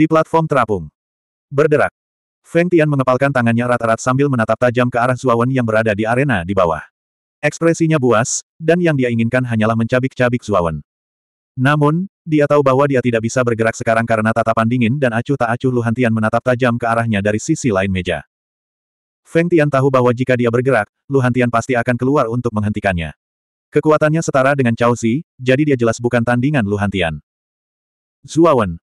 Di platform terapung. Berderak. Feng Tian mengepalkan tangannya rata-rata sambil menatap tajam ke arah Zuawan yang berada di arena di bawah. Ekspresinya buas, dan yang dia inginkan hanyalah mencabik-cabik Zuawan. Namun, dia tahu bahwa dia tidak bisa bergerak sekarang karena tatapan dingin dan acuh tak acuh Luhan Tian menatap tajam ke arahnya dari sisi lain meja. Feng Tian tahu bahwa jika dia bergerak, Luhan Tian pasti akan keluar untuk menghentikannya. Kekuatannya setara dengan Chao Xi, jadi dia jelas bukan tandingan Luhan Tian. Zuawan,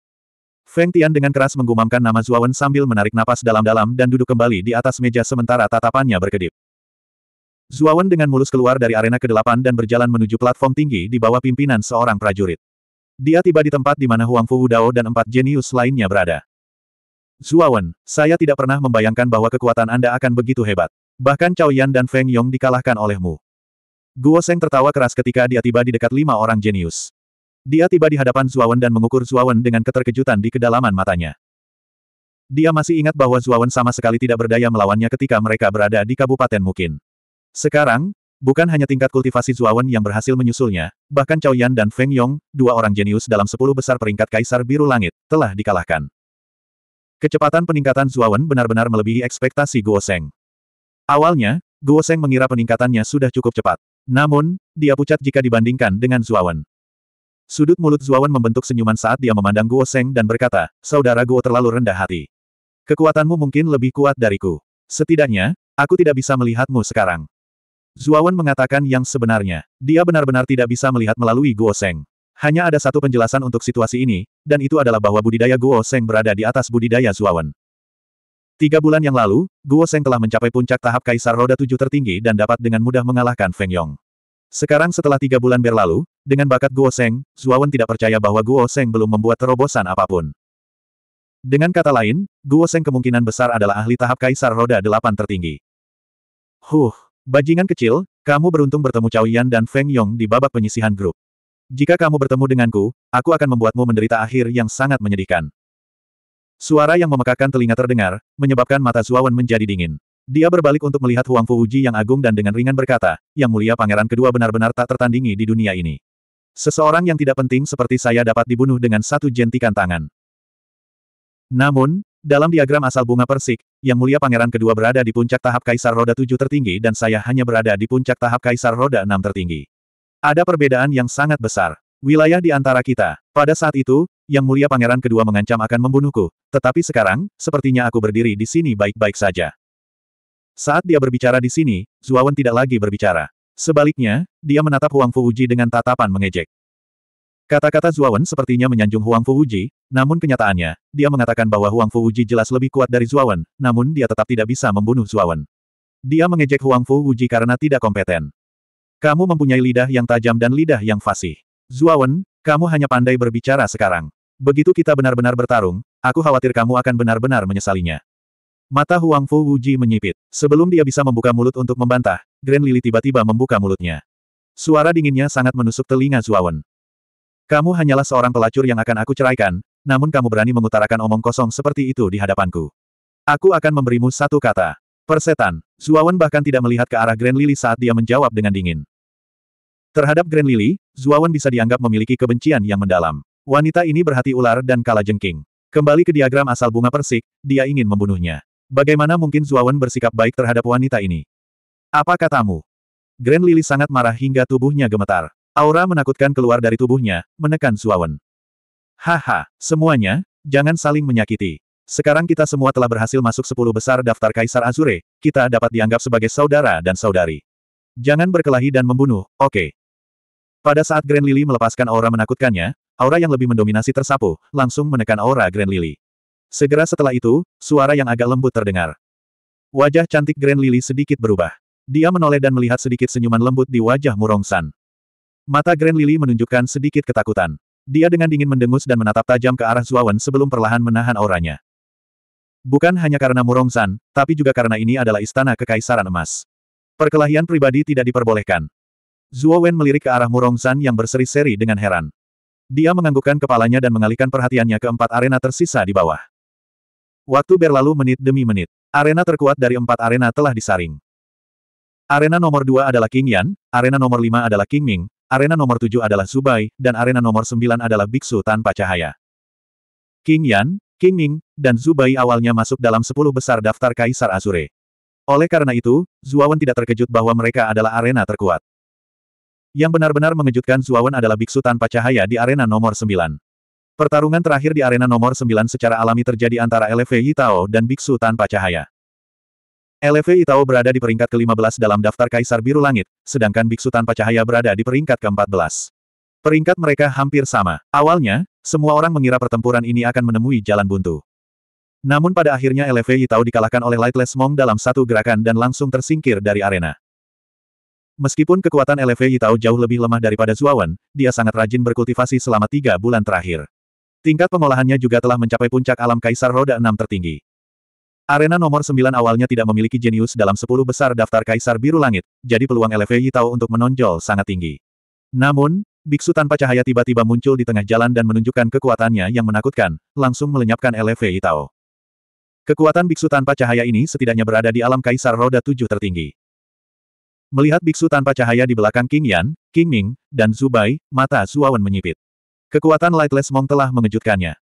Feng Tian dengan keras menggumamkan nama Zuawan sambil menarik napas dalam-dalam dan duduk kembali di atas meja sementara tatapannya berkedip. Zuawan dengan mulus keluar dari arena ke-8 dan berjalan menuju platform tinggi di bawah pimpinan seorang prajurit. Dia tiba di tempat di mana Huang Fu Dao dan empat jenius lainnya berada. Zuawan, saya tidak pernah membayangkan bahwa kekuatan Anda akan begitu hebat. Bahkan Cao Yan dan Feng Yong dikalahkan olehmu. Guo Seng tertawa keras ketika dia tiba di dekat lima orang jenius. Dia tiba di hadapan Zuawan dan mengukur Zuawan dengan keterkejutan di kedalaman matanya. Dia masih ingat bahwa Zuawan sama sekali tidak berdaya melawannya ketika mereka berada di Kabupaten Mukin. Sekarang, bukan hanya tingkat kultivasi Zuawan yang berhasil menyusulnya, bahkan Cao Yan dan Feng Yong, dua orang jenius dalam sepuluh besar peringkat Kaisar Biru Langit, telah dikalahkan. Kecepatan peningkatan Zuawan benar-benar melebihi ekspektasi Guo Seng. Awalnya, Guo Seng mengira peningkatannya sudah cukup cepat. Namun, dia pucat jika dibandingkan dengan Zuawan. Sudut mulut Zuawan membentuk senyuman saat dia memandang Guo Seng dan berkata, Saudara Guo terlalu rendah hati. Kekuatanmu mungkin lebih kuat dariku. Setidaknya, aku tidak bisa melihatmu sekarang. Zuawan mengatakan yang sebenarnya. Dia benar-benar tidak bisa melihat melalui Guo Seng. Hanya ada satu penjelasan untuk situasi ini, dan itu adalah bahwa budidaya Guo Seng berada di atas budidaya Zuawan. Tiga bulan yang lalu, Guo Seng telah mencapai puncak tahap Kaisar Roda Tujuh tertinggi dan dapat dengan mudah mengalahkan Feng Yong. Sekarang setelah tiga bulan berlalu, dengan bakat Guo Seng, Wen tidak percaya bahwa Guo Seng belum membuat terobosan apapun. Dengan kata lain, Guo Seng kemungkinan besar adalah ahli tahap Kaisar Roda Delapan tertinggi. Huh, bajingan kecil, kamu beruntung bertemu Cao Yan dan Feng Yong di babak penyisihan grup. Jika kamu bertemu denganku, aku akan membuatmu menderita akhir yang sangat menyedihkan. Suara yang memekakan telinga terdengar, menyebabkan mata Wen menjadi dingin. Dia berbalik untuk melihat Huang Fuji yang agung dan dengan ringan berkata, Yang mulia pangeran kedua benar-benar tak tertandingi di dunia ini. Seseorang yang tidak penting seperti saya dapat dibunuh dengan satu jentikan tangan. Namun, dalam diagram asal bunga persik, Yang mulia pangeran kedua berada di puncak tahap kaisar roda tujuh tertinggi dan saya hanya berada di puncak tahap kaisar roda enam tertinggi. Ada perbedaan yang sangat besar. Wilayah di antara kita. Pada saat itu, Yang mulia pangeran kedua mengancam akan membunuhku, tetapi sekarang, sepertinya aku berdiri di sini baik-baik saja. Saat dia berbicara di sini, Zuawan tidak lagi berbicara. Sebaliknya, dia menatap Huang Fuji dengan tatapan mengejek. Kata-kata Zuawan sepertinya menyanjung Huang Fuji, namun kenyataannya, dia mengatakan bahwa Huang Fuji jelas lebih kuat dari Zuawan, namun dia tetap tidak bisa membunuh Zuawan. Dia mengejek Huang Fuji karena tidak kompeten. Kamu mempunyai lidah yang tajam dan lidah yang fasih. Zuawan, kamu hanya pandai berbicara sekarang. Begitu kita benar-benar bertarung, aku khawatir kamu akan benar-benar menyesalinya. Mata Huang Fu Wuji menyipit. Sebelum dia bisa membuka mulut untuk membantah, Grand Lily tiba-tiba membuka mulutnya. Suara dinginnya sangat menusuk telinga Zuawan. Kamu hanyalah seorang pelacur yang akan aku ceraikan, namun kamu berani mengutarakan omong kosong seperti itu di hadapanku. Aku akan memberimu satu kata. Persetan. Zuawan bahkan tidak melihat ke arah Grand Lily saat dia menjawab dengan dingin. Terhadap Grand Lily, Zuawan bisa dianggap memiliki kebencian yang mendalam. Wanita ini berhati ular dan kalajengking. jengking. Kembali ke diagram asal bunga persik, dia ingin membunuhnya. Bagaimana mungkin Zuawan bersikap baik terhadap wanita ini? Apa katamu? Grand Lily sangat marah hingga tubuhnya gemetar. Aura menakutkan keluar dari tubuhnya, menekan Zuawan. Haha, semuanya, jangan saling menyakiti. Sekarang kita semua telah berhasil masuk sepuluh besar daftar Kaisar Azure, kita dapat dianggap sebagai saudara dan saudari. Jangan berkelahi dan membunuh, oke. Okay. Pada saat Grand Lily melepaskan aura menakutkannya, aura yang lebih mendominasi tersapu, langsung menekan aura Grand Lily. Segera setelah itu, suara yang agak lembut terdengar. Wajah cantik Grand Lily sedikit berubah. Dia menoleh dan melihat sedikit senyuman lembut di wajah Murong San. Mata Grand Lily menunjukkan sedikit ketakutan. Dia dengan dingin mendengus dan menatap tajam ke arah Zuawan sebelum perlahan menahan auranya. Bukan hanya karena Murong San, tapi juga karena ini adalah istana kekaisaran emas. Perkelahian pribadi tidak diperbolehkan. Zuo melirik ke arah Murong San yang berseri-seri dengan heran. Dia menganggukkan kepalanya dan mengalihkan perhatiannya ke empat arena tersisa di bawah. Waktu berlalu menit demi menit. Arena terkuat dari empat arena telah disaring. Arena nomor dua adalah King Yan, arena nomor lima adalah King Ming, arena nomor tujuh adalah Zubai, dan arena nomor sembilan adalah Biksu tanpa cahaya. King Yan, King Ming, dan Zubai awalnya masuk dalam sepuluh besar daftar Kaisar Azure. Oleh karena itu, Zuawan tidak terkejut bahwa mereka adalah arena terkuat. Yang benar-benar mengejutkan Zuawan adalah biksu tanpa cahaya di arena nomor sembilan. Pertarungan terakhir di arena nomor 9 secara alami terjadi antara LV Itao dan Biksu tanpa cahaya. LV Itao berada di peringkat ke-15 dalam daftar Kaisar Biru Langit, sedangkan Biksu tanpa cahaya berada di peringkat ke-14. Peringkat mereka hampir sama. Awalnya, semua orang mengira pertempuran ini akan menemui jalan buntu. Namun pada akhirnya LV Itao dikalahkan oleh Lightless Monk dalam satu gerakan dan langsung tersingkir dari arena. Meskipun kekuatan LV Itao jauh lebih lemah daripada Zuawan, dia sangat rajin berkultivasi selama tiga bulan terakhir. Tingkat pengolahannya juga telah mencapai puncak alam Kaisar Roda 6 tertinggi. Arena nomor 9 awalnya tidak memiliki jenius dalam 10 besar daftar Kaisar Biru Langit, jadi peluang LFA Yitao untuk menonjol sangat tinggi. Namun, Biksu tanpa cahaya tiba-tiba muncul di tengah jalan dan menunjukkan kekuatannya yang menakutkan, langsung melenyapkan LFA Yitao. Kekuatan Biksu tanpa cahaya ini setidaknya berada di alam Kaisar Roda 7 tertinggi. Melihat Biksu tanpa cahaya di belakang King Yan, King Ming, dan Zubai, mata Zuawan menyipit. Kekuatan Lightless Monk telah mengejutkannya.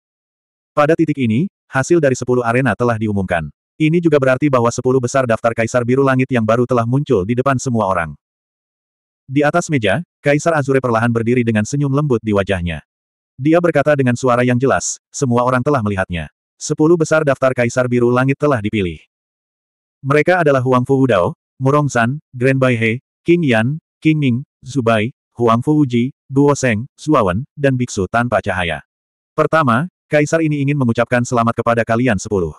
Pada titik ini, hasil dari 10 arena telah diumumkan. Ini juga berarti bahwa 10 besar daftar Kaisar Biru Langit yang baru telah muncul di depan semua orang. Di atas meja, Kaisar Azure perlahan berdiri dengan senyum lembut di wajahnya. Dia berkata dengan suara yang jelas, semua orang telah melihatnya. 10 besar daftar Kaisar Biru Langit telah dipilih. Mereka adalah Huang Fu Wudao, Murong San, Grand Bai He, King Yan, King Ning, Zubai, Huang Fu Uji, Guo Seng, Suawen, dan Biksu tanpa cahaya. Pertama, Kaisar ini ingin mengucapkan selamat kepada kalian sepuluh.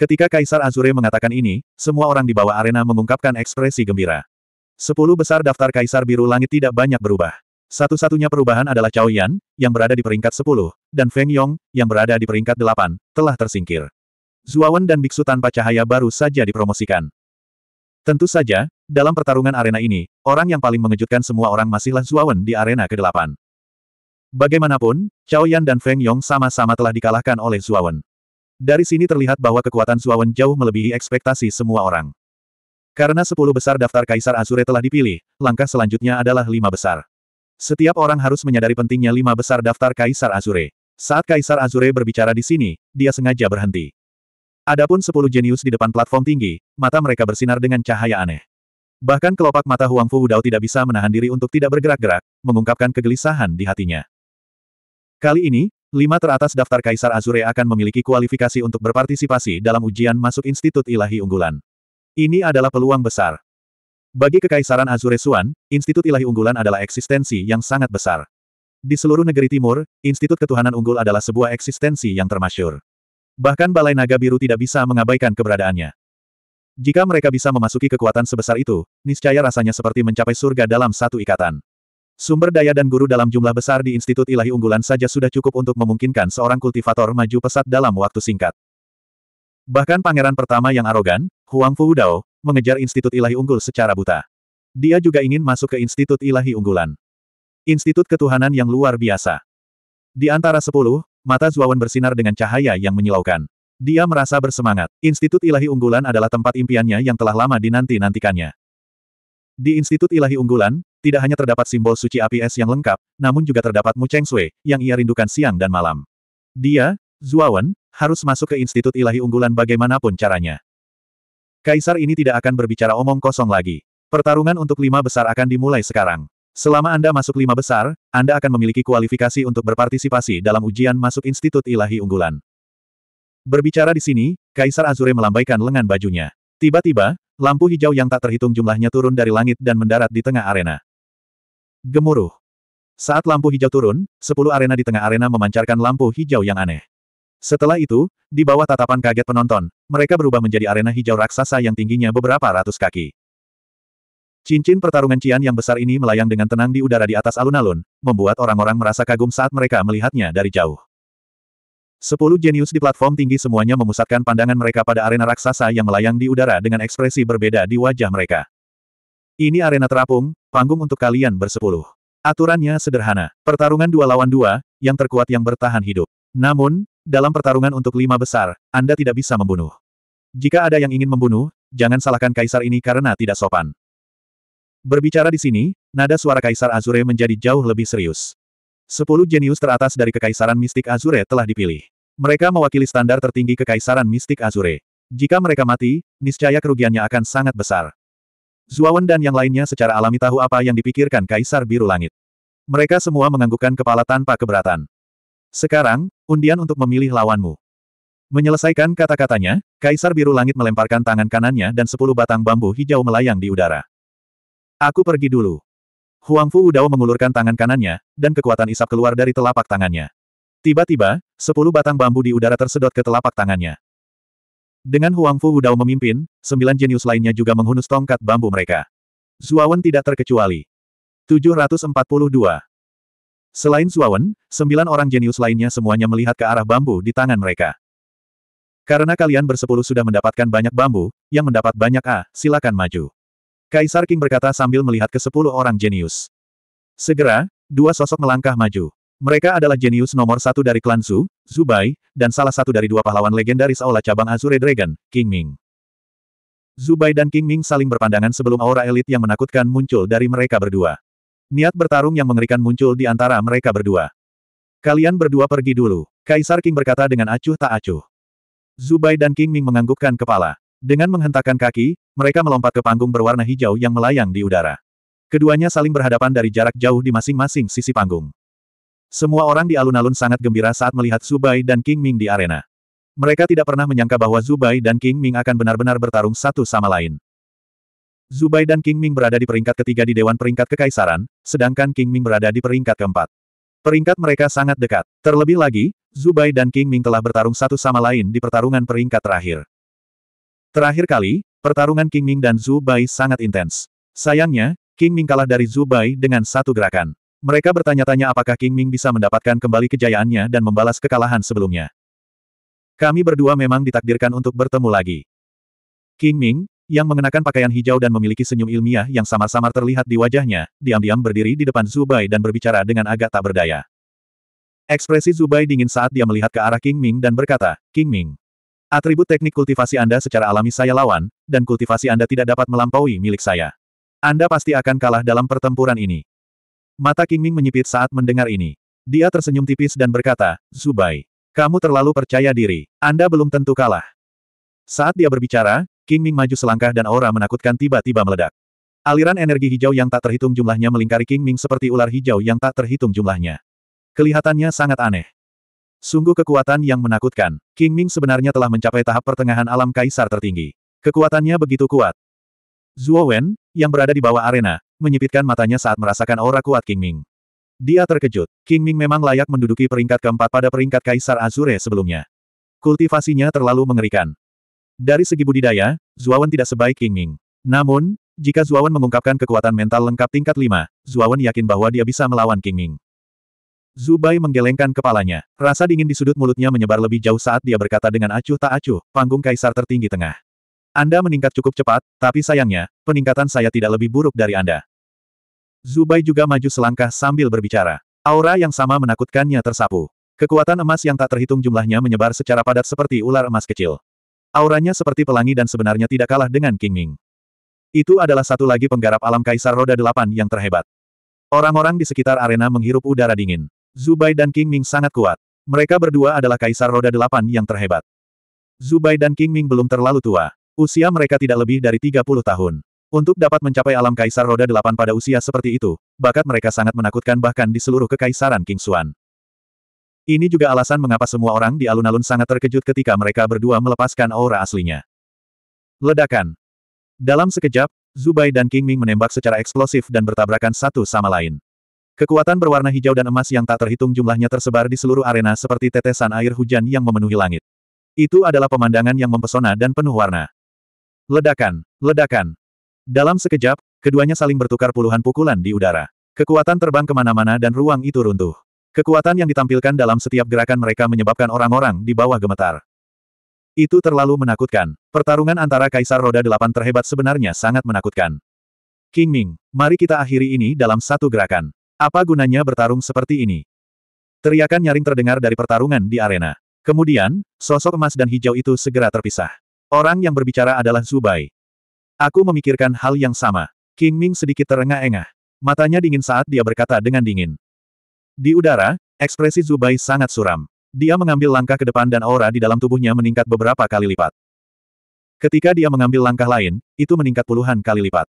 Ketika Kaisar Azure mengatakan ini, semua orang di bawah arena mengungkapkan ekspresi gembira. Sepuluh besar daftar Kaisar Biru Langit tidak banyak berubah. Satu-satunya perubahan adalah Cao Yan, yang berada di peringkat sepuluh, dan Feng Yong, yang berada di peringkat delapan, telah tersingkir. Zuawan dan Biksu tanpa cahaya baru saja dipromosikan. Tentu saja, dalam pertarungan arena ini, orang yang paling mengejutkan semua orang masihlah Zuawan di arena ke-8. Bagaimanapun, Cao Yan dan Feng Yong sama-sama telah dikalahkan oleh Zuawan. Dari sini terlihat bahwa kekuatan Zuawan jauh melebihi ekspektasi semua orang. Karena sepuluh besar daftar Kaisar Azure telah dipilih, langkah selanjutnya adalah lima besar. Setiap orang harus menyadari pentingnya lima besar daftar Kaisar Azure. Saat Kaisar Azure berbicara di sini, dia sengaja berhenti. Adapun sepuluh jenius di depan platform tinggi, mata mereka bersinar dengan cahaya aneh. Bahkan kelopak mata Huang Fu Dao tidak bisa menahan diri untuk tidak bergerak-gerak, mengungkapkan kegelisahan di hatinya. Kali ini, lima teratas daftar Kaisar Azure akan memiliki kualifikasi untuk berpartisipasi dalam ujian masuk Institut Ilahi Unggulan. Ini adalah peluang besar. Bagi Kekaisaran Azure Suan, Institut Ilahi Unggulan adalah eksistensi yang sangat besar. Di seluruh negeri timur, Institut Ketuhanan Unggul adalah sebuah eksistensi yang termasyur. Bahkan Balai Naga Biru tidak bisa mengabaikan keberadaannya. Jika mereka bisa memasuki kekuatan sebesar itu, niscaya rasanya seperti mencapai surga dalam satu ikatan. Sumber daya dan guru dalam jumlah besar di Institut Ilahi Unggulan saja sudah cukup untuk memungkinkan seorang kultivator maju pesat dalam waktu singkat. Bahkan pangeran pertama yang arogan, Huang Fu Dao, mengejar Institut Ilahi Unggul secara buta. Dia juga ingin masuk ke Institut Ilahi Unggulan. Institut Ketuhanan yang luar biasa. Di antara sepuluh, mata Zuawan bersinar dengan cahaya yang menyilaukan. Dia merasa bersemangat. Institut Ilahi Unggulan adalah tempat impiannya yang telah lama dinanti-nantikannya. Di Institut Ilahi Unggulan, tidak hanya terdapat simbol suci api es yang lengkap, namun juga terdapat Mu Cheng Sui, yang ia rindukan siang dan malam. Dia, Zuawan, harus masuk ke Institut Ilahi Unggulan bagaimanapun caranya. Kaisar ini tidak akan berbicara omong kosong lagi. Pertarungan untuk lima besar akan dimulai sekarang. Selama Anda masuk lima besar, Anda akan memiliki kualifikasi untuk berpartisipasi dalam ujian masuk Institut Ilahi Unggulan. Berbicara di sini, Kaisar Azure melambaikan lengan bajunya. Tiba-tiba, lampu hijau yang tak terhitung jumlahnya turun dari langit dan mendarat di tengah arena. Gemuruh. Saat lampu hijau turun, sepuluh arena di tengah arena memancarkan lampu hijau yang aneh. Setelah itu, di bawah tatapan kaget penonton, mereka berubah menjadi arena hijau raksasa yang tingginya beberapa ratus kaki. Cincin pertarungan Cian yang besar ini melayang dengan tenang di udara di atas alun-alun, membuat orang-orang merasa kagum saat mereka melihatnya dari jauh. Sepuluh jenius di platform tinggi semuanya memusatkan pandangan mereka pada arena raksasa yang melayang di udara dengan ekspresi berbeda di wajah mereka. Ini arena terapung, panggung untuk kalian bersepuluh. Aturannya sederhana, pertarungan dua lawan dua, yang terkuat yang bertahan hidup. Namun, dalam pertarungan untuk lima besar, Anda tidak bisa membunuh. Jika ada yang ingin membunuh, jangan salahkan kaisar ini karena tidak sopan. Berbicara di sini, nada suara kaisar Azure menjadi jauh lebih serius. Sepuluh jenius teratas dari Kekaisaran Mistik Azure telah dipilih. Mereka mewakili standar tertinggi Kekaisaran Mistik Azure. Jika mereka mati, niscaya kerugiannya akan sangat besar. Zuawan dan yang lainnya secara alami tahu apa yang dipikirkan Kaisar Biru Langit. Mereka semua menganggukkan kepala tanpa keberatan. Sekarang, undian untuk memilih lawanmu. Menyelesaikan kata-katanya, Kaisar Biru Langit melemparkan tangan kanannya dan sepuluh batang bambu hijau melayang di udara. Aku pergi dulu. Huang Fu Udao mengulurkan tangan kanannya, dan kekuatan isap keluar dari telapak tangannya. Tiba-tiba, sepuluh batang bambu di udara tersedot ke telapak tangannya. Dengan Huang Fu Udao memimpin, sembilan jenius lainnya juga menghunus tongkat bambu mereka. Zuawan tidak terkecuali. 742. Selain Zuawan, sembilan orang jenius lainnya semuanya melihat ke arah bambu di tangan mereka. Karena kalian bersepuluh sudah mendapatkan banyak bambu, yang mendapat banyak A, silakan maju. Kaisar King berkata sambil melihat ke sepuluh orang jenius. Segera, dua sosok melangkah maju. Mereka adalah jenius nomor satu dari klan Zhu, Zubai, dan salah satu dari dua pahlawan legendaris Aula cabang Azure Dragon, King Ming. Zubai dan King Ming saling berpandangan sebelum aura elit yang menakutkan muncul dari mereka berdua. Niat bertarung yang mengerikan muncul di antara mereka berdua. Kalian berdua pergi dulu, Kaisar King berkata dengan acuh tak acuh. Zubai dan King Ming menganggukkan kepala. Dengan menghentakkan kaki, mereka melompat ke panggung berwarna hijau yang melayang di udara. Keduanya saling berhadapan dari jarak jauh di masing-masing sisi panggung. Semua orang di alun-alun sangat gembira saat melihat Zubai dan King Ming di arena. Mereka tidak pernah menyangka bahwa Zubai dan King Ming akan benar-benar bertarung satu sama lain. Zubai dan King Ming berada di peringkat ketiga di Dewan Peringkat Kekaisaran, sedangkan King Ming berada di peringkat keempat. Peringkat mereka sangat dekat. Terlebih lagi, Zubai dan King Ming telah bertarung satu sama lain di pertarungan peringkat terakhir. Terakhir kali, pertarungan King Ming dan Zubai sangat intens. Sayangnya, King Ming kalah dari Zubai dengan satu gerakan. Mereka bertanya-tanya apakah King Ming bisa mendapatkan kembali kejayaannya dan membalas kekalahan sebelumnya. Kami berdua memang ditakdirkan untuk bertemu lagi. King Ming, yang mengenakan pakaian hijau dan memiliki senyum ilmiah yang samar-samar terlihat di wajahnya, diam-diam berdiri di depan Zubai dan berbicara dengan agak tak berdaya. Ekspresi Zubai dingin saat dia melihat ke arah King Ming dan berkata, King Ming, Atribut teknik kultivasi Anda secara alami saya lawan, dan kultivasi Anda tidak dapat melampaui milik saya. Anda pasti akan kalah dalam pertempuran ini. Mata King Ming menyipit saat mendengar ini. Dia tersenyum tipis dan berkata, Zubai, kamu terlalu percaya diri, Anda belum tentu kalah. Saat dia berbicara, King Ming maju selangkah dan aura menakutkan tiba-tiba meledak. Aliran energi hijau yang tak terhitung jumlahnya melingkari King Ming seperti ular hijau yang tak terhitung jumlahnya. Kelihatannya sangat aneh. Sungguh kekuatan yang menakutkan. King Ming sebenarnya telah mencapai tahap pertengahan alam kaisar tertinggi. Kekuatannya begitu kuat. Zhuo Wen, yang berada di bawah arena, menyipitkan matanya saat merasakan aura kuat King Ming. Dia terkejut. King Ming memang layak menduduki peringkat keempat pada peringkat kaisar Azure sebelumnya. Kultivasinya terlalu mengerikan. Dari segi budidaya, Wen tidak sebaik King Ming. Namun, jika Wen mengungkapkan kekuatan mental lengkap tingkat 5, Wen yakin bahwa dia bisa melawan King Ming. Zubai menggelengkan kepalanya. Rasa dingin di sudut mulutnya menyebar lebih jauh saat dia berkata dengan acuh tak acuh, panggung kaisar tertinggi tengah. Anda meningkat cukup cepat, tapi sayangnya, peningkatan saya tidak lebih buruk dari Anda. Zubai juga maju selangkah sambil berbicara. Aura yang sama menakutkannya tersapu. Kekuatan emas yang tak terhitung jumlahnya menyebar secara padat seperti ular emas kecil. Auranya seperti pelangi dan sebenarnya tidak kalah dengan King Ming. Itu adalah satu lagi penggarap alam kaisar roda delapan yang terhebat. Orang-orang di sekitar arena menghirup udara dingin. Zubai dan King Ming sangat kuat. Mereka berdua adalah kaisar roda delapan yang terhebat. Zubai dan King Ming belum terlalu tua. Usia mereka tidak lebih dari 30 tahun. Untuk dapat mencapai alam kaisar roda delapan pada usia seperti itu, bakat mereka sangat menakutkan bahkan di seluruh kekaisaran King Xuan. Ini juga alasan mengapa semua orang di alun-alun sangat terkejut ketika mereka berdua melepaskan aura aslinya. Ledakan. Dalam sekejap, Zubai dan King Ming menembak secara eksplosif dan bertabrakan satu sama lain. Kekuatan berwarna hijau dan emas yang tak terhitung jumlahnya tersebar di seluruh arena seperti tetesan air hujan yang memenuhi langit. Itu adalah pemandangan yang mempesona dan penuh warna. Ledakan, ledakan. Dalam sekejap, keduanya saling bertukar puluhan pukulan di udara. Kekuatan terbang kemana-mana dan ruang itu runtuh. Kekuatan yang ditampilkan dalam setiap gerakan mereka menyebabkan orang-orang di bawah gemetar. Itu terlalu menakutkan. Pertarungan antara Kaisar Roda Delapan terhebat sebenarnya sangat menakutkan. King Ming, mari kita akhiri ini dalam satu gerakan. Apa gunanya bertarung seperti ini? Teriakan nyaring terdengar dari pertarungan di arena. Kemudian, sosok emas dan hijau itu segera terpisah. Orang yang berbicara adalah Zubai. Aku memikirkan hal yang sama. King Ming sedikit terengah-engah. Matanya dingin saat dia berkata dengan dingin. Di udara, ekspresi Zubai sangat suram. Dia mengambil langkah ke depan dan aura di dalam tubuhnya meningkat beberapa kali lipat. Ketika dia mengambil langkah lain, itu meningkat puluhan kali lipat.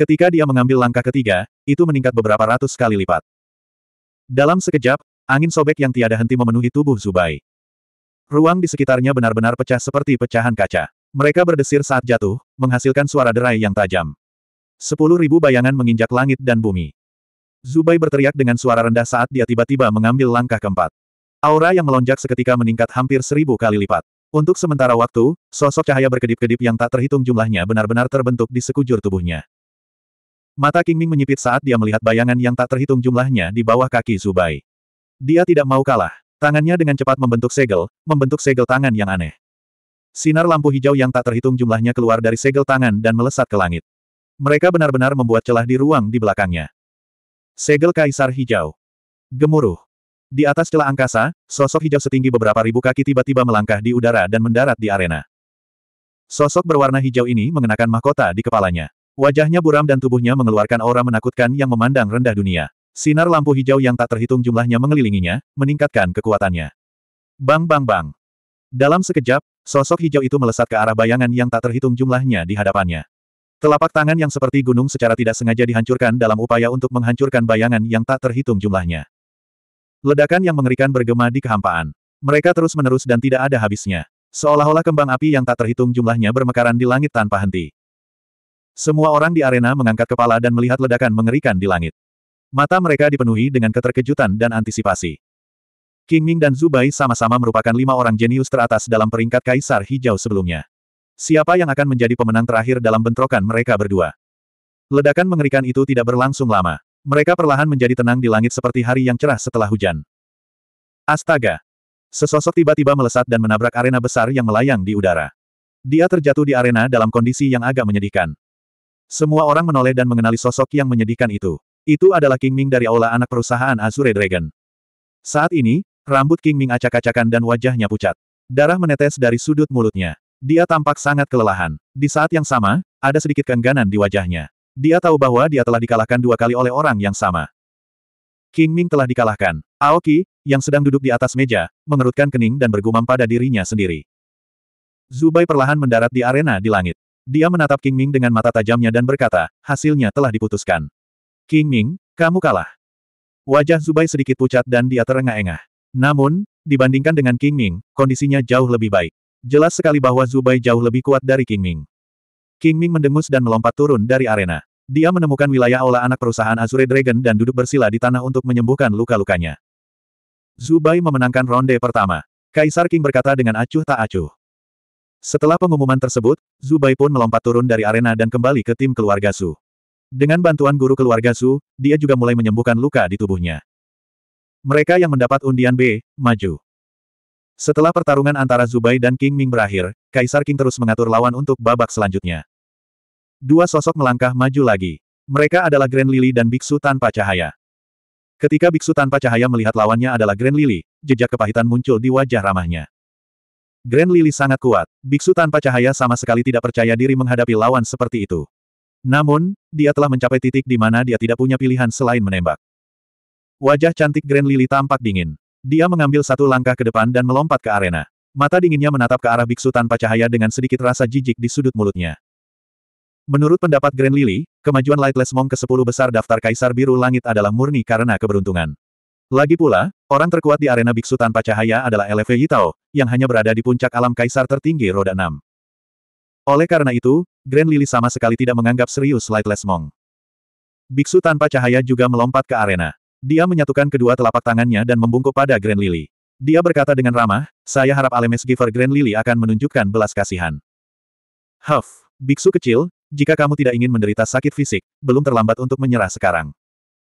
Ketika dia mengambil langkah ketiga, itu meningkat beberapa ratus kali lipat. Dalam sekejap, angin sobek yang tiada henti memenuhi tubuh Zubai. Ruang di sekitarnya benar-benar pecah seperti pecahan kaca. Mereka berdesir saat jatuh, menghasilkan suara derai yang tajam. Sepuluh ribu bayangan menginjak langit dan bumi. Zubai berteriak dengan suara rendah saat dia tiba-tiba mengambil langkah keempat. Aura yang melonjak seketika meningkat hampir seribu kali lipat. Untuk sementara waktu, sosok cahaya berkedip-kedip yang tak terhitung jumlahnya benar-benar terbentuk di sekujur tubuhnya. Mata King Ming menyipit saat dia melihat bayangan yang tak terhitung jumlahnya di bawah kaki Zubai. Dia tidak mau kalah. Tangannya dengan cepat membentuk segel, membentuk segel tangan yang aneh. Sinar lampu hijau yang tak terhitung jumlahnya keluar dari segel tangan dan melesat ke langit. Mereka benar-benar membuat celah di ruang di belakangnya. Segel Kaisar Hijau. Gemuruh. Di atas celah angkasa, sosok hijau setinggi beberapa ribu kaki tiba-tiba melangkah di udara dan mendarat di arena. Sosok berwarna hijau ini mengenakan mahkota di kepalanya. Wajahnya buram dan tubuhnya mengeluarkan aura menakutkan yang memandang rendah dunia. Sinar lampu hijau yang tak terhitung jumlahnya mengelilinginya, meningkatkan kekuatannya. Bang bang bang. Dalam sekejap, sosok hijau itu melesat ke arah bayangan yang tak terhitung jumlahnya di hadapannya. Telapak tangan yang seperti gunung secara tidak sengaja dihancurkan dalam upaya untuk menghancurkan bayangan yang tak terhitung jumlahnya. Ledakan yang mengerikan bergema di kehampaan. Mereka terus-menerus dan tidak ada habisnya. Seolah-olah kembang api yang tak terhitung jumlahnya bermekaran di langit tanpa henti. Semua orang di arena mengangkat kepala dan melihat ledakan mengerikan di langit. Mata mereka dipenuhi dengan keterkejutan dan antisipasi. King Ming dan Zubai sama-sama merupakan lima orang jenius teratas dalam peringkat Kaisar Hijau sebelumnya. Siapa yang akan menjadi pemenang terakhir dalam bentrokan mereka berdua? Ledakan mengerikan itu tidak berlangsung lama. Mereka perlahan menjadi tenang di langit seperti hari yang cerah setelah hujan. Astaga! Sesosok tiba-tiba melesat dan menabrak arena besar yang melayang di udara. Dia terjatuh di arena dalam kondisi yang agak menyedihkan. Semua orang menoleh dan mengenali sosok yang menyedihkan itu. Itu adalah King Ming dari aula anak perusahaan Azure Dragon. Saat ini, rambut King Ming acak-acakan dan wajahnya pucat. Darah menetes dari sudut mulutnya. Dia tampak sangat kelelahan. Di saat yang sama, ada sedikit keengganan di wajahnya. Dia tahu bahwa dia telah dikalahkan dua kali oleh orang yang sama. King Ming telah dikalahkan. Aoki, yang sedang duduk di atas meja, mengerutkan kening dan bergumam pada dirinya sendiri. Zubai perlahan mendarat di arena di langit. Dia menatap King Ming dengan mata tajamnya dan berkata, hasilnya telah diputuskan. King Ming, kamu kalah. Wajah Zubai sedikit pucat dan dia terengah-engah. Namun, dibandingkan dengan King Ming, kondisinya jauh lebih baik. Jelas sekali bahwa Zubai jauh lebih kuat dari King Ming. King Ming mendengus dan melompat turun dari arena. Dia menemukan wilayah olah anak perusahaan Azure Dragon dan duduk bersila di tanah untuk menyembuhkan luka-lukanya. Zubai memenangkan ronde pertama. Kaisar King berkata dengan acuh tak acuh. Setelah pengumuman tersebut, Zubai pun melompat turun dari arena dan kembali ke tim keluarga Su. Dengan bantuan guru keluarga Su, dia juga mulai menyembuhkan luka di tubuhnya. Mereka yang mendapat undian B, maju. Setelah pertarungan antara Zubai dan King Ming berakhir, Kaisar King terus mengatur lawan untuk babak selanjutnya. Dua sosok melangkah maju lagi. Mereka adalah Grand Lily dan Biksu tanpa cahaya. Ketika Biksu tanpa cahaya melihat lawannya adalah Grand Lily, jejak kepahitan muncul di wajah ramahnya. Grand Lily sangat kuat. Biksu tanpa cahaya sama sekali tidak percaya diri menghadapi lawan seperti itu. Namun, dia telah mencapai titik di mana dia tidak punya pilihan selain menembak. Wajah cantik Grand Lily tampak dingin. Dia mengambil satu langkah ke depan dan melompat ke arena. Mata dinginnya menatap ke arah biksu tanpa cahaya dengan sedikit rasa jijik di sudut mulutnya. Menurut pendapat Grand Lily, kemajuan Lightless Monk ke-10 besar daftar Kaisar Biru Langit adalah murni karena keberuntungan. Lagi pula, orang terkuat di arena biksu tanpa cahaya adalah LV Yitao, yang hanya berada di puncak alam kaisar tertinggi roda 6. Oleh karena itu, Grand Lily sama sekali tidak menganggap serius Lightless Monk. Biksu tanpa cahaya juga melompat ke arena. Dia menyatukan kedua telapak tangannya dan membungkuk pada Grand Lily. Dia berkata dengan ramah, saya harap Alemes Giver Grand Lily akan menunjukkan belas kasihan. Huff, biksu kecil, jika kamu tidak ingin menderita sakit fisik, belum terlambat untuk menyerah sekarang.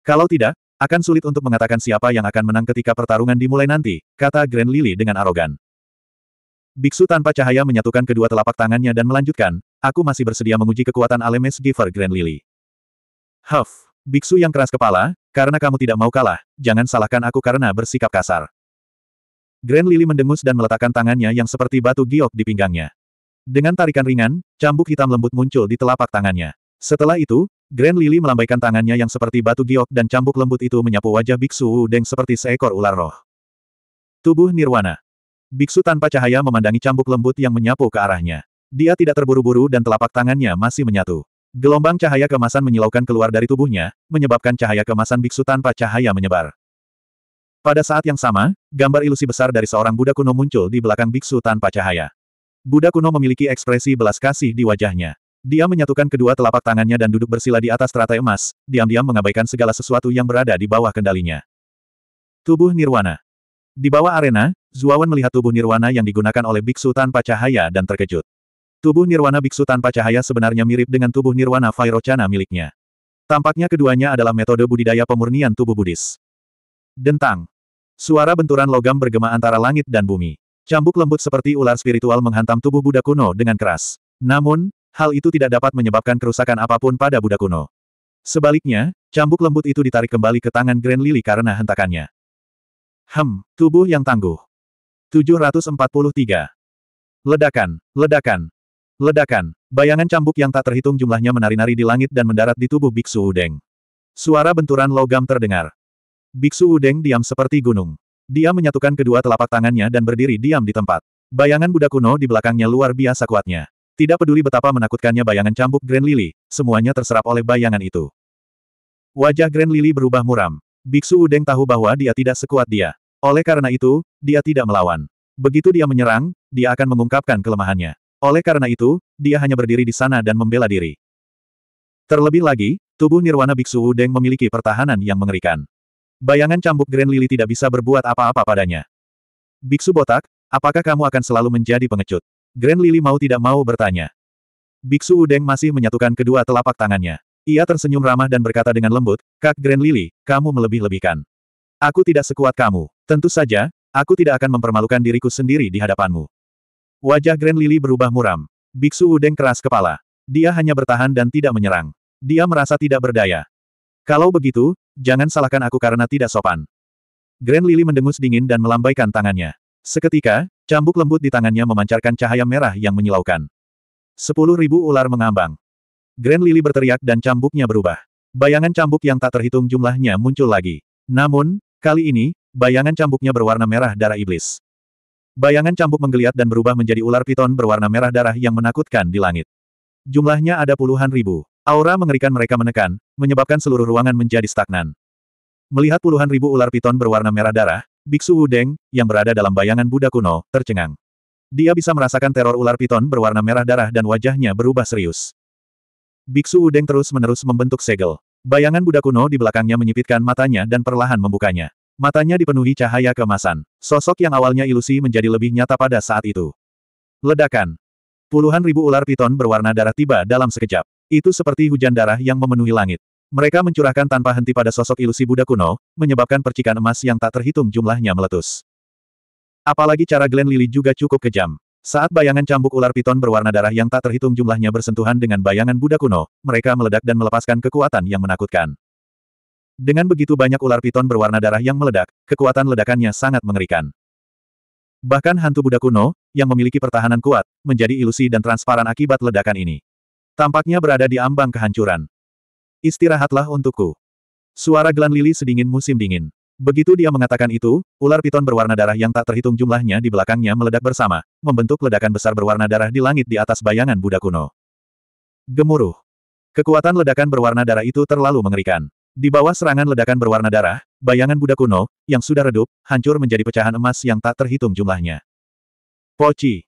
Kalau tidak, akan sulit untuk mengatakan siapa yang akan menang ketika pertarungan dimulai nanti, kata Grand Lily dengan arogan. Biksu tanpa cahaya menyatukan kedua telapak tangannya dan melanjutkan, aku masih bersedia menguji kekuatan Alemes Giver Grand Lily. Huff, biksu yang keras kepala, karena kamu tidak mau kalah, jangan salahkan aku karena bersikap kasar. Grand Lily mendengus dan meletakkan tangannya yang seperti batu giok di pinggangnya. Dengan tarikan ringan, cambuk hitam lembut muncul di telapak tangannya. Setelah itu, Grand Lily melambaikan tangannya yang seperti batu giok dan cambuk lembut itu menyapu wajah Biksu Wu Deng seperti seekor ular roh. Tubuh Nirwana. Biksu tanpa cahaya memandangi cambuk lembut yang menyapu ke arahnya. Dia tidak terburu-buru dan telapak tangannya masih menyatu. Gelombang cahaya kemasan menyilaukan keluar dari tubuhnya, menyebabkan cahaya kemasan Biksu tanpa cahaya menyebar. Pada saat yang sama, gambar ilusi besar dari seorang Buddha kuno muncul di belakang Biksu tanpa cahaya. Buddha kuno memiliki ekspresi belas kasih di wajahnya. Dia menyatukan kedua telapak tangannya dan duduk bersila di atas teratai emas, diam-diam mengabaikan segala sesuatu yang berada di bawah kendalinya. Tubuh Nirwana Di bawah arena, Zuawan melihat tubuh Nirwana yang digunakan oleh biksu tanpa cahaya dan terkejut. Tubuh Nirwana biksu tanpa cahaya sebenarnya mirip dengan tubuh Nirwana Vairochana miliknya. Tampaknya keduanya adalah metode budidaya pemurnian tubuh Buddhis. Dentang. Suara benturan logam bergema antara langit dan bumi. Cambuk lembut seperti ular spiritual menghantam tubuh Buddha kuno dengan keras. Namun, hal itu tidak dapat menyebabkan kerusakan apapun pada Buddha kuno. Sebaliknya, cambuk lembut itu ditarik kembali ke tangan Grand Lily karena hentakannya. Hem, tubuh yang tangguh. 743. Ledakan, ledakan, ledakan. Bayangan cambuk yang tak terhitung jumlahnya menari-nari di langit dan mendarat di tubuh Biksu Udeng. Suara benturan logam terdengar. Biksu Udeng diam seperti gunung. Dia menyatukan kedua telapak tangannya dan berdiri diam di tempat. Bayangan Buddha kuno di belakangnya luar biasa kuatnya. Tidak peduli betapa menakutkannya bayangan cambuk Grand Lily, semuanya terserap oleh bayangan itu. Wajah Grand Lily berubah muram. Biksu Udeng tahu bahwa dia tidak sekuat dia. Oleh karena itu, dia tidak melawan. Begitu dia menyerang, dia akan mengungkapkan kelemahannya. Oleh karena itu, dia hanya berdiri di sana dan membela diri. Terlebih lagi, tubuh Nirwana Biksu Udeng memiliki pertahanan yang mengerikan. Bayangan cambuk Grand Lily tidak bisa berbuat apa-apa padanya. Biksu botak, apakah kamu akan selalu menjadi pengecut? Grand Lily mau tidak mau bertanya. Biksu Udeng masih menyatukan kedua telapak tangannya. Ia tersenyum ramah dan berkata dengan lembut, Kak Grand Lily, kamu melebih-lebihkan. Aku tidak sekuat kamu. Tentu saja, aku tidak akan mempermalukan diriku sendiri di hadapanmu. Wajah Grand Lily berubah muram. Biksu Udeng keras kepala. Dia hanya bertahan dan tidak menyerang. Dia merasa tidak berdaya. Kalau begitu, jangan salahkan aku karena tidak sopan. Grand Lily mendengus dingin dan melambaikan tangannya. Seketika, Cambuk lembut di tangannya memancarkan cahaya merah yang menyilaukan. Sepuluh ribu ular mengambang. Grand Lily berteriak dan cambuknya berubah. Bayangan cambuk yang tak terhitung jumlahnya muncul lagi. Namun, kali ini, bayangan cambuknya berwarna merah darah iblis. Bayangan cambuk menggeliat dan berubah menjadi ular piton berwarna merah darah yang menakutkan di langit. Jumlahnya ada puluhan ribu. Aura mengerikan mereka menekan, menyebabkan seluruh ruangan menjadi stagnan. Melihat puluhan ribu ular piton berwarna merah darah, Biksu Wudeng, yang berada dalam bayangan Buddha kuno, tercengang. Dia bisa merasakan teror ular piton berwarna merah darah dan wajahnya berubah serius. Biksu Udeng terus-menerus membentuk segel. Bayangan Buddha kuno di belakangnya menyipitkan matanya dan perlahan membukanya. Matanya dipenuhi cahaya kemasan. Sosok yang awalnya ilusi menjadi lebih nyata pada saat itu. Ledakan. Puluhan ribu ular piton berwarna darah tiba dalam sekejap. Itu seperti hujan darah yang memenuhi langit. Mereka mencurahkan tanpa henti pada sosok ilusi Buddha kuno, menyebabkan percikan emas yang tak terhitung jumlahnya meletus. Apalagi cara Glen Lily juga cukup kejam. Saat bayangan cambuk ular piton berwarna darah yang tak terhitung jumlahnya bersentuhan dengan bayangan Buddha kuno, mereka meledak dan melepaskan kekuatan yang menakutkan. Dengan begitu banyak ular piton berwarna darah yang meledak, kekuatan ledakannya sangat mengerikan. Bahkan hantu Buddha kuno, yang memiliki pertahanan kuat, menjadi ilusi dan transparan akibat ledakan ini. Tampaknya berada di ambang kehancuran. Istirahatlah untukku. Suara Glan Lili sedingin musim dingin. Begitu dia mengatakan itu, ular piton berwarna darah yang tak terhitung jumlahnya di belakangnya meledak bersama, membentuk ledakan besar berwarna darah di langit di atas bayangan Buddha kuno. Gemuruh. Kekuatan ledakan berwarna darah itu terlalu mengerikan. Di bawah serangan ledakan berwarna darah, bayangan Buddha kuno, yang sudah redup, hancur menjadi pecahan emas yang tak terhitung jumlahnya. Poci.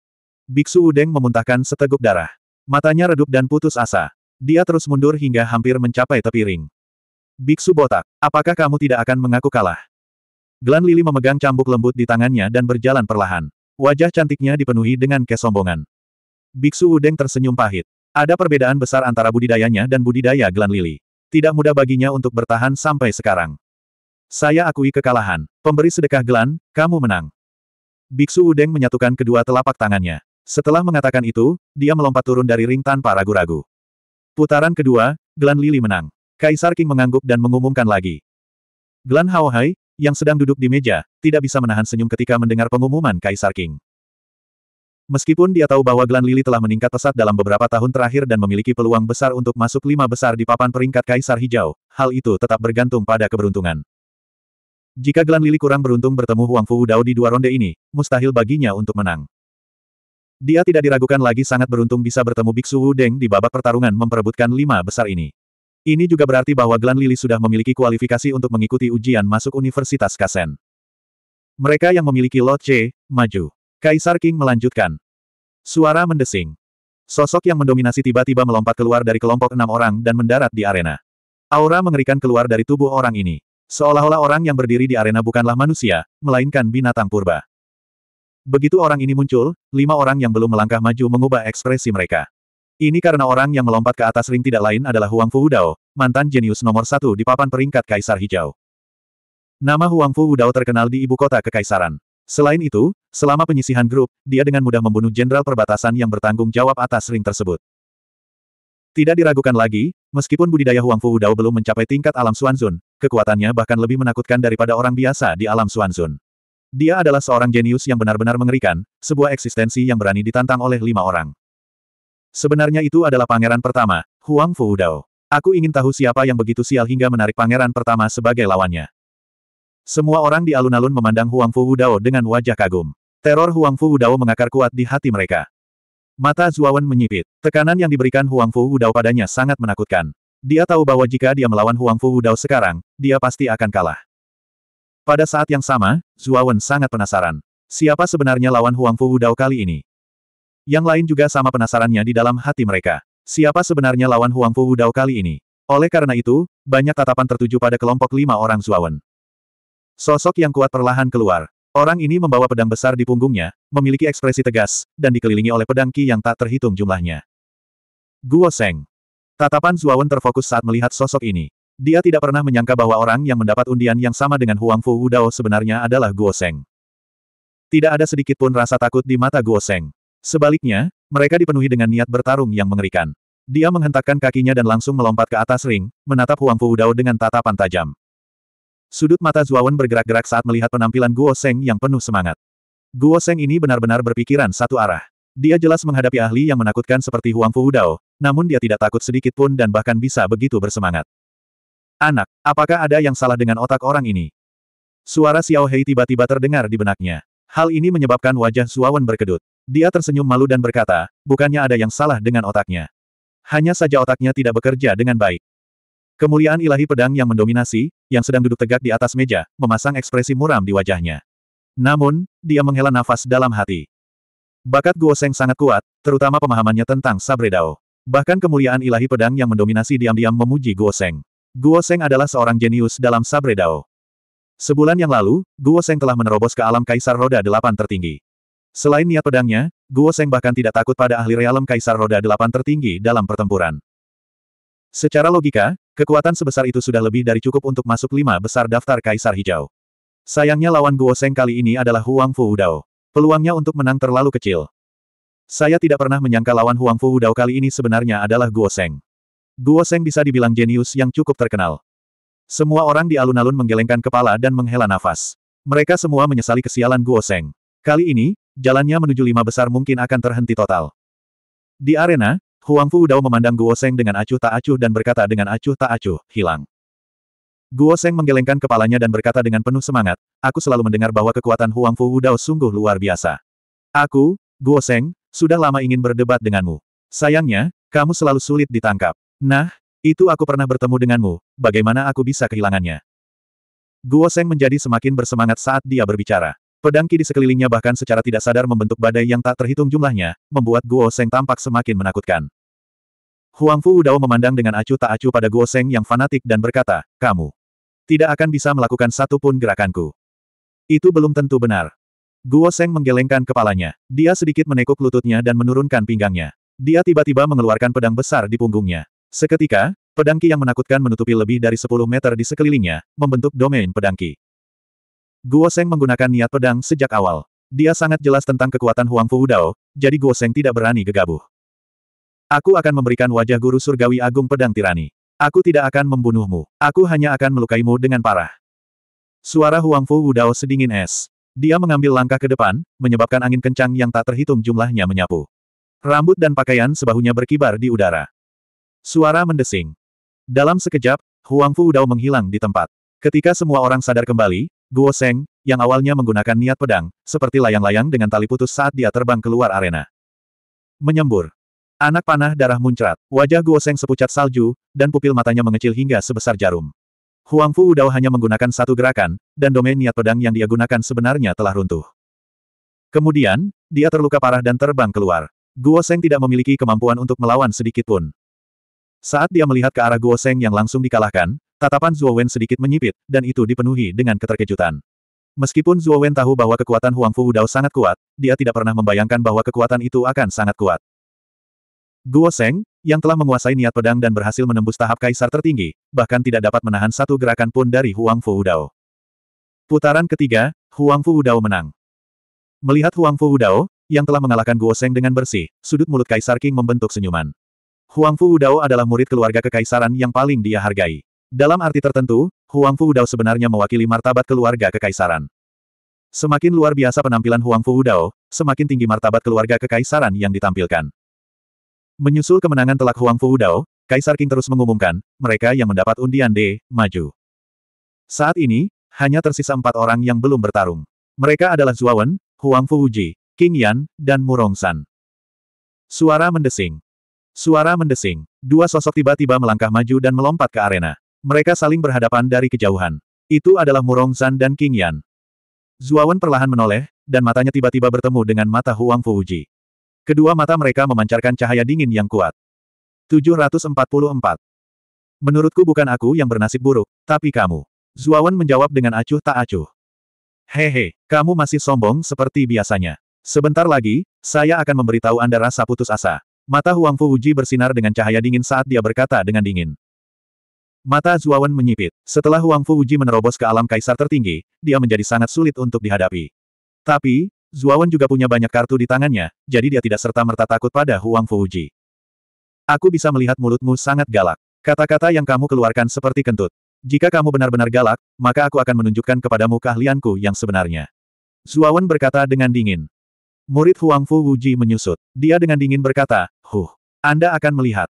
Biksu Udeng memuntahkan seteguk darah. Matanya redup dan putus asa. Dia terus mundur hingga hampir mencapai tepi ring. Biksu botak, apakah kamu tidak akan mengaku kalah? Glan Lili memegang cambuk lembut di tangannya dan berjalan perlahan. Wajah cantiknya dipenuhi dengan kesombongan. Biksu Udeng tersenyum pahit. Ada perbedaan besar antara budidayanya dan budidaya Glan Lili. Tidak mudah baginya untuk bertahan sampai sekarang. Saya akui kekalahan. Pemberi sedekah Glan, kamu menang. Biksu Udeng menyatukan kedua telapak tangannya. Setelah mengatakan itu, dia melompat turun dari ring tanpa ragu-ragu. Putaran kedua, Glan Lili menang. Kaisar King mengangguk dan mengumumkan lagi. Glan Haohai, yang sedang duduk di meja, tidak bisa menahan senyum ketika mendengar pengumuman Kaisar King. Meskipun dia tahu bahwa Glan Lili telah meningkat pesat dalam beberapa tahun terakhir dan memiliki peluang besar untuk masuk lima besar di papan peringkat Kaisar Hijau, hal itu tetap bergantung pada keberuntungan. Jika Glan Lili kurang beruntung bertemu Huang Fu Dao di dua ronde ini, mustahil baginya untuk menang. Dia tidak diragukan lagi sangat beruntung bisa bertemu Biksu Wu Deng di babak pertarungan memperebutkan lima besar ini. Ini juga berarti bahwa Glan Lili sudah memiliki kualifikasi untuk mengikuti ujian masuk Universitas Kasen. Mereka yang memiliki lot C, maju. Kaisar King melanjutkan. Suara mendesing. Sosok yang mendominasi tiba-tiba melompat keluar dari kelompok enam orang dan mendarat di arena. Aura mengerikan keluar dari tubuh orang ini. Seolah-olah orang yang berdiri di arena bukanlah manusia, melainkan binatang purba. Begitu orang ini muncul, lima orang yang belum melangkah maju mengubah ekspresi mereka. Ini karena orang yang melompat ke atas ring tidak lain adalah Huang Fu Udao, mantan jenius nomor satu di papan peringkat Kaisar Hijau. Nama Huang Fu Udao terkenal di ibu kota kekaisaran. Selain itu, selama penyisihan grup, dia dengan mudah membunuh jenderal perbatasan yang bertanggung jawab atas ring tersebut. Tidak diragukan lagi, meskipun budidaya Huang Fu Dao belum mencapai tingkat alam Suanzun, kekuatannya bahkan lebih menakutkan daripada orang biasa di alam Suanzun. Dia adalah seorang jenius yang benar-benar mengerikan, sebuah eksistensi yang berani ditantang oleh lima orang. Sebenarnya itu adalah pangeran pertama, Huang Fu Dao. Aku ingin tahu siapa yang begitu sial hingga menarik pangeran pertama sebagai lawannya. Semua orang di alun-alun memandang Huang Fu Dao dengan wajah kagum. Teror Huang Fu Dao mengakar kuat di hati mereka. Mata Zuawan menyipit. Tekanan yang diberikan Huang Fu Dao padanya sangat menakutkan. Dia tahu bahwa jika dia melawan Huang Fu Dao sekarang, dia pasti akan kalah. Pada saat yang sama, Zuawan sangat penasaran. Siapa sebenarnya lawan Huang Fu Wudao kali ini? Yang lain juga sama penasarannya di dalam hati mereka. Siapa sebenarnya lawan Huang Fu Wudao kali ini? Oleh karena itu, banyak tatapan tertuju pada kelompok lima orang Zuawan. Sosok yang kuat perlahan keluar. Orang ini membawa pedang besar di punggungnya, memiliki ekspresi tegas, dan dikelilingi oleh pedang ki yang tak terhitung jumlahnya. Guo Seng. Tatapan Zuawan terfokus saat melihat sosok ini. Dia tidak pernah menyangka bahwa orang yang mendapat undian yang sama dengan Huang Fu Wudao sebenarnya adalah Guo Seng. Tidak ada sedikit pun rasa takut di mata Guo Seng. Sebaliknya, mereka dipenuhi dengan niat bertarung yang mengerikan. Dia menghentakkan kakinya dan langsung melompat ke atas ring, menatap Huang Fu Wudao dengan tatapan tajam. Sudut mata Zuawan bergerak-gerak saat melihat penampilan Guo Seng yang penuh semangat. Guo Seng ini benar-benar berpikiran satu arah. Dia jelas menghadapi ahli yang menakutkan seperti Huang Fu Wudao, namun dia tidak takut sedikit pun dan bahkan bisa begitu bersemangat. Anak, apakah ada yang salah dengan otak orang ini? Suara Xiao Hei tiba-tiba terdengar di benaknya. Hal ini menyebabkan wajah Suawan berkedut. Dia tersenyum malu dan berkata, bukannya ada yang salah dengan otaknya. Hanya saja otaknya tidak bekerja dengan baik. Kemuliaan ilahi pedang yang mendominasi, yang sedang duduk tegak di atas meja, memasang ekspresi muram di wajahnya. Namun, dia menghela nafas dalam hati. Bakat Guo Guoseng sangat kuat, terutama pemahamannya tentang Sabredao. Bahkan kemuliaan ilahi pedang yang mendominasi diam-diam memuji Guo Guoseng. Guo Seng adalah seorang jenius dalam Sabre Dao. Sebulan yang lalu, Guo Seng telah menerobos ke alam Kaisar Roda Delapan tertinggi. Selain niat pedangnya, Guo Seng bahkan tidak takut pada ahli realem Kaisar Roda Delapan tertinggi dalam pertempuran. Secara logika, kekuatan sebesar itu sudah lebih dari cukup untuk masuk lima besar daftar Kaisar Hijau. Sayangnya lawan Guo Seng kali ini adalah Huang Fu Udao. Peluangnya untuk menang terlalu kecil. Saya tidak pernah menyangka lawan Huang Fu Hudao kali ini sebenarnya adalah Guo Seng. Guo Seng bisa dibilang jenius yang cukup terkenal. Semua orang di alun-alun menggelengkan kepala dan menghela nafas. Mereka semua menyesali kesialan Guo Seng. Kali ini, jalannya menuju lima besar mungkin akan terhenti total. Di arena, Huang Fu Udao memandang Guo Seng dengan acuh tak acuh dan berkata dengan acuh tak acuh, hilang. Guo Seng menggelengkan kepalanya dan berkata dengan penuh semangat, aku selalu mendengar bahwa kekuatan Huang Fu Udao sungguh luar biasa. Aku, Guo Seng, sudah lama ingin berdebat denganmu. Sayangnya, kamu selalu sulit ditangkap. Nah, itu aku pernah bertemu denganmu, bagaimana aku bisa kehilangannya? Guo Seng menjadi semakin bersemangat saat dia berbicara. Pedang ki di sekelilingnya bahkan secara tidak sadar membentuk badai yang tak terhitung jumlahnya, membuat Guo Seng tampak semakin menakutkan. Huang Fu Udao memandang dengan acuh tak acuh pada Guo Seng yang fanatik dan berkata, kamu tidak akan bisa melakukan satu pun gerakanku. Itu belum tentu benar. Guo Seng menggelengkan kepalanya. Dia sedikit menekuk lututnya dan menurunkan pinggangnya. Dia tiba-tiba mengeluarkan pedang besar di punggungnya. Seketika, pedangki yang menakutkan menutupi lebih dari 10 meter di sekelilingnya, membentuk domain pedangki. Guo Seng menggunakan niat pedang sejak awal. Dia sangat jelas tentang kekuatan Huang Fu Udao, jadi Guo Seng tidak berani gegabah. Aku akan memberikan wajah guru surgawi agung pedang tirani. Aku tidak akan membunuhmu. Aku hanya akan melukaimu dengan parah. Suara Huang Fu Wudao sedingin es. Dia mengambil langkah ke depan, menyebabkan angin kencang yang tak terhitung jumlahnya menyapu. Rambut dan pakaian sebahunya berkibar di udara. Suara mendesing. Dalam sekejap, Huang Fu Udao menghilang di tempat. Ketika semua orang sadar kembali, Guo Seng, yang awalnya menggunakan niat pedang, seperti layang-layang dengan tali putus saat dia terbang keluar arena. Menyembur. Anak panah darah muncrat, wajah Guo Seng sepucat salju, dan pupil matanya mengecil hingga sebesar jarum. Huang Fu Udao hanya menggunakan satu gerakan, dan domain niat pedang yang dia gunakan sebenarnya telah runtuh. Kemudian, dia terluka parah dan terbang keluar. Guo Seng tidak memiliki kemampuan untuk melawan sedikitpun. Saat dia melihat ke arah Guo Seng yang langsung dikalahkan, tatapan Zuo Wen sedikit menyipit, dan itu dipenuhi dengan keterkejutan. Meskipun Zuo Wen tahu bahwa kekuatan Huang Fu Dao sangat kuat, dia tidak pernah membayangkan bahwa kekuatan itu akan sangat kuat. Guo Seng, yang telah menguasai niat pedang dan berhasil menembus tahap kaisar tertinggi, bahkan tidak dapat menahan satu gerakan pun dari Huang Fu Dao. Putaran ketiga, Huang Fu Dao menang. Melihat Huang Fu Dao, yang telah mengalahkan Guo Seng dengan bersih, sudut mulut Kaisar King membentuk senyuman. Huangfu Udao adalah murid keluarga kekaisaran yang paling dia hargai. Dalam arti tertentu, Huangfu Udao sebenarnya mewakili martabat keluarga kekaisaran. Semakin luar biasa penampilan Huangfu Udao, semakin tinggi martabat keluarga kekaisaran yang ditampilkan. Menyusul kemenangan telak Huangfu Udao, Kaisar King terus mengumumkan, mereka yang mendapat undian D, maju. Saat ini, hanya tersisa empat orang yang belum bertarung. Mereka adalah Zhuawen, Huangfu Uji, King Yan, dan Murong San. Suara mendesing. Suara mendesing. Dua sosok tiba-tiba melangkah maju dan melompat ke arena. Mereka saling berhadapan dari kejauhan. Itu adalah Murong Zan dan King Yan. Zuawan perlahan menoleh, dan matanya tiba-tiba bertemu dengan mata Huang Fuji. Kedua mata mereka memancarkan cahaya dingin yang kuat. 744. Menurutku bukan aku yang bernasib buruk, tapi kamu. Zuawan menjawab dengan acuh tak acuh. Hehe, kamu masih sombong seperti biasanya. Sebentar lagi, saya akan memberitahu Anda rasa putus asa. Mata Huang Fu Wuji bersinar dengan cahaya dingin saat dia berkata dengan dingin. Mata Zuawan menyipit. Setelah Huang Fu Wuji menerobos ke alam kaisar tertinggi, dia menjadi sangat sulit untuk dihadapi. Tapi, Zuawan juga punya banyak kartu di tangannya, jadi dia tidak serta-merta takut pada Huang Fu Wuji. Aku bisa melihat mulutmu sangat galak. Kata-kata yang kamu keluarkan seperti kentut. Jika kamu benar-benar galak, maka aku akan menunjukkan kepadamu keahlianku yang sebenarnya. Zuawan berkata dengan dingin. Murid Huang Fu Wuji menyusut. Dia dengan dingin berkata, Huh. Anda akan melihat.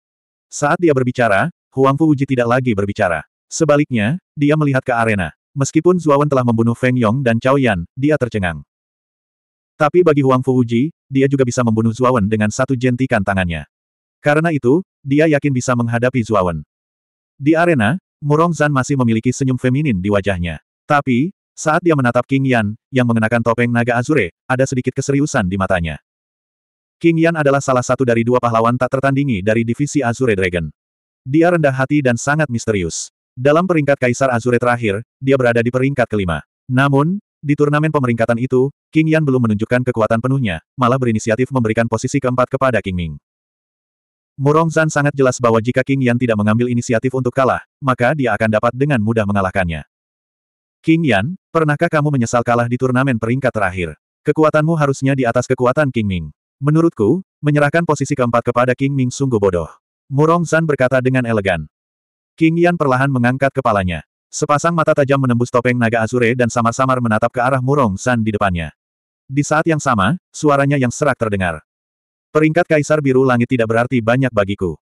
Saat dia berbicara, Huang Fu Uji tidak lagi berbicara. Sebaliknya, dia melihat ke arena. Meskipun Zuawan telah membunuh Feng Yong dan Cao Yan, dia tercengang. Tapi bagi Huang Fu Uji, dia juga bisa membunuh Zuawan dengan satu jentikan tangannya. Karena itu, dia yakin bisa menghadapi Zuawan. Di arena, Murong Zan masih memiliki senyum feminin di wajahnya. Tapi, saat dia menatap King Yan, yang mengenakan topeng naga azure, ada sedikit keseriusan di matanya. King Yan adalah salah satu dari dua pahlawan tak tertandingi dari divisi Azure Dragon. Dia rendah hati dan sangat misterius. Dalam peringkat Kaisar Azure terakhir, dia berada di peringkat kelima. Namun, di turnamen pemeringkatan itu, King Yan belum menunjukkan kekuatan penuhnya, malah berinisiatif memberikan posisi keempat kepada King Ming. Murongzan sangat jelas bahwa jika King Yan tidak mengambil inisiatif untuk kalah, maka dia akan dapat dengan mudah mengalahkannya. King Yan, pernahkah kamu menyesal kalah di turnamen peringkat terakhir? Kekuatanmu harusnya di atas kekuatan King Ming. Menurutku, menyerahkan posisi keempat kepada King Ming sungguh bodoh. Murong San berkata dengan elegan. King Yan perlahan mengangkat kepalanya. Sepasang mata tajam menembus topeng naga Azure dan samar-samar menatap ke arah Murong San di depannya. Di saat yang sama, suaranya yang serak terdengar. Peringkat Kaisar Biru Langit tidak berarti banyak bagiku.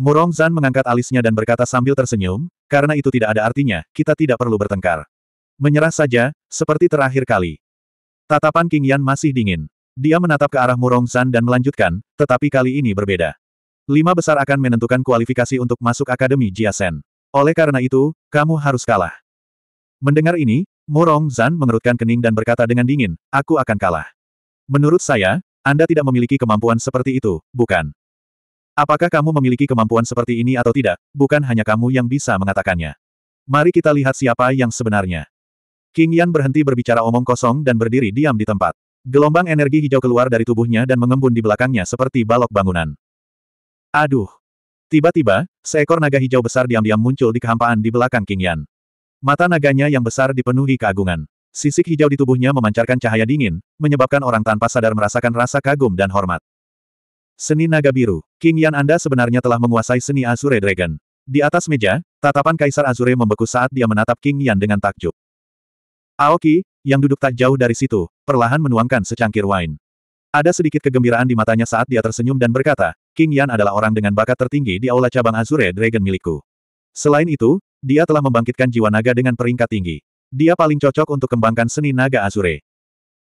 Murong San mengangkat alisnya dan berkata sambil tersenyum, karena itu tidak ada artinya, kita tidak perlu bertengkar. Menyerah saja, seperti terakhir kali. Tatapan King Yan masih dingin. Dia menatap ke arah Murong San dan melanjutkan, tetapi kali ini berbeda. Lima besar akan menentukan kualifikasi untuk masuk Akademi Jiasen. Oleh karena itu, kamu harus kalah. Mendengar ini, Murong Zan mengerutkan kening dan berkata dengan dingin, aku akan kalah. Menurut saya, Anda tidak memiliki kemampuan seperti itu, bukan? Apakah kamu memiliki kemampuan seperti ini atau tidak, bukan hanya kamu yang bisa mengatakannya. Mari kita lihat siapa yang sebenarnya. King Yan berhenti berbicara omong kosong dan berdiri diam di tempat. Gelombang energi hijau keluar dari tubuhnya dan mengembun di belakangnya seperti balok bangunan. Aduh! Tiba-tiba, seekor naga hijau besar diam-diam muncul di kehampaan di belakang King Yan. Mata naganya yang besar dipenuhi keagungan. Sisik hijau di tubuhnya memancarkan cahaya dingin, menyebabkan orang tanpa sadar merasakan rasa kagum dan hormat. Seni Naga Biru, King Yan Anda sebenarnya telah menguasai seni Azure Dragon. Di atas meja, tatapan Kaisar Azure membeku saat dia menatap King Yan dengan takjub. Aoki, yang duduk tak jauh dari situ, perlahan menuangkan secangkir wine. Ada sedikit kegembiraan di matanya saat dia tersenyum dan berkata, King Yan adalah orang dengan bakat tertinggi di aula cabang Azure Dragon milikku. Selain itu, dia telah membangkitkan jiwa naga dengan peringkat tinggi. Dia paling cocok untuk kembangkan seni naga Azure.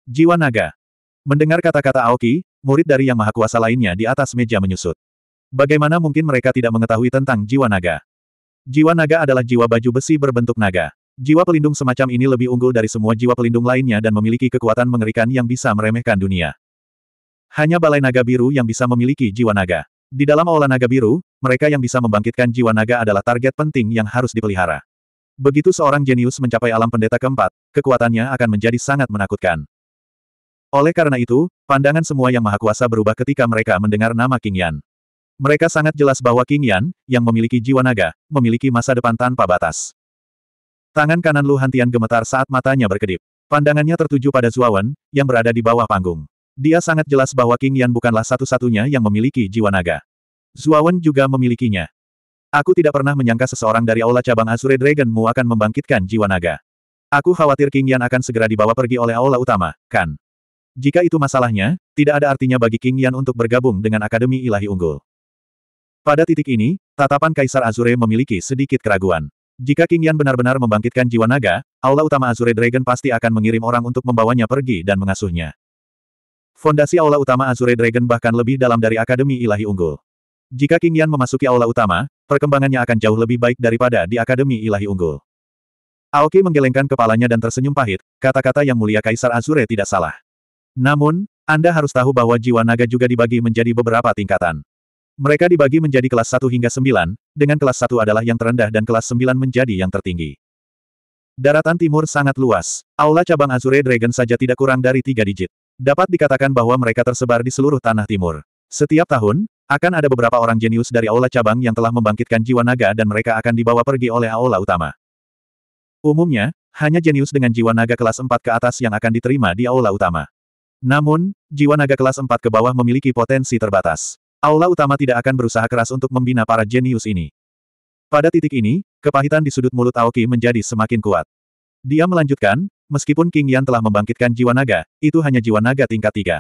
Jiwa naga. Mendengar kata-kata Aoki, murid dari yang maha kuasa lainnya di atas meja menyusut. Bagaimana mungkin mereka tidak mengetahui tentang jiwa naga? Jiwa naga adalah jiwa baju besi berbentuk naga. Jiwa pelindung semacam ini lebih unggul dari semua jiwa pelindung lainnya dan memiliki kekuatan mengerikan yang bisa meremehkan dunia. Hanya Balai Naga Biru yang bisa memiliki jiwa naga. Di dalam olah Naga Biru, mereka yang bisa membangkitkan jiwa naga adalah target penting yang harus dipelihara. Begitu seorang jenius mencapai alam pendeta keempat, kekuatannya akan menjadi sangat menakutkan. Oleh karena itu, pandangan semua yang maha kuasa berubah ketika mereka mendengar nama King Yan. Mereka sangat jelas bahwa King Yan, yang memiliki jiwa naga, memiliki masa depan tanpa batas. Tangan kanan Lu Hantian gemetar saat matanya berkedip. Pandangannya tertuju pada Zuawan, yang berada di bawah panggung. Dia sangat jelas bahwa King Yan bukanlah satu-satunya yang memiliki jiwa naga. Zuawan juga memilikinya. Aku tidak pernah menyangka seseorang dari aula cabang Azure Dragonmu akan membangkitkan jiwa naga. Aku khawatir King Yan akan segera dibawa pergi oleh aula utama, kan? Jika itu masalahnya, tidak ada artinya bagi King Yan untuk bergabung dengan Akademi Ilahi Unggul. Pada titik ini, tatapan Kaisar Azure memiliki sedikit keraguan. Jika King Yan benar-benar membangkitkan jiwa naga, Aula Utama Azure Dragon pasti akan mengirim orang untuk membawanya pergi dan mengasuhnya. Fondasi Aula Utama Azure Dragon bahkan lebih dalam dari Akademi Ilahi Unggul. Jika King Yan memasuki Aula Utama, perkembangannya akan jauh lebih baik daripada di Akademi Ilahi Unggul. Aoki menggelengkan kepalanya dan tersenyum pahit, kata-kata yang mulia Kaisar Azure tidak salah. Namun, Anda harus tahu bahwa jiwa naga juga dibagi menjadi beberapa tingkatan. Mereka dibagi menjadi kelas 1 hingga 9, dengan kelas 1 adalah yang terendah dan kelas 9 menjadi yang tertinggi. Daratan timur sangat luas. Aula cabang Azure Dragon saja tidak kurang dari tiga digit. Dapat dikatakan bahwa mereka tersebar di seluruh tanah timur. Setiap tahun, akan ada beberapa orang jenius dari aula cabang yang telah membangkitkan jiwa naga dan mereka akan dibawa pergi oleh aula utama. Umumnya, hanya jenius dengan jiwa naga kelas 4 ke atas yang akan diterima di aula utama. Namun, jiwa naga kelas 4 ke bawah memiliki potensi terbatas. Aula utama tidak akan berusaha keras untuk membina para jenius ini. Pada titik ini, kepahitan di sudut mulut Aoki menjadi semakin kuat. Dia melanjutkan, meskipun King Yan telah membangkitkan jiwa naga, itu hanya jiwa naga tingkat tiga.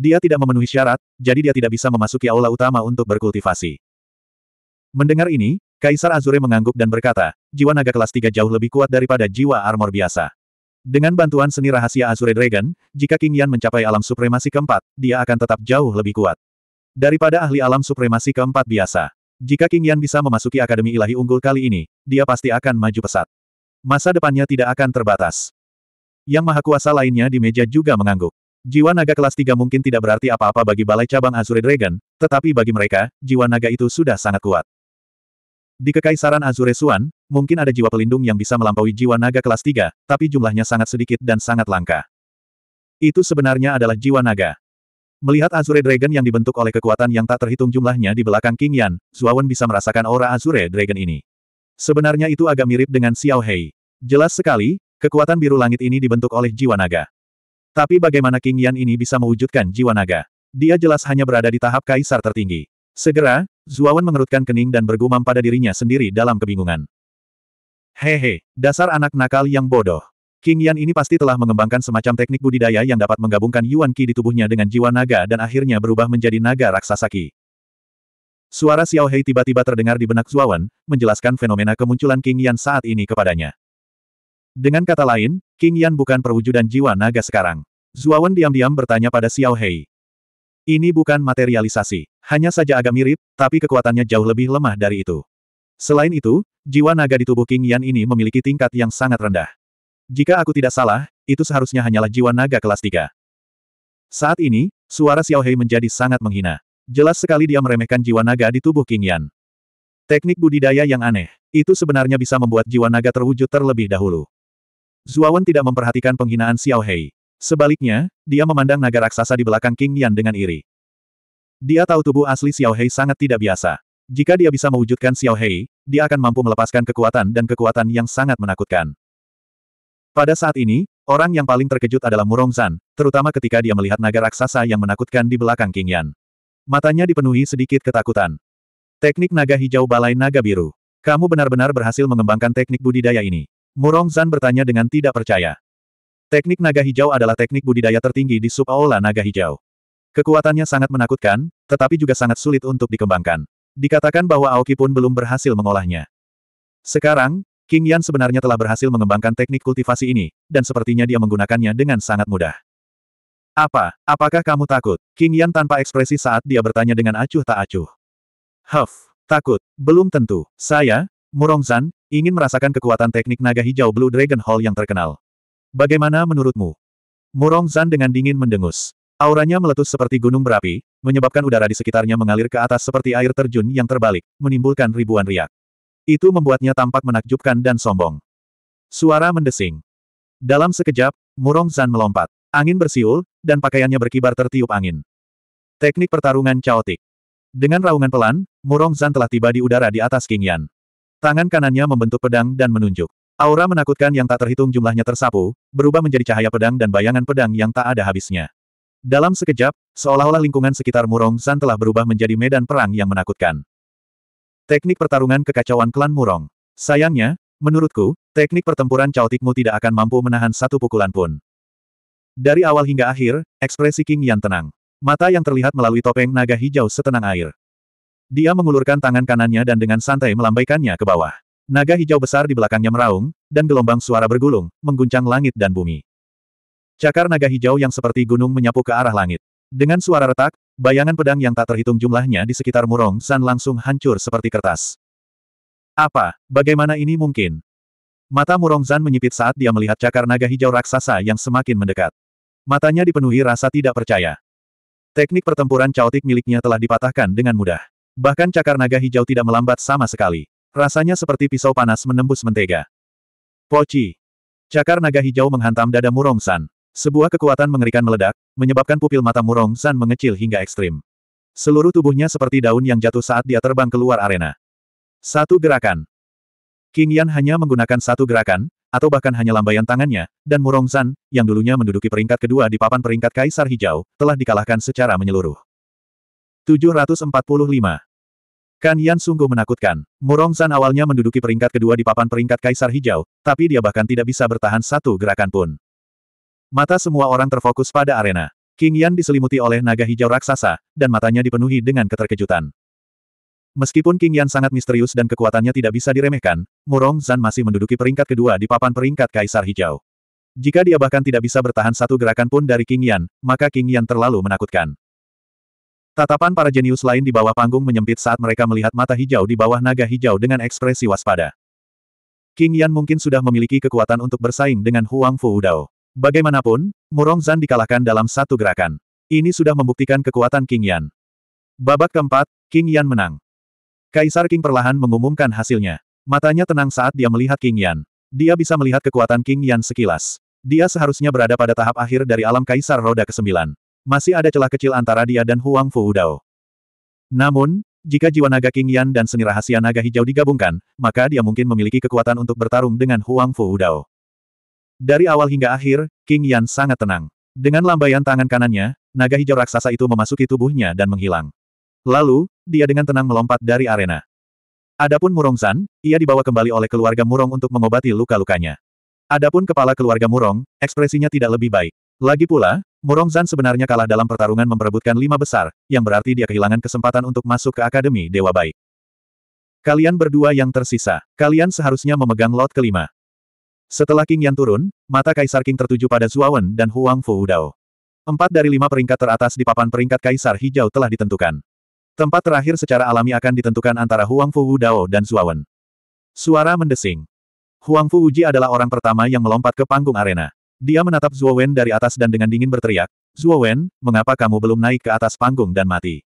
Dia tidak memenuhi syarat, jadi dia tidak bisa memasuki aula utama untuk berkultivasi. Mendengar ini, Kaisar Azure mengangguk dan berkata, jiwa naga kelas tiga jauh lebih kuat daripada jiwa armor biasa. Dengan bantuan seni rahasia Azure Dragon, jika King Yan mencapai alam supremasi keempat, dia akan tetap jauh lebih kuat. Daripada ahli alam supremasi keempat biasa. Jika King Yan bisa memasuki Akademi Ilahi Unggul kali ini, dia pasti akan maju pesat. Masa depannya tidak akan terbatas. Yang maha kuasa lainnya di meja juga mengangguk. Jiwa naga kelas 3 mungkin tidak berarti apa-apa bagi balai cabang Azure Dragon, tetapi bagi mereka, jiwa naga itu sudah sangat kuat. Di Kekaisaran Azure Suan, mungkin ada jiwa pelindung yang bisa melampaui jiwa naga kelas 3, tapi jumlahnya sangat sedikit dan sangat langka. Itu sebenarnya adalah jiwa naga. Melihat Azure Dragon yang dibentuk oleh kekuatan yang tak terhitung jumlahnya di belakang King Yan, Zuawan bisa merasakan aura Azure Dragon ini. Sebenarnya itu agak mirip dengan Xiao Hei. Jelas sekali, kekuatan biru langit ini dibentuk oleh jiwa naga. Tapi bagaimana King Yan ini bisa mewujudkan jiwa naga? Dia jelas hanya berada di tahap kaisar tertinggi. Segera, Zuawan mengerutkan kening dan bergumam pada dirinya sendiri dalam kebingungan. Hehe, dasar anak nakal yang bodoh. King Yan ini pasti telah mengembangkan semacam teknik budidaya yang dapat menggabungkan Yuan Qi di tubuhnya dengan jiwa naga dan akhirnya berubah menjadi naga raksasa Qi. Suara Xiao Hei tiba-tiba terdengar di benak Zuawan, menjelaskan fenomena kemunculan King Yan saat ini kepadanya. Dengan kata lain, King Yan bukan perwujudan jiwa naga sekarang. Zuawan diam-diam bertanya pada Xiao Hei. Ini bukan materialisasi, hanya saja agak mirip, tapi kekuatannya jauh lebih lemah dari itu. Selain itu, jiwa naga di tubuh King Yan ini memiliki tingkat yang sangat rendah. Jika aku tidak salah, itu seharusnya hanyalah jiwa naga kelas 3. Saat ini, suara Xiao Hei menjadi sangat menghina. Jelas sekali dia meremehkan jiwa naga di tubuh King Yan. Teknik budidaya yang aneh, itu sebenarnya bisa membuat jiwa naga terwujud terlebih dahulu. Zuawan tidak memperhatikan penghinaan Xiao Hei. Sebaliknya, dia memandang naga raksasa di belakang King Yan dengan iri. Dia tahu tubuh asli Xiao Hei sangat tidak biasa. Jika dia bisa mewujudkan Xiao Hei, dia akan mampu melepaskan kekuatan dan kekuatan yang sangat menakutkan. Pada saat ini, orang yang paling terkejut adalah Murongzan, terutama ketika dia melihat naga raksasa yang menakutkan di belakang King Yan. Matanya dipenuhi sedikit ketakutan. Teknik naga hijau balai naga biru. Kamu benar-benar berhasil mengembangkan teknik budidaya ini. Murongzan bertanya dengan tidak percaya. Teknik naga hijau adalah teknik budidaya tertinggi di sub aula naga hijau. Kekuatannya sangat menakutkan, tetapi juga sangat sulit untuk dikembangkan. Dikatakan bahwa Aoki pun belum berhasil mengolahnya. Sekarang, King Yan sebenarnya telah berhasil mengembangkan teknik kultivasi ini, dan sepertinya dia menggunakannya dengan sangat mudah. Apa, apakah kamu takut? King Yan tanpa ekspresi saat dia bertanya dengan acuh tak acuh. Huff, takut, belum tentu. Saya, Murong Murongzan, ingin merasakan kekuatan teknik naga hijau Blue Dragon Hall yang terkenal. Bagaimana menurutmu? Murong Murongzan dengan dingin mendengus. Auranya meletus seperti gunung berapi, menyebabkan udara di sekitarnya mengalir ke atas seperti air terjun yang terbalik, menimbulkan ribuan riak. Itu membuatnya tampak menakjubkan dan sombong. Suara mendesing. Dalam sekejap, Murong Zan melompat. Angin bersiul, dan pakaiannya berkibar tertiup angin. Teknik pertarungan caotik. Dengan raungan pelan, Murong Zan telah tiba di udara di atas King Yan. Tangan kanannya membentuk pedang dan menunjuk. Aura menakutkan yang tak terhitung jumlahnya tersapu, berubah menjadi cahaya pedang dan bayangan pedang yang tak ada habisnya. Dalam sekejap, seolah-olah lingkungan sekitar Murong Zan telah berubah menjadi medan perang yang menakutkan. Teknik pertarungan kekacauan klan Murong. Sayangnya, menurutku, teknik pertempuran caotikmu tidak akan mampu menahan satu pukulan pun. Dari awal hingga akhir, ekspresi King Yan tenang. Mata yang terlihat melalui topeng naga hijau setenang air. Dia mengulurkan tangan kanannya dan dengan santai melambaikannya ke bawah. Naga hijau besar di belakangnya meraung, dan gelombang suara bergulung, mengguncang langit dan bumi. Cakar naga hijau yang seperti gunung menyapu ke arah langit. Dengan suara retak, Bayangan pedang yang tak terhitung jumlahnya di sekitar Murong San langsung hancur seperti kertas. Apa? Bagaimana ini mungkin? Mata Murong San menyipit saat dia melihat cakar naga hijau raksasa yang semakin mendekat. Matanya dipenuhi rasa tidak percaya. Teknik pertempuran caotik miliknya telah dipatahkan dengan mudah. Bahkan cakar naga hijau tidak melambat sama sekali. Rasanya seperti pisau panas menembus mentega. Poci. Cakar naga hijau menghantam dada Murong San. Sebuah kekuatan mengerikan meledak, menyebabkan pupil mata Murong San mengecil hingga ekstrim. Seluruh tubuhnya seperti daun yang jatuh saat dia terbang keluar arena. Satu gerakan. King Yan hanya menggunakan satu gerakan, atau bahkan hanya lambaian tangannya, dan Murong San, yang dulunya menduduki peringkat kedua di papan peringkat Kaisar Hijau, telah dikalahkan secara menyeluruh. 745. Kan Yan sungguh menakutkan. Murong San awalnya menduduki peringkat kedua di papan peringkat Kaisar Hijau, tapi dia bahkan tidak bisa bertahan satu gerakan pun. Mata semua orang terfokus pada arena. King Yan diselimuti oleh naga hijau raksasa, dan matanya dipenuhi dengan keterkejutan. Meskipun King Yan sangat misterius dan kekuatannya tidak bisa diremehkan, Murong Zan masih menduduki peringkat kedua di papan peringkat Kaisar Hijau. Jika dia bahkan tidak bisa bertahan satu gerakan pun dari King Yan, maka King Yan terlalu menakutkan. Tatapan para jenius lain di bawah panggung menyempit saat mereka melihat mata hijau di bawah naga hijau dengan ekspresi waspada. King Yan mungkin sudah memiliki kekuatan untuk bersaing dengan Huang Fu Dao. Bagaimanapun, Murongzan dikalahkan dalam satu gerakan. Ini sudah membuktikan kekuatan King Yan. Babak keempat, King Yan menang. Kaisar King perlahan mengumumkan hasilnya. Matanya tenang saat dia melihat King Yan. Dia bisa melihat kekuatan King Yan sekilas. Dia seharusnya berada pada tahap akhir dari alam Kaisar Roda ke-9. Masih ada celah kecil antara dia dan Huang Fu Udao. Namun, jika jiwa naga King Yan dan seni rahasia naga hijau digabungkan, maka dia mungkin memiliki kekuatan untuk bertarung dengan Huang Fu Udao. Dari awal hingga akhir, King Yan sangat tenang. Dengan lambaian tangan kanannya, naga hijau raksasa itu memasuki tubuhnya dan menghilang. Lalu, dia dengan tenang melompat dari arena. Adapun Murong San, ia dibawa kembali oleh keluarga Murong untuk mengobati luka-lukanya. Adapun kepala keluarga Murong, ekspresinya tidak lebih baik. Lagi pula, Murong San sebenarnya kalah dalam pertarungan memperebutkan lima besar, yang berarti dia kehilangan kesempatan untuk masuk ke Akademi Dewa Baik. Kalian berdua yang tersisa, kalian seharusnya memegang lot kelima. Setelah King Yan turun, mata Kaisar King tertuju pada Zuawan dan Huang Fu Dao. Empat dari lima peringkat teratas di papan peringkat Kaisar Hijau telah ditentukan. Tempat terakhir secara alami akan ditentukan antara Huang Fu Dao dan Zuawan. Suara mendesing. Huang Fu Uji adalah orang pertama yang melompat ke panggung arena. Dia menatap Zuowen dari atas dan dengan dingin berteriak, Zuowen, mengapa kamu belum naik ke atas panggung dan mati?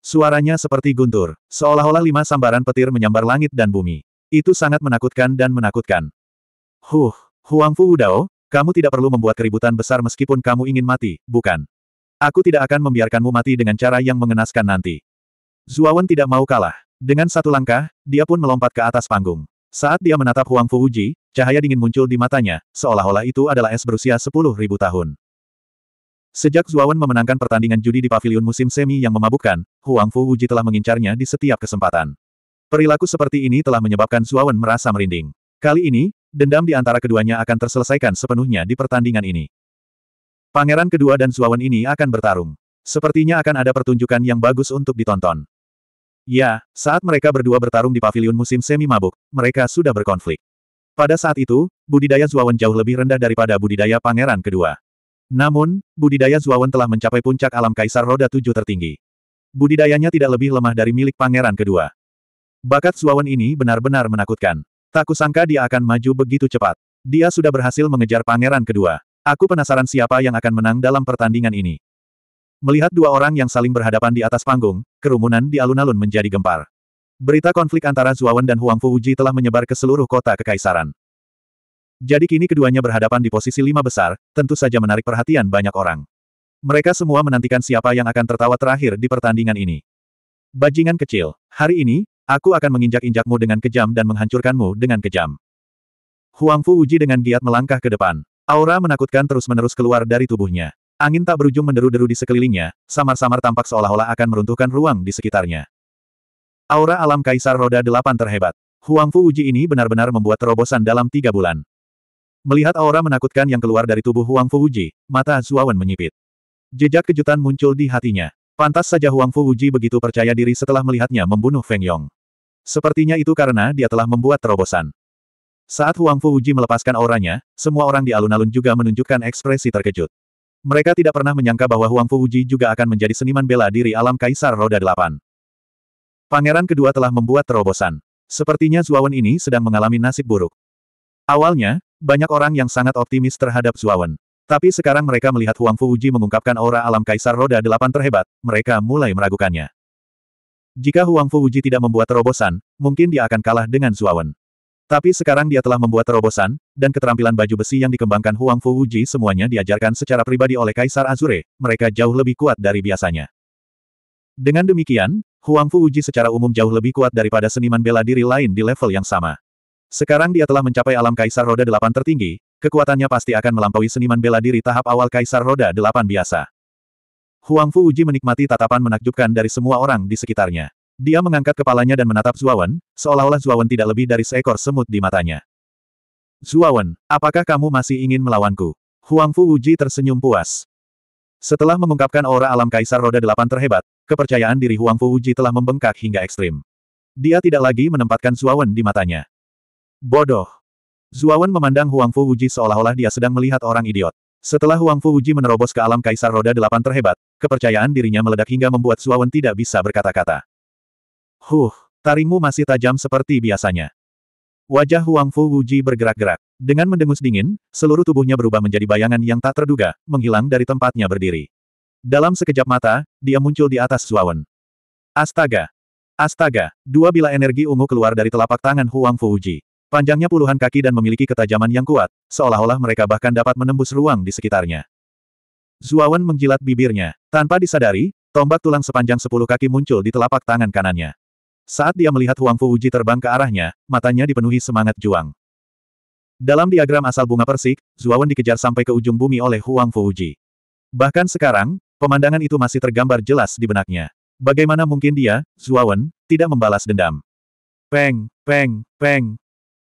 Suaranya seperti guntur, seolah-olah lima sambaran petir menyambar langit dan bumi. Itu sangat menakutkan dan menakutkan. Huh, Huang Huangfu Udao, kamu tidak perlu membuat keributan besar meskipun kamu ingin mati, bukan? Aku tidak akan membiarkanmu mati dengan cara yang mengenaskan nanti. Zuawan tidak mau kalah. Dengan satu langkah, dia pun melompat ke atas panggung. Saat dia menatap Huang Fu Uji, cahaya dingin muncul di matanya, seolah-olah itu adalah es berusia 10.000 tahun. Sejak Zuawan memenangkan pertandingan judi di pavilion musim semi yang memabukkan, Huang Fu Uji telah mengincarnya di setiap kesempatan. Perilaku seperti ini telah menyebabkan Zuawan merasa merinding. Kali ini, dendam di antara keduanya akan terselesaikan sepenuhnya di pertandingan ini. Pangeran kedua dan Zuawan ini akan bertarung. Sepertinya akan ada pertunjukan yang bagus untuk ditonton. Ya, saat mereka berdua bertarung di paviliun musim semi mabuk, mereka sudah berkonflik. Pada saat itu, budidaya Zuawan jauh lebih rendah daripada budidaya pangeran kedua. Namun, budidaya Zuawan telah mencapai puncak alam kaisar roda tujuh tertinggi. Budidayanya tidak lebih lemah dari milik pangeran kedua. Bakat Zuawan ini benar-benar menakutkan. Tak kusangka dia akan maju begitu cepat. Dia sudah berhasil mengejar pangeran kedua. Aku penasaran siapa yang akan menang dalam pertandingan ini. Melihat dua orang yang saling berhadapan di atas panggung, kerumunan di alun-alun menjadi gempar. Berita konflik antara Zuawan dan Huang Fuji telah menyebar ke seluruh kota kekaisaran. Jadi kini keduanya berhadapan di posisi lima besar, tentu saja menarik perhatian banyak orang. Mereka semua menantikan siapa yang akan tertawa terakhir di pertandingan ini. Bajingan kecil, hari ini, Aku akan menginjak-injakmu dengan kejam dan menghancurkanmu dengan kejam. Huang Fu uji dengan giat melangkah ke depan. Aura menakutkan terus-menerus keluar dari tubuhnya. Angin tak berujung menderu-deru di sekelilingnya, samar-samar tampak seolah-olah akan meruntuhkan ruang di sekitarnya. Aura alam Kaisar Roda Delapan terhebat. Huang Fu uji ini benar-benar membuat terobosan dalam tiga bulan. Melihat aura menakutkan yang keluar dari tubuh Huang Fu uji, mata Zuawan menyipit. Jejak kejutan muncul di hatinya. Pantas saja Huang Fu uji begitu percaya diri setelah melihatnya membunuh Feng Yong. Sepertinya itu karena dia telah membuat terobosan. Saat Huang Fu Uji melepaskan auranya, semua orang di alun-alun juga menunjukkan ekspresi terkejut. Mereka tidak pernah menyangka bahwa Huang Fu Uji juga akan menjadi seniman bela diri alam Kaisar Roda Delapan. Pangeran kedua telah membuat terobosan. Sepertinya Zuawan ini sedang mengalami nasib buruk. Awalnya, banyak orang yang sangat optimis terhadap Zuawan. Tapi sekarang mereka melihat Huang Fu Uji mengungkapkan aura alam Kaisar Roda Delapan terhebat, mereka mulai meragukannya. Jika Huang Fu Wuji tidak membuat terobosan, mungkin dia akan kalah dengan Zuawan. Tapi sekarang dia telah membuat terobosan, dan keterampilan baju besi yang dikembangkan Huang Fu Wuji semuanya diajarkan secara pribadi oleh Kaisar Azure, mereka jauh lebih kuat dari biasanya. Dengan demikian, Huang Fu Wuji secara umum jauh lebih kuat daripada seniman bela diri lain di level yang sama. Sekarang dia telah mencapai alam Kaisar Roda 8 tertinggi, kekuatannya pasti akan melampaui seniman bela diri tahap awal Kaisar Roda 8 biasa. Huang Fu Uji menikmati tatapan menakjubkan dari semua orang di sekitarnya. Dia mengangkat kepalanya dan menatap Zuawan, seolah-olah Zuawan tidak lebih dari seekor semut di matanya. Zuawan, apakah kamu masih ingin melawanku? Huang Fu Uji tersenyum puas. Setelah mengungkapkan aura alam Kaisar Roda Delapan terhebat, kepercayaan diri Huang Fu Uji telah membengkak hingga ekstrim. Dia tidak lagi menempatkan Zuawan di matanya. Bodoh. Zuawan memandang Huang Fu Uji seolah-olah dia sedang melihat orang idiot. Setelah Huang Fu Uji menerobos ke alam Kaisar Roda Delapan terhebat, Kepercayaan dirinya meledak hingga membuat Suawen tidak bisa berkata-kata. Huh, tarimu masih tajam seperti biasanya. Wajah Huang Fu Wuji bergerak-gerak. Dengan mendengus dingin, seluruh tubuhnya berubah menjadi bayangan yang tak terduga, menghilang dari tempatnya berdiri. Dalam sekejap mata, dia muncul di atas Suawen. Astaga! Astaga! Dua bila energi ungu keluar dari telapak tangan Huang Fu Wuji. Panjangnya puluhan kaki dan memiliki ketajaman yang kuat, seolah-olah mereka bahkan dapat menembus ruang di sekitarnya. Zuawan menggilat bibirnya. Tanpa disadari, tombak tulang sepanjang sepuluh kaki muncul di telapak tangan kanannya. Saat dia melihat Huang Fu Uji terbang ke arahnya, matanya dipenuhi semangat juang. Dalam diagram asal bunga persik, Zuawan dikejar sampai ke ujung bumi oleh Huang Fu Uji. Bahkan sekarang, pemandangan itu masih tergambar jelas di benaknya. Bagaimana mungkin dia, Zuawan, tidak membalas dendam? Peng, peng, peng,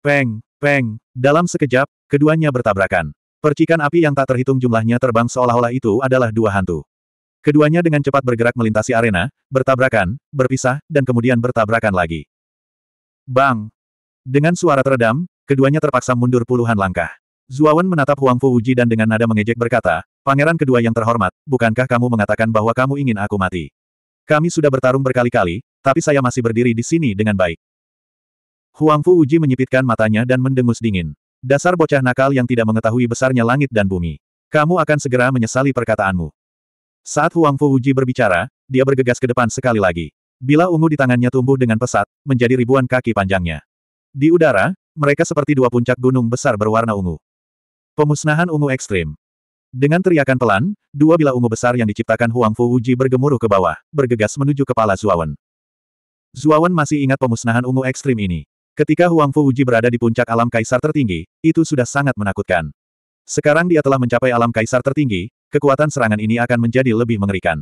peng, peng. Dalam sekejap, keduanya bertabrakan. Percikan api yang tak terhitung jumlahnya terbang seolah-olah itu adalah dua hantu. Keduanya dengan cepat bergerak melintasi arena, bertabrakan, berpisah, dan kemudian bertabrakan lagi. Bang! Dengan suara teredam, keduanya terpaksa mundur puluhan langkah. Zuawan menatap Huang Fu Wuji dan dengan nada mengejek berkata, Pangeran kedua yang terhormat, bukankah kamu mengatakan bahwa kamu ingin aku mati? Kami sudah bertarung berkali-kali, tapi saya masih berdiri di sini dengan baik. Huang Fu Wuji menyipitkan matanya dan mendengus dingin. Dasar bocah nakal yang tidak mengetahui besarnya langit dan bumi. Kamu akan segera menyesali perkataanmu. Saat Huang Fu Uji berbicara, dia bergegas ke depan sekali lagi. Bila ungu di tangannya tumbuh dengan pesat, menjadi ribuan kaki panjangnya. Di udara, mereka seperti dua puncak gunung besar berwarna ungu. Pemusnahan ungu ekstrim. Dengan teriakan pelan, dua bila ungu besar yang diciptakan Huang Fu Uji bergemuruh ke bawah, bergegas menuju kepala Zuawan. Zuawan masih ingat pemusnahan ungu ekstrim ini. Ketika Huang Fu Uji berada di puncak alam kaisar tertinggi, itu sudah sangat menakutkan. Sekarang dia telah mencapai alam kaisar tertinggi, kekuatan serangan ini akan menjadi lebih mengerikan.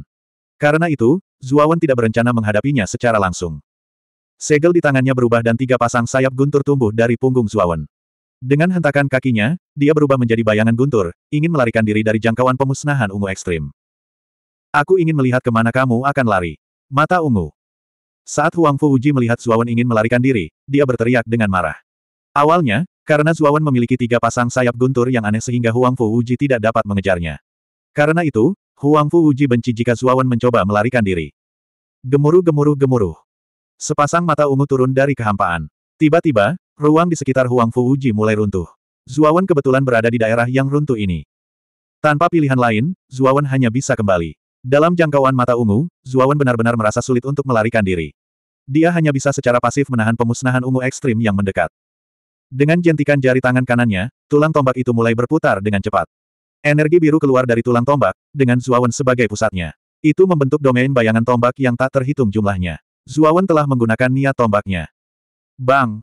Karena itu, Zuawan tidak berencana menghadapinya secara langsung. Segel di tangannya berubah dan tiga pasang sayap guntur tumbuh dari punggung Zuawan. Dengan hentakan kakinya, dia berubah menjadi bayangan guntur, ingin melarikan diri dari jangkauan pemusnahan ungu ekstrim. Aku ingin melihat kemana kamu akan lari. Mata ungu. Saat Huang Fuji melihat Zuawan ingin melarikan diri, dia berteriak dengan marah. Awalnya, karena Zuawan memiliki tiga pasang sayap guntur yang aneh sehingga Huang Fuji tidak dapat mengejarnya. Karena itu, Huang Fuji benci jika Zuawan mencoba melarikan diri. Gemuruh gemuruh gemuruh. Sepasang mata ungu turun dari kehampaan. Tiba-tiba, ruang di sekitar Huang Fuji mulai runtuh. Zuawan kebetulan berada di daerah yang runtuh ini. Tanpa pilihan lain, Zuawan hanya bisa kembali. Dalam jangkauan mata ungu, Zuawan benar-benar merasa sulit untuk melarikan diri. Dia hanya bisa secara pasif menahan pemusnahan ungu ekstrim yang mendekat. Dengan jentikan jari tangan kanannya, tulang tombak itu mulai berputar dengan cepat. Energi biru keluar dari tulang tombak, dengan Zuawan sebagai pusatnya. Itu membentuk domain bayangan tombak yang tak terhitung jumlahnya. Zuawan telah menggunakan niat tombaknya. Bang!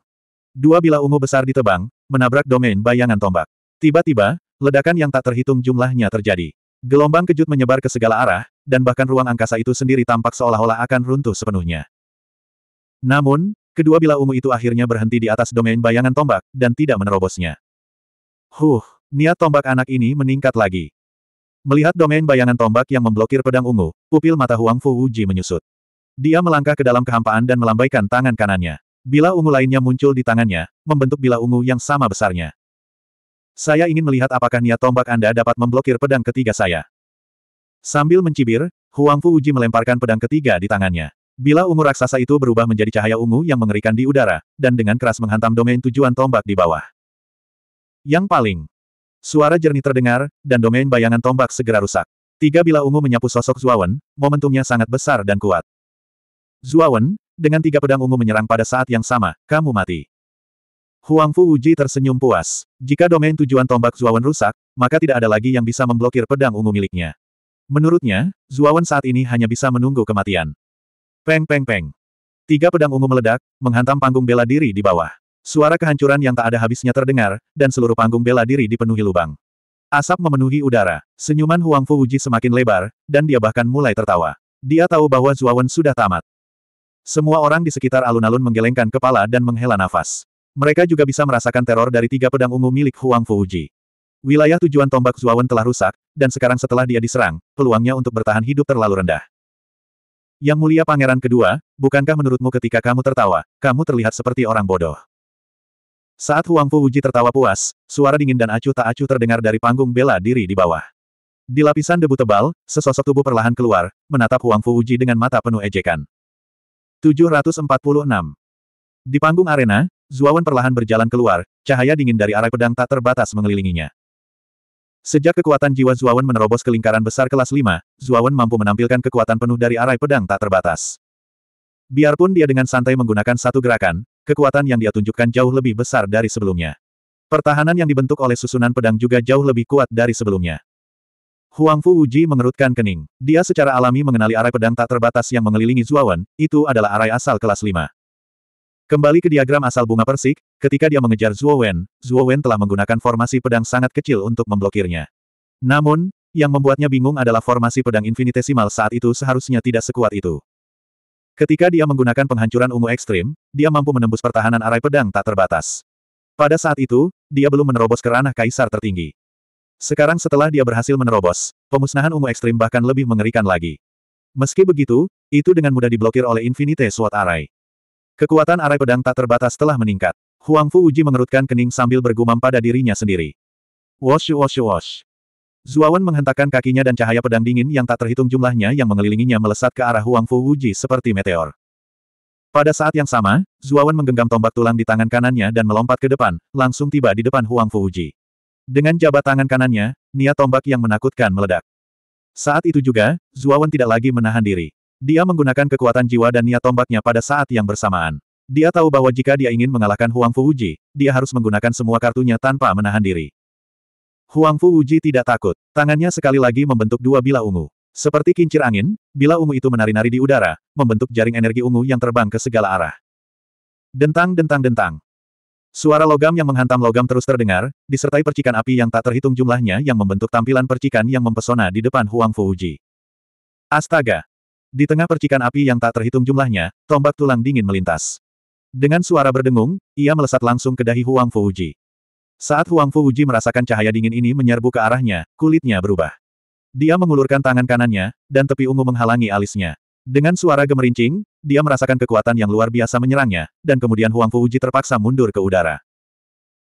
Dua bila ungu besar ditebang, menabrak domain bayangan tombak. Tiba-tiba, ledakan yang tak terhitung jumlahnya terjadi. Gelombang kejut menyebar ke segala arah, dan bahkan ruang angkasa itu sendiri tampak seolah-olah akan runtuh sepenuhnya. Namun, kedua bila ungu itu akhirnya berhenti di atas domain bayangan tombak, dan tidak menerobosnya. Huh, niat tombak anak ini meningkat lagi. Melihat domain bayangan tombak yang memblokir pedang ungu, pupil mata Huang Fu Wuji menyusut. Dia melangkah ke dalam kehampaan dan melambaikan tangan kanannya. Bila ungu lainnya muncul di tangannya, membentuk bila ungu yang sama besarnya. Saya ingin melihat apakah niat tombak Anda dapat memblokir pedang ketiga saya. Sambil mencibir, Huang Fu Uji melemparkan pedang ketiga di tangannya. Bila ungu raksasa itu berubah menjadi cahaya ungu yang mengerikan di udara, dan dengan keras menghantam domain tujuan tombak di bawah. Yang paling. Suara jernih terdengar, dan domain bayangan tombak segera rusak. Tiga bila ungu menyapu sosok Zuawan, momentumnya sangat besar dan kuat. Zuawan, dengan tiga pedang ungu menyerang pada saat yang sama, kamu mati. Huang Fu Wuji tersenyum puas. Jika domain tujuan tombak Zuawan rusak, maka tidak ada lagi yang bisa memblokir pedang ungu miliknya. Menurutnya, Zuawan saat ini hanya bisa menunggu kematian. Peng peng peng. Tiga pedang ungu meledak, menghantam panggung bela diri di bawah. Suara kehancuran yang tak ada habisnya terdengar, dan seluruh panggung bela diri dipenuhi lubang. Asap memenuhi udara. Senyuman Huang Fu Wuji semakin lebar, dan dia bahkan mulai tertawa. Dia tahu bahwa Zuawan sudah tamat. Semua orang di sekitar alun-alun menggelengkan kepala dan menghela nafas. Mereka juga bisa merasakan teror dari tiga pedang ungu milik Huang Fuji. Wilayah tujuan tombak Zuawan telah rusak, dan sekarang setelah dia diserang, peluangnya untuk bertahan hidup terlalu rendah. Yang mulia pangeran kedua, bukankah menurutmu ketika kamu tertawa, kamu terlihat seperti orang bodoh? Saat Huang Fuji tertawa puas, suara dingin dan acuh tak acuh terdengar dari panggung bela diri di bawah. Di lapisan debu tebal, sesosok tubuh perlahan keluar, menatap Huang Fuji dengan mata penuh ejekan. 746. Di panggung arena, Zuawan perlahan berjalan keluar, cahaya dingin dari arah pedang tak terbatas mengelilinginya. Sejak kekuatan jiwa Zuawan menerobos ke lingkaran besar kelas 5, Zuawan mampu menampilkan kekuatan penuh dari arai pedang tak terbatas. Biarpun dia dengan santai menggunakan satu gerakan, kekuatan yang dia tunjukkan jauh lebih besar dari sebelumnya. Pertahanan yang dibentuk oleh susunan pedang juga jauh lebih kuat dari sebelumnya. Huang Fu Wuji mengerutkan kening. Dia secara alami mengenali arai pedang tak terbatas yang mengelilingi Zuawan, itu adalah arai asal kelas 5. Kembali ke diagram asal bunga persik, ketika dia mengejar Zhuo Wen, Zhuo Wen telah menggunakan formasi pedang sangat kecil untuk memblokirnya. Namun, yang membuatnya bingung adalah formasi pedang infinitesimal saat itu seharusnya tidak sekuat itu. Ketika dia menggunakan penghancuran ungu ekstrim, dia mampu menembus pertahanan arai pedang tak terbatas. Pada saat itu, dia belum menerobos ke ranah kaisar tertinggi. Sekarang setelah dia berhasil menerobos, pemusnahan ungu ekstrim bahkan lebih mengerikan lagi. Meski begitu, itu dengan mudah diblokir oleh Infinite Sword Array. Kekuatan arai pedang tak terbatas telah meningkat. Huang Fu Uji mengerutkan kening sambil bergumam pada dirinya sendiri. Wash wash wash. Zuawan menghentakkan kakinya dan cahaya pedang dingin yang tak terhitung jumlahnya yang mengelilinginya melesat ke arah Huang Fu Uji seperti meteor. Pada saat yang sama, Zuawan menggenggam tombak tulang di tangan kanannya dan melompat ke depan, langsung tiba di depan Huang Fu Uji. Dengan jabat tangan kanannya, niat tombak yang menakutkan meledak. Saat itu juga, Zuawan tidak lagi menahan diri. Dia menggunakan kekuatan jiwa dan niat tombaknya pada saat yang bersamaan. Dia tahu bahwa jika dia ingin mengalahkan Huang Fu Uji, dia harus menggunakan semua kartunya tanpa menahan diri. Huang Fu Uji tidak takut. Tangannya sekali lagi membentuk dua bila ungu. Seperti kincir angin, bila ungu itu menari-nari di udara, membentuk jaring energi ungu yang terbang ke segala arah. Dentang-dentang-dentang. Suara logam yang menghantam logam terus terdengar, disertai percikan api yang tak terhitung jumlahnya yang membentuk tampilan percikan yang mempesona di depan Huang Fu Fuji. Astaga, di tengah percikan api yang tak terhitung jumlahnya, tombak tulang dingin melintas. Dengan suara berdengung, ia melesat langsung ke dahi Huang Fuji. Saat Huang Fuji merasakan cahaya dingin ini menyerbu ke arahnya, kulitnya berubah. Dia mengulurkan tangan kanannya, dan tepi ungu menghalangi alisnya. Dengan suara gemerincing, dia merasakan kekuatan yang luar biasa menyerangnya, dan kemudian Huang Fuji terpaksa mundur ke udara.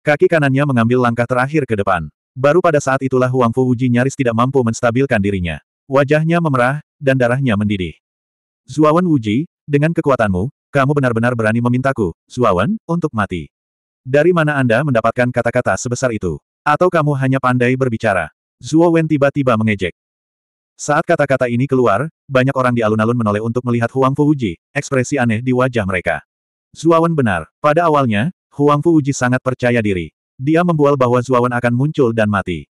Kaki kanannya mengambil langkah terakhir ke depan. Baru pada saat itulah Huang Fuji nyaris tidak mampu menstabilkan dirinya. Wajahnya memerah, dan darahnya mendidih. Zuawan Wuji, dengan kekuatanmu, kamu benar-benar berani memintaku, Zuawan, untuk mati. Dari mana Anda mendapatkan kata-kata sebesar itu? Atau kamu hanya pandai berbicara? Zuawan tiba-tiba mengejek. Saat kata-kata ini keluar, banyak orang di alun-alun menoleh untuk melihat Huang Fuji, ekspresi aneh di wajah mereka. Zuawan benar, pada awalnya, Huang Fuji sangat percaya diri. Dia membual bahwa Zuawan akan muncul dan mati.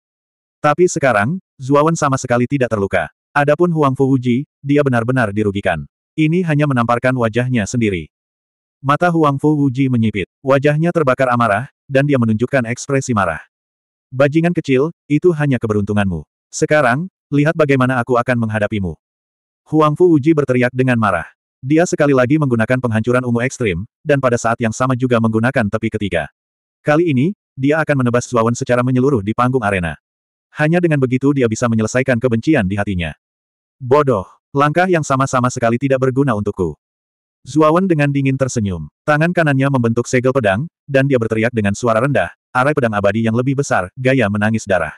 Tapi sekarang, Zuawan sama sekali tidak terluka. Adapun Huang Fuji, dia benar-benar dirugikan. Ini hanya menamparkan wajahnya sendiri. Mata Huang Fuji menyipit, wajahnya terbakar amarah, dan dia menunjukkan ekspresi marah. Bajingan kecil, itu hanya keberuntunganmu. Sekarang, lihat bagaimana aku akan menghadapimu. Huang Fuji berteriak dengan marah. Dia sekali lagi menggunakan penghancuran ungu ekstrim, dan pada saat yang sama juga menggunakan tepi ketiga. Kali ini, dia akan menebas Zuawan secara menyeluruh di panggung arena. Hanya dengan begitu dia bisa menyelesaikan kebencian di hatinya. Bodoh, langkah yang sama-sama sekali tidak berguna untukku. Zuawan dengan dingin tersenyum. Tangan kanannya membentuk segel pedang, dan dia berteriak dengan suara rendah, arai pedang abadi yang lebih besar, gaya menangis darah.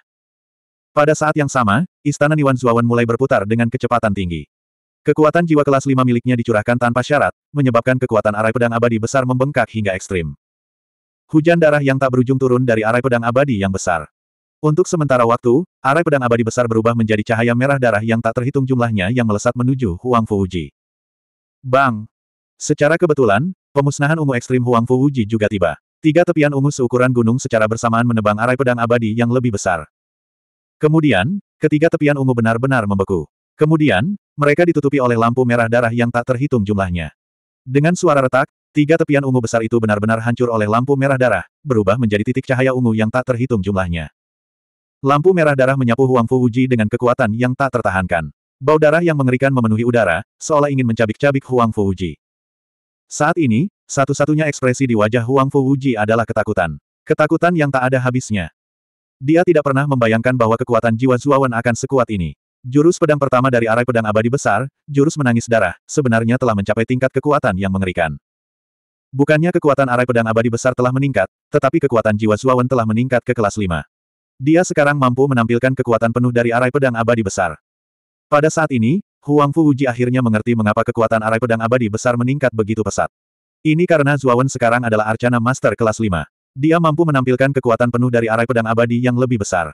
Pada saat yang sama, istana Niwan Zuawan mulai berputar dengan kecepatan tinggi. Kekuatan jiwa kelas 5 miliknya dicurahkan tanpa syarat, menyebabkan kekuatan arai pedang abadi besar membengkak hingga ekstrim. Hujan darah yang tak berujung turun dari arai pedang abadi yang besar. Untuk sementara waktu, arai pedang abadi besar berubah menjadi cahaya merah darah yang tak terhitung jumlahnya yang melesat menuju Huang Fuji. Bang! Secara kebetulan, pemusnahan ungu ekstrim Huang Fuji juga tiba. Tiga tepian ungu seukuran gunung secara bersamaan menebang arai pedang abadi yang lebih besar. Kemudian, ketiga tepian ungu benar-benar membeku. Kemudian, mereka ditutupi oleh lampu merah darah yang tak terhitung jumlahnya. Dengan suara retak, tiga tepian ungu besar itu benar-benar hancur oleh lampu merah darah, berubah menjadi titik cahaya ungu yang tak terhitung jumlahnya. Lampu merah darah menyapu Huang Fu Wuji dengan kekuatan yang tak tertahankan. Bau darah yang mengerikan memenuhi udara, seolah ingin mencabik-cabik Huang Fu Wuji. Saat ini, satu-satunya ekspresi di wajah Huang Fu Wuji adalah ketakutan. Ketakutan yang tak ada habisnya. Dia tidak pernah membayangkan bahwa kekuatan jiwa Zuawan akan sekuat ini. Jurus pedang pertama dari arai pedang abadi besar, jurus menangis darah, sebenarnya telah mencapai tingkat kekuatan yang mengerikan. Bukannya kekuatan arai pedang abadi besar telah meningkat, tetapi kekuatan jiwa Zuawan telah meningkat ke kelas 5. Dia sekarang mampu menampilkan kekuatan penuh dari arai pedang abadi besar. Pada saat ini, Huang Fu Uji akhirnya mengerti mengapa kekuatan arai pedang abadi besar meningkat begitu pesat. Ini karena Zuawan sekarang adalah Arcana Master kelas 5. Dia mampu menampilkan kekuatan penuh dari arai pedang abadi yang lebih besar.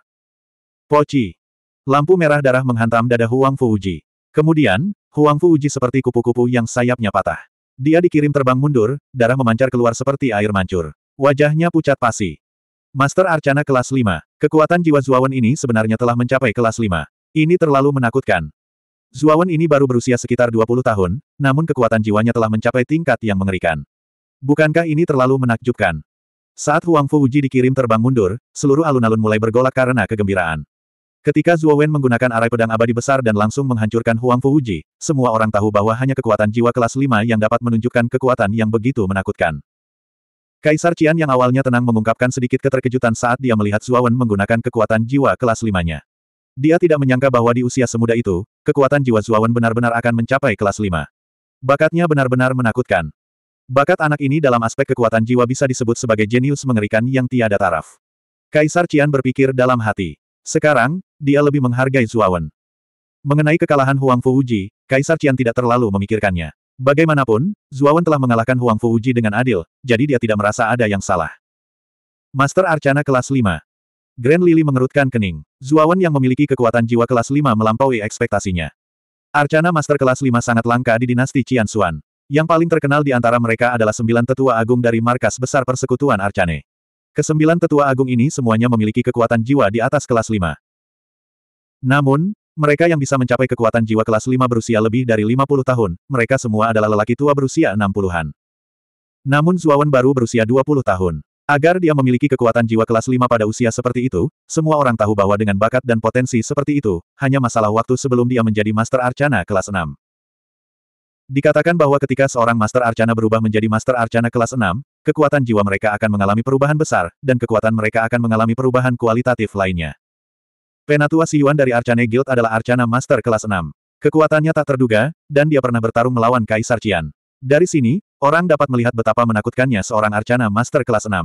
Poci. Lampu merah darah menghantam dada Huang Fu Uji. Kemudian, Huang Fu Uji seperti kupu-kupu yang sayapnya patah. Dia dikirim terbang mundur, darah memancar keluar seperti air mancur. Wajahnya pucat pasi. Master Arcana kelas 5. Kekuatan jiwa Zuawan ini sebenarnya telah mencapai kelas 5. Ini terlalu menakutkan. Zuawan ini baru berusia sekitar 20 tahun, namun kekuatan jiwanya telah mencapai tingkat yang mengerikan. Bukankah ini terlalu menakjubkan? Saat Huang Fu Uji dikirim terbang mundur, seluruh alun-alun mulai bergolak karena kegembiraan. Ketika Wen menggunakan arai pedang abadi besar dan langsung menghancurkan Huang Fu Uji, semua orang tahu bahwa hanya kekuatan jiwa kelas 5 yang dapat menunjukkan kekuatan yang begitu menakutkan. Kaisar Cian yang awalnya tenang mengungkapkan sedikit keterkejutan saat dia melihat Zuawan menggunakan kekuatan jiwa kelas limanya. Dia tidak menyangka bahwa di usia semuda itu, kekuatan jiwa Zuawan benar-benar akan mencapai kelas lima. Bakatnya benar-benar menakutkan. Bakat anak ini dalam aspek kekuatan jiwa bisa disebut sebagai jenius mengerikan yang tiada taraf. Kaisar Cian berpikir dalam hati. Sekarang, dia lebih menghargai Zuawan. Mengenai kekalahan Huang Fuji, Kaisar Cian tidak terlalu memikirkannya. Bagaimanapun, Zuawan telah mengalahkan Huang Fu Uji dengan adil, jadi dia tidak merasa ada yang salah. Master Arcana kelas 5. Grand Lily mengerutkan kening. Zuawan yang memiliki kekuatan jiwa kelas 5 melampaui ekspektasinya. Arcana Master kelas 5 sangat langka di dinasti Qianxuan. Yang paling terkenal di antara mereka adalah sembilan tetua agung dari markas besar persekutuan Arcane. Kesembilan tetua agung ini semuanya memiliki kekuatan jiwa di atas kelas 5. Namun, mereka yang bisa mencapai kekuatan jiwa kelas 5 berusia lebih dari 50 tahun, mereka semua adalah lelaki tua berusia 60-an. Namun Zuawan baru berusia 20 tahun. Agar dia memiliki kekuatan jiwa kelas 5 pada usia seperti itu, semua orang tahu bahwa dengan bakat dan potensi seperti itu, hanya masalah waktu sebelum dia menjadi Master Arcana kelas 6. Dikatakan bahwa ketika seorang Master Arcana berubah menjadi Master Arcana kelas 6, kekuatan jiwa mereka akan mengalami perubahan besar, dan kekuatan mereka akan mengalami perubahan kualitatif lainnya. Penatua Yuan dari Arcane Guild adalah Arcana Master kelas 6. Kekuatannya tak terduga, dan dia pernah bertarung melawan Kaisar Qian. Dari sini, orang dapat melihat betapa menakutkannya seorang Arcana Master kelas 6.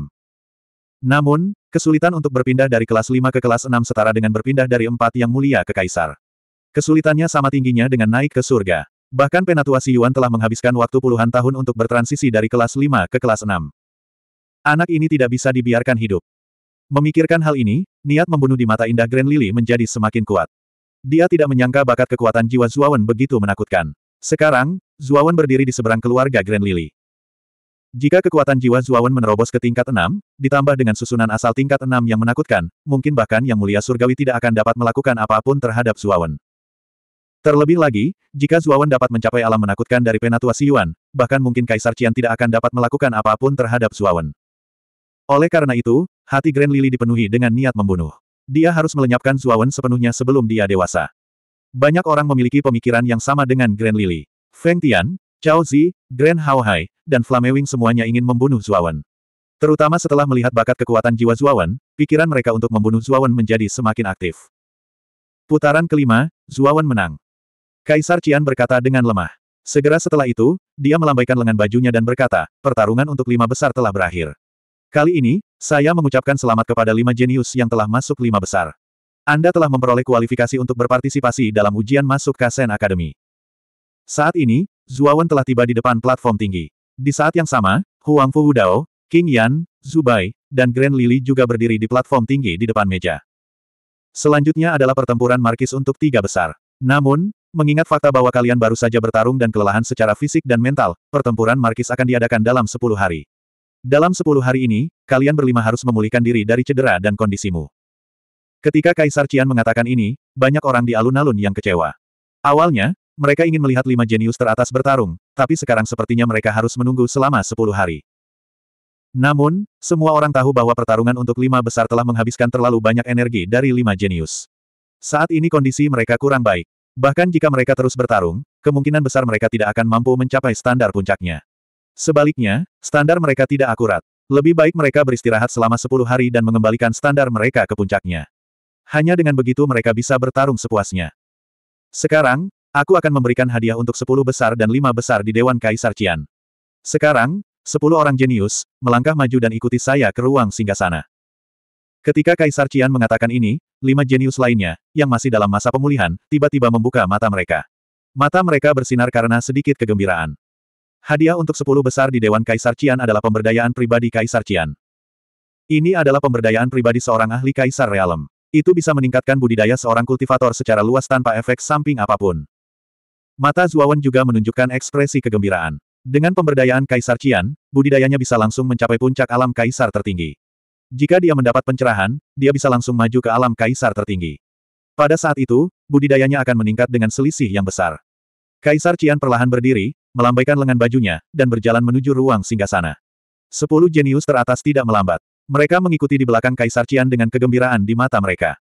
Namun, kesulitan untuk berpindah dari kelas 5 ke kelas 6 setara dengan berpindah dari empat yang mulia ke Kaisar. Kesulitannya sama tingginya dengan naik ke surga. Bahkan Penatua Yuan telah menghabiskan waktu puluhan tahun untuk bertransisi dari kelas 5 ke kelas 6. Anak ini tidak bisa dibiarkan hidup. Memikirkan hal ini, niat membunuh di mata indah Grand Lily menjadi semakin kuat. Dia tidak menyangka bakat kekuatan jiwa Zuawan begitu menakutkan. Sekarang, Zuawan berdiri di seberang keluarga Grand Lily. Jika kekuatan jiwa Zuawan menerobos ke tingkat enam, ditambah dengan susunan asal tingkat enam yang menakutkan, mungkin bahkan Yang Mulia Surgawi tidak akan dapat melakukan apapun terhadap Zuawan. Terlebih lagi, jika Zuawan dapat mencapai alam menakutkan dari Penatua Siyuan, bahkan mungkin Kaisar Cian tidak akan dapat melakukan apapun terhadap Zuawan. Oleh karena itu, Hati Grand Lily dipenuhi dengan niat membunuh. Dia harus melenyapkan Zuawan sepenuhnya sebelum dia dewasa. Banyak orang memiliki pemikiran yang sama dengan Grand Lily. Feng Tian, Chao Zi, Grand Hao Hai, dan Flame Wing semuanya ingin membunuh Zuawan. Terutama setelah melihat bakat kekuatan jiwa Zuawan, pikiran mereka untuk membunuh Zuawan menjadi semakin aktif. Putaran kelima, Zuawan menang. Kaisar Qian berkata dengan lemah. Segera setelah itu, dia melambaikan lengan bajunya dan berkata, pertarungan untuk lima besar telah berakhir. Kali ini, saya mengucapkan selamat kepada lima jenius yang telah masuk lima besar. Anda telah memperoleh kualifikasi untuk berpartisipasi dalam ujian masuk Kasen Academy. Saat ini, Zuawan telah tiba di depan platform tinggi. Di saat yang sama, Huang Fu Wudao, King Yan, Zubai, dan Grand Lily juga berdiri di platform tinggi di depan meja. Selanjutnya adalah pertempuran markis untuk tiga besar. Namun, mengingat fakta bahwa kalian baru saja bertarung dan kelelahan secara fisik dan mental, pertempuran markis akan diadakan dalam sepuluh hari. Dalam sepuluh hari ini, kalian berlima harus memulihkan diri dari cedera dan kondisimu. Ketika Kaisar Cian mengatakan ini, banyak orang di alun-alun yang kecewa. Awalnya, mereka ingin melihat lima jenius teratas bertarung, tapi sekarang sepertinya mereka harus menunggu selama sepuluh hari. Namun, semua orang tahu bahwa pertarungan untuk lima besar telah menghabiskan terlalu banyak energi dari lima jenius. Saat ini kondisi mereka kurang baik. Bahkan jika mereka terus bertarung, kemungkinan besar mereka tidak akan mampu mencapai standar puncaknya. Sebaliknya, standar mereka tidak akurat. Lebih baik mereka beristirahat selama 10 hari dan mengembalikan standar mereka ke puncaknya. Hanya dengan begitu mereka bisa bertarung sepuasnya. Sekarang, aku akan memberikan hadiah untuk 10 besar dan 5 besar di Dewan Kaisar Cian. Sekarang, 10 orang jenius, melangkah maju dan ikuti saya ke ruang singgasana. Ketika Kaisar Cian mengatakan ini, lima jenius lainnya, yang masih dalam masa pemulihan, tiba-tiba membuka mata mereka. Mata mereka bersinar karena sedikit kegembiraan. Hadiah untuk 10 besar di Dewan Kaisar Cian adalah pemberdayaan pribadi Kaisar Cian. Ini adalah pemberdayaan pribadi seorang ahli Kaisar Realem. Itu bisa meningkatkan budidaya seorang kultivator secara luas tanpa efek samping apapun. Mata Zuawan juga menunjukkan ekspresi kegembiraan. Dengan pemberdayaan Kaisar Cian, budidayanya bisa langsung mencapai puncak alam Kaisar tertinggi. Jika dia mendapat pencerahan, dia bisa langsung maju ke alam Kaisar tertinggi. Pada saat itu, budidayanya akan meningkat dengan selisih yang besar. Kaisar Cian perlahan berdiri, melambaikan lengan bajunya, dan berjalan menuju ruang singgasana. Sepuluh jenius teratas tidak melambat. Mereka mengikuti di belakang Kaisar Cian dengan kegembiraan di mata mereka.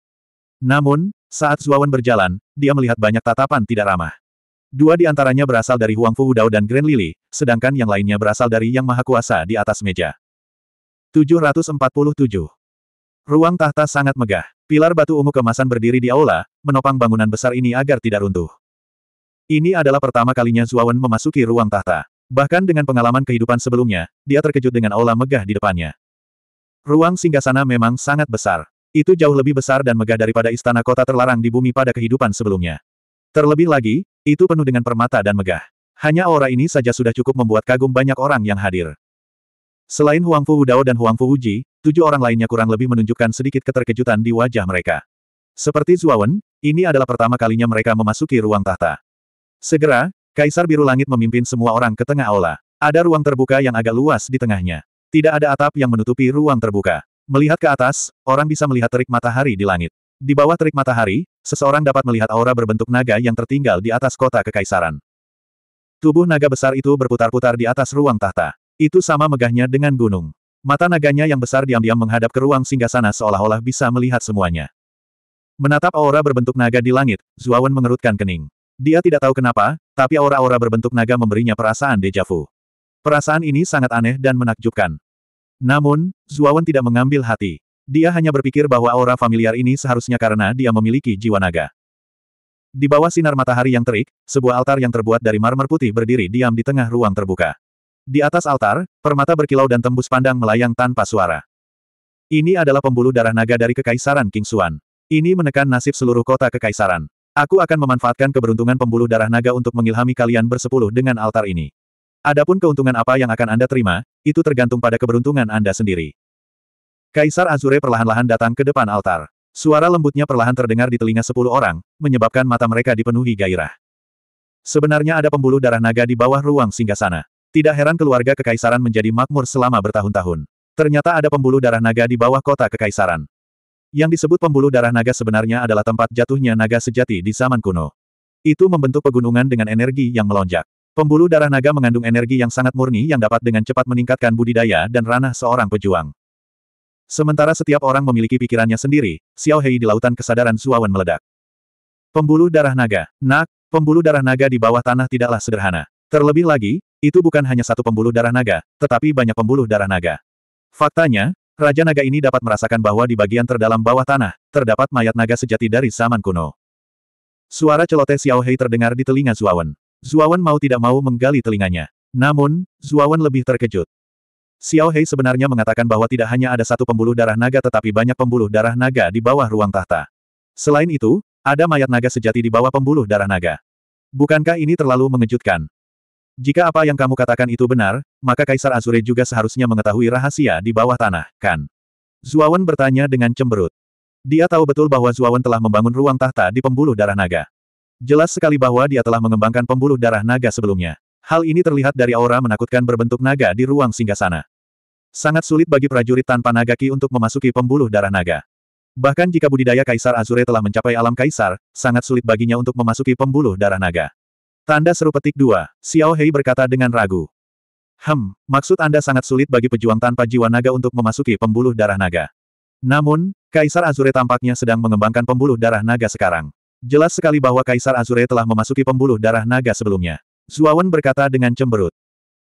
Namun, saat Zuawan berjalan, dia melihat banyak tatapan tidak ramah. Dua di antaranya berasal dari Huang Fu Dao dan Grand Lily, sedangkan yang lainnya berasal dari Yang Maha Kuasa di atas meja. 747. Ruang tahta sangat megah. Pilar batu ungu kemasan berdiri di aula, menopang bangunan besar ini agar tidak runtuh. Ini adalah pertama kalinya Zuawan memasuki ruang tahta. Bahkan dengan pengalaman kehidupan sebelumnya, dia terkejut dengan aula megah di depannya. Ruang singgasana memang sangat besar. Itu jauh lebih besar dan megah daripada istana kota terlarang di bumi pada kehidupan sebelumnya. Terlebih lagi, itu penuh dengan permata dan megah. Hanya aura ini saja sudah cukup membuat kagum banyak orang yang hadir. Selain Huang Fu Dao dan Huang Fu Uji, tujuh orang lainnya kurang lebih menunjukkan sedikit keterkejutan di wajah mereka. Seperti Zuawan, ini adalah pertama kalinya mereka memasuki ruang tahta. Segera, Kaisar Biru Langit memimpin semua orang ke tengah aula. Ada ruang terbuka yang agak luas di tengahnya. Tidak ada atap yang menutupi ruang terbuka. Melihat ke atas, orang bisa melihat terik matahari di langit. Di bawah terik matahari, seseorang dapat melihat aura berbentuk naga yang tertinggal di atas kota kekaisaran. Tubuh naga besar itu berputar-putar di atas ruang tahta. Itu sama megahnya dengan gunung. Mata naganya yang besar diam-diam menghadap ke ruang singgasana seolah-olah bisa melihat semuanya. Menatap aura berbentuk naga di langit, Zuawan mengerutkan kening. Dia tidak tahu kenapa, tapi aura-aura berbentuk naga memberinya perasaan dejavu. Perasaan ini sangat aneh dan menakjubkan. Namun, Zuawan tidak mengambil hati. Dia hanya berpikir bahwa aura familiar ini seharusnya karena dia memiliki jiwa naga. Di bawah sinar matahari yang terik, sebuah altar yang terbuat dari marmer putih berdiri diam di tengah ruang terbuka. Di atas altar, permata berkilau dan tembus pandang melayang tanpa suara. Ini adalah pembuluh darah naga dari Kekaisaran King Xuan. Ini menekan nasib seluruh kota Kekaisaran. Aku akan memanfaatkan keberuntungan pembuluh darah naga untuk mengilhami kalian bersepuluh dengan altar ini. Adapun keuntungan apa yang akan Anda terima, itu tergantung pada keberuntungan Anda sendiri. Kaisar Azure perlahan-lahan datang ke depan altar. Suara lembutnya perlahan terdengar di telinga sepuluh orang, menyebabkan mata mereka dipenuhi gairah. Sebenarnya ada pembuluh darah naga di bawah ruang singgasana. Tidak heran keluarga kekaisaran menjadi makmur selama bertahun-tahun. Ternyata ada pembuluh darah naga di bawah kota kekaisaran. Yang disebut pembuluh darah naga sebenarnya adalah tempat jatuhnya naga sejati di zaman kuno. Itu membentuk pegunungan dengan energi yang melonjak. Pembuluh darah naga mengandung energi yang sangat murni yang dapat dengan cepat meningkatkan budidaya dan ranah seorang pejuang. Sementara setiap orang memiliki pikirannya sendiri, Xiao Hei di lautan kesadaran Zuawan meledak. Pembuluh darah naga, nak, pembuluh darah naga di bawah tanah tidaklah sederhana. Terlebih lagi, itu bukan hanya satu pembuluh darah naga, tetapi banyak pembuluh darah naga. Faktanya, Raja naga ini dapat merasakan bahwa di bagian terdalam bawah tanah, terdapat mayat naga sejati dari zaman kuno. Suara celoteh Xiao Hei terdengar di telinga Zuawan. Zuawan mau tidak mau menggali telinganya. Namun, Zuawan lebih terkejut. Xiao Hei sebenarnya mengatakan bahwa tidak hanya ada satu pembuluh darah naga tetapi banyak pembuluh darah naga di bawah ruang tahta. Selain itu, ada mayat naga sejati di bawah pembuluh darah naga. Bukankah ini terlalu mengejutkan? Jika apa yang kamu katakan itu benar, maka Kaisar Azure juga seharusnya mengetahui rahasia di bawah tanah, kan? Zuawan bertanya dengan cemberut. Dia tahu betul bahwa Zuawan telah membangun ruang tahta di pembuluh darah naga. Jelas sekali bahwa dia telah mengembangkan pembuluh darah naga sebelumnya. Hal ini terlihat dari aura menakutkan berbentuk naga di ruang singgasana. Sangat sulit bagi prajurit tanpa naga ki untuk memasuki pembuluh darah naga. Bahkan jika budidaya Kaisar Azure telah mencapai alam Kaisar, sangat sulit baginya untuk memasuki pembuluh darah naga. Tanda seru petik dua, Xiao Hei berkata dengan ragu. Hem, maksud Anda sangat sulit bagi pejuang tanpa jiwa naga untuk memasuki pembuluh darah naga. Namun, Kaisar Azure tampaknya sedang mengembangkan pembuluh darah naga sekarang. Jelas sekali bahwa Kaisar Azure telah memasuki pembuluh darah naga sebelumnya. Zuawan berkata dengan cemberut.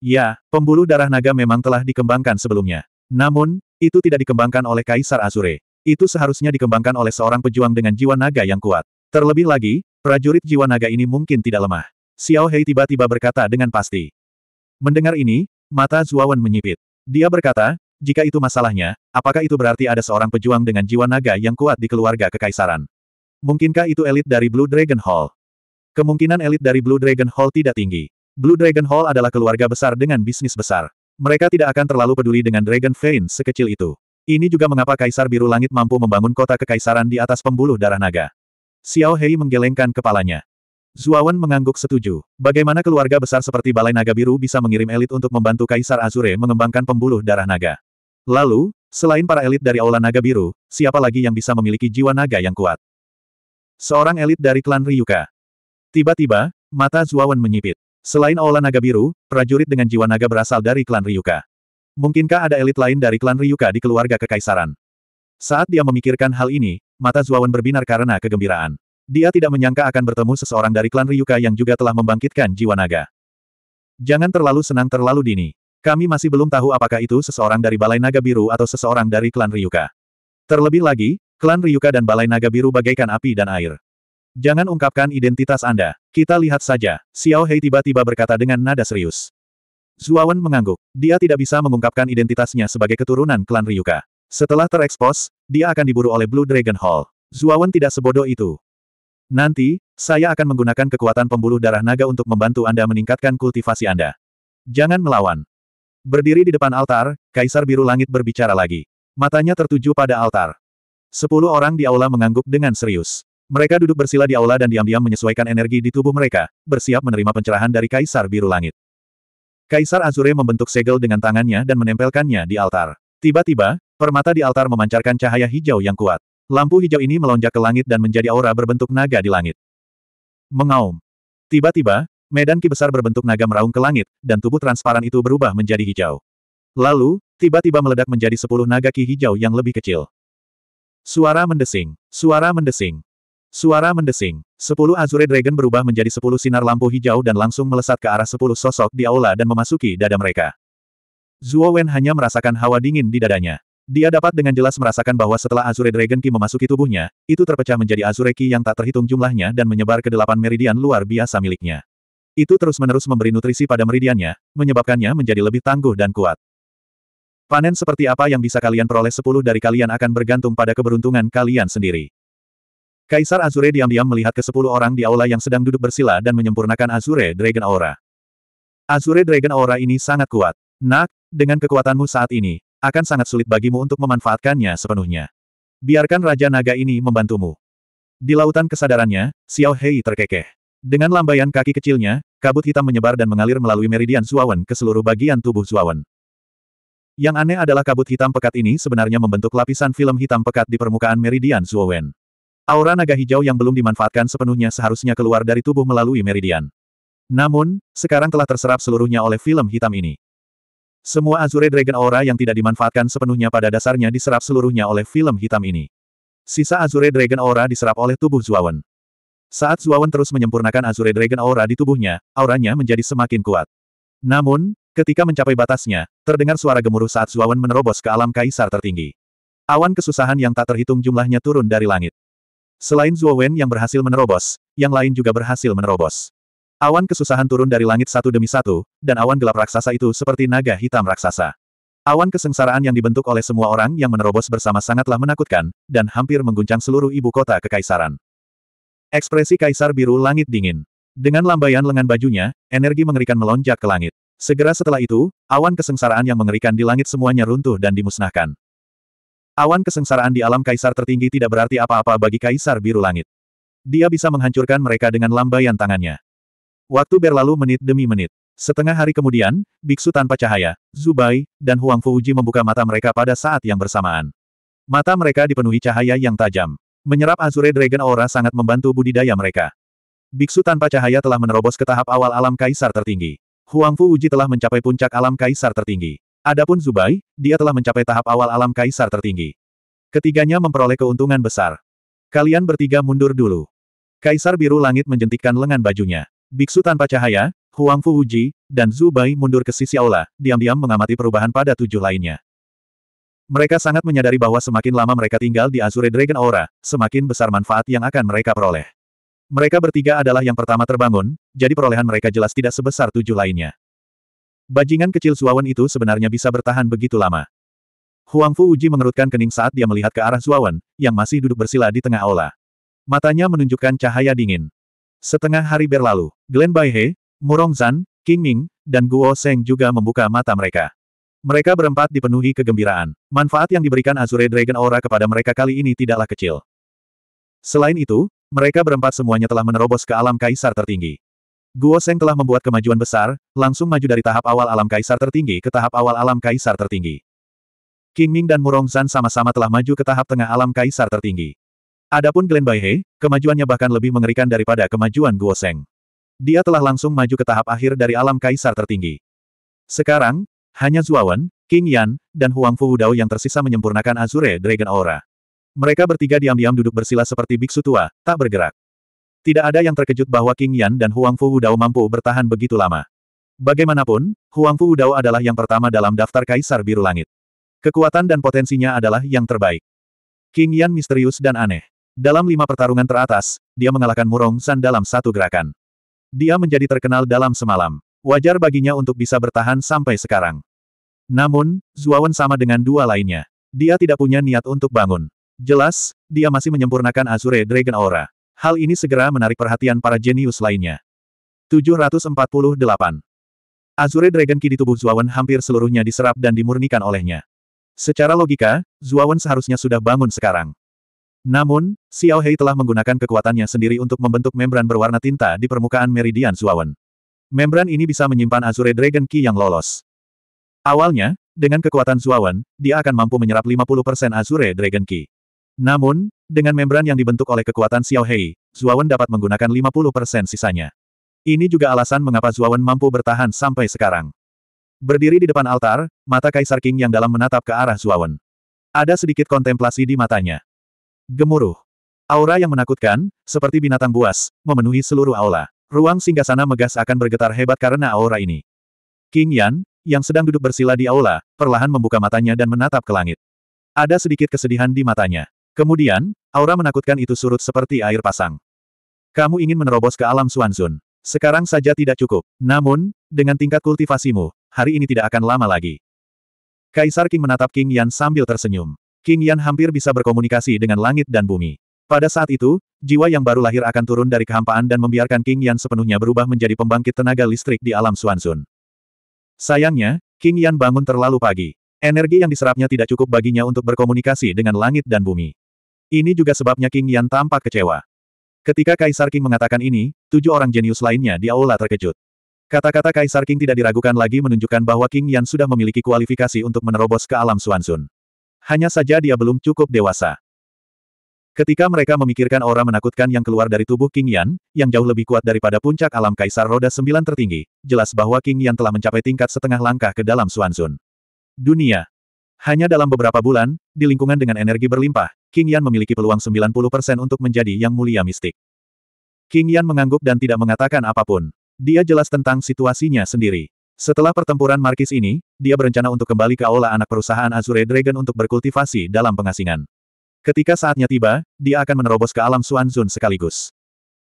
Ya, pembuluh darah naga memang telah dikembangkan sebelumnya. Namun, itu tidak dikembangkan oleh Kaisar Azure. Itu seharusnya dikembangkan oleh seorang pejuang dengan jiwa naga yang kuat. Terlebih lagi, prajurit jiwa naga ini mungkin tidak lemah. Xiao Hei tiba-tiba berkata dengan pasti. Mendengar ini, mata Zuawan menyipit. Dia berkata, jika itu masalahnya, apakah itu berarti ada seorang pejuang dengan jiwa naga yang kuat di keluarga kekaisaran? Mungkinkah itu elit dari Blue Dragon Hall? Kemungkinan elit dari Blue Dragon Hall tidak tinggi. Blue Dragon Hall adalah keluarga besar dengan bisnis besar. Mereka tidak akan terlalu peduli dengan Dragon Vein sekecil itu. Ini juga mengapa Kaisar Biru Langit mampu membangun kota kekaisaran di atas pembuluh darah naga. Xiao Hei menggelengkan kepalanya. Zuawan mengangguk setuju. Bagaimana keluarga besar seperti Balai Naga Biru bisa mengirim elit untuk membantu Kaisar Azure mengembangkan pembuluh darah naga? Lalu, selain para elit dari Aula Naga Biru, siapa lagi yang bisa memiliki jiwa naga yang kuat? Seorang elit dari klan Ryuka. Tiba-tiba, mata Zuawan menyipit. Selain Aula Naga Biru, prajurit dengan jiwa naga berasal dari klan Ryuka. Mungkinkah ada elit lain dari klan Ryuka di keluarga kekaisaran? Saat dia memikirkan hal ini, mata Zuawan berbinar karena kegembiraan. Dia tidak menyangka akan bertemu seseorang dari klan Ryuka yang juga telah membangkitkan jiwa naga. Jangan terlalu senang terlalu dini. Kami masih belum tahu apakah itu seseorang dari Balai Naga Biru atau seseorang dari klan Ryuka. Terlebih lagi, klan Ryuka dan Balai Naga Biru bagaikan api dan air. Jangan ungkapkan identitas Anda. Kita lihat saja, Xiao Hei tiba-tiba berkata dengan nada serius. Zuawan mengangguk. Dia tidak bisa mengungkapkan identitasnya sebagai keturunan klan Ryuka. Setelah terekspos, dia akan diburu oleh Blue Dragon Hall. Zuawan tidak sebodoh itu. Nanti, saya akan menggunakan kekuatan pembuluh darah naga untuk membantu Anda meningkatkan kultivasi Anda. Jangan melawan. Berdiri di depan altar, Kaisar Biru Langit berbicara lagi. Matanya tertuju pada altar. Sepuluh orang di aula mengangguk dengan serius. Mereka duduk bersila di aula dan diam-diam menyesuaikan energi di tubuh mereka, bersiap menerima pencerahan dari Kaisar Biru Langit. Kaisar Azure membentuk segel dengan tangannya dan menempelkannya di altar. Tiba-tiba, permata di altar memancarkan cahaya hijau yang kuat. Lampu hijau ini melonjak ke langit dan menjadi aura berbentuk naga di langit. Mengaum. Tiba-tiba, medan ki besar berbentuk naga meraung ke langit, dan tubuh transparan itu berubah menjadi hijau. Lalu, tiba-tiba meledak menjadi sepuluh naga ki hijau yang lebih kecil. Suara mendesing. Suara mendesing. Suara mendesing. Sepuluh Azure Dragon berubah menjadi sepuluh sinar lampu hijau dan langsung melesat ke arah sepuluh sosok di aula dan memasuki dada mereka. Zuo Wen hanya merasakan hawa dingin di dadanya. Dia dapat dengan jelas merasakan bahwa setelah Azure Dragon Ki memasuki tubuhnya, itu terpecah menjadi Azure Ki yang tak terhitung jumlahnya dan menyebar ke delapan meridian luar biasa miliknya. Itu terus-menerus memberi nutrisi pada meridiannya, menyebabkannya menjadi lebih tangguh dan kuat. Panen seperti apa yang bisa kalian peroleh sepuluh dari kalian akan bergantung pada keberuntungan kalian sendiri. Kaisar Azure diam-diam melihat ke sepuluh orang di aula yang sedang duduk bersila dan menyempurnakan Azure Dragon Aura. Azure Dragon Aura ini sangat kuat. Nak, dengan kekuatanmu saat ini, akan sangat sulit bagimu untuk memanfaatkannya sepenuhnya. Biarkan Raja Naga ini membantumu. Di lautan kesadarannya, Xiao Hei terkekeh. Dengan lambaian kaki kecilnya, kabut hitam menyebar dan mengalir melalui meridian Zuawan ke seluruh bagian tubuh Zuawan. Yang aneh adalah kabut hitam pekat ini sebenarnya membentuk lapisan film hitam pekat di permukaan meridian Zuawan. Aura naga hijau yang belum dimanfaatkan sepenuhnya seharusnya keluar dari tubuh melalui meridian. Namun, sekarang telah terserap seluruhnya oleh film hitam ini. Semua Azure Dragon Aura yang tidak dimanfaatkan sepenuhnya pada dasarnya diserap seluruhnya oleh film hitam ini. Sisa Azure Dragon Aura diserap oleh tubuh Zuawan. Saat Zuawan terus menyempurnakan Azure Dragon Aura di tubuhnya, auranya menjadi semakin kuat. Namun, ketika mencapai batasnya, terdengar suara gemuruh saat Zuawan menerobos ke alam kaisar tertinggi. Awan kesusahan yang tak terhitung jumlahnya turun dari langit. Selain Zuawan yang berhasil menerobos, yang lain juga berhasil menerobos. Awan kesusahan turun dari langit satu demi satu, dan awan gelap raksasa itu seperti naga hitam raksasa. Awan kesengsaraan yang dibentuk oleh semua orang yang menerobos bersama sangatlah menakutkan, dan hampir mengguncang seluruh ibu kota kekaisaran. Ekspresi kaisar biru langit dingin. Dengan lambaian lengan bajunya, energi mengerikan melonjak ke langit. Segera setelah itu, awan kesengsaraan yang mengerikan di langit semuanya runtuh dan dimusnahkan. Awan kesengsaraan di alam kaisar tertinggi tidak berarti apa-apa bagi kaisar biru langit. Dia bisa menghancurkan mereka dengan lambaian tangannya. Waktu berlalu menit demi menit. Setengah hari kemudian, biksu tanpa cahaya, Zubai, dan Huang Fuji membuka mata mereka pada saat yang bersamaan. Mata mereka dipenuhi cahaya yang tajam. Menyerap Azure Dragon Aura sangat membantu budidaya mereka. Biksu tanpa cahaya telah menerobos ke tahap awal alam kaisar tertinggi. Huang Fuji telah mencapai puncak alam kaisar tertinggi. Adapun Zubai, dia telah mencapai tahap awal alam kaisar tertinggi. Ketiganya memperoleh keuntungan besar. Kalian bertiga mundur dulu. Kaisar Biru Langit menjentikkan lengan bajunya. Biksu tanpa cahaya, Huang Fu Uji, dan Zhu Bai mundur ke sisi aula, diam-diam mengamati perubahan pada tujuh lainnya. Mereka sangat menyadari bahwa semakin lama mereka tinggal di Azure Dragon Aura, semakin besar manfaat yang akan mereka peroleh. Mereka bertiga adalah yang pertama terbangun, jadi perolehan mereka jelas tidak sebesar tujuh lainnya. Bajingan kecil Suawan itu sebenarnya bisa bertahan begitu lama. Huang Fu Uji mengerutkan kening saat dia melihat ke arah Suawan, yang masih duduk bersila di tengah aula. Matanya menunjukkan cahaya dingin. Setengah hari berlalu, Glen Baihe, Murong Zan, King Ming, dan Guo Seng juga membuka mata mereka. Mereka berempat dipenuhi kegembiraan. Manfaat yang diberikan Azure Dragon Aura kepada mereka kali ini tidaklah kecil. Selain itu, mereka berempat semuanya telah menerobos ke alam kaisar tertinggi. Guo Seng telah membuat kemajuan besar, langsung maju dari tahap awal alam kaisar tertinggi ke tahap awal alam kaisar tertinggi. King Ming dan Murong Zan sama-sama telah maju ke tahap tengah alam kaisar tertinggi. Adapun Glen Baihe, kemajuannya bahkan lebih mengerikan daripada kemajuan Guo Seng. Dia telah langsung maju ke tahap akhir dari alam kaisar tertinggi. Sekarang, hanya Zuawan, King Yan, dan Huang Fu Hudao yang tersisa menyempurnakan Azure Dragon Aura. Mereka bertiga diam-diam duduk bersila seperti biksu tua, tak bergerak. Tidak ada yang terkejut bahwa King Yan dan Huang Fu Hudao mampu bertahan begitu lama. Bagaimanapun, Huang Fu Hudao adalah yang pertama dalam daftar Kaisar Biru Langit. Kekuatan dan potensinya adalah yang terbaik. King Yan misterius dan aneh. Dalam lima pertarungan teratas, dia mengalahkan Murong San dalam satu gerakan. Dia menjadi terkenal dalam semalam. Wajar baginya untuk bisa bertahan sampai sekarang. Namun, Zuawan sama dengan dua lainnya. Dia tidak punya niat untuk bangun. Jelas, dia masih menyempurnakan Azure Dragon Aura. Hal ini segera menarik perhatian para jenius lainnya. 748. Azure Dragon Ki di tubuh Zuawan hampir seluruhnya diserap dan dimurnikan olehnya. Secara logika, Zuawan seharusnya sudah bangun sekarang. Namun, Xiao Hei telah menggunakan kekuatannya sendiri untuk membentuk membran berwarna tinta di permukaan meridian Suawen. Membran ini bisa menyimpan Azure Dragon Ki yang lolos. Awalnya, dengan kekuatan Suawen, dia akan mampu menyerap 50% Azure Dragon Ki. Namun, dengan membran yang dibentuk oleh kekuatan Xiao Hei, Suawen dapat menggunakan 50% sisanya. Ini juga alasan mengapa Suawen mampu bertahan sampai sekarang. Berdiri di depan altar, mata Kaisar King yang dalam menatap ke arah Suawen. Ada sedikit kontemplasi di matanya. Gemuruh. Aura yang menakutkan, seperti binatang buas, memenuhi seluruh aula. Ruang singgasana megah akan bergetar hebat karena aura ini. King Yan, yang sedang duduk bersila di aula, perlahan membuka matanya dan menatap ke langit. Ada sedikit kesedihan di matanya. Kemudian, aura menakutkan itu surut seperti air pasang. Kamu ingin menerobos ke alam Suanzun. Sekarang saja tidak cukup. Namun, dengan tingkat kultivasimu, hari ini tidak akan lama lagi. Kaisar King menatap King Yan sambil tersenyum. King Yan hampir bisa berkomunikasi dengan langit dan bumi. Pada saat itu, jiwa yang baru lahir akan turun dari kehampaan dan membiarkan King Yan sepenuhnya berubah menjadi pembangkit tenaga listrik di alam Suansun. Sayangnya, King Yan bangun terlalu pagi. Energi yang diserapnya tidak cukup baginya untuk berkomunikasi dengan langit dan bumi. Ini juga sebabnya King Yan tampak kecewa. Ketika Kaisar King mengatakan ini, tujuh orang jenius lainnya di aula terkejut. Kata-kata Kaisar King tidak diragukan lagi menunjukkan bahwa King Yan sudah memiliki kualifikasi untuk menerobos ke alam Suansun. Hanya saja dia belum cukup dewasa. Ketika mereka memikirkan aura menakutkan yang keluar dari tubuh King Yan, yang jauh lebih kuat daripada puncak alam Kaisar Roda Sembilan tertinggi, jelas bahwa King Yan telah mencapai tingkat setengah langkah ke dalam Suanzun Dunia. Hanya dalam beberapa bulan, di lingkungan dengan energi berlimpah, King Yan memiliki peluang 90% untuk menjadi yang mulia mistik. King Yan mengangguk dan tidak mengatakan apapun. Dia jelas tentang situasinya sendiri. Setelah pertempuran Markis ini, dia berencana untuk kembali ke aula anak perusahaan Azure Dragon untuk berkultivasi dalam pengasingan. Ketika saatnya tiba, dia akan menerobos ke alam Suanzun sekaligus.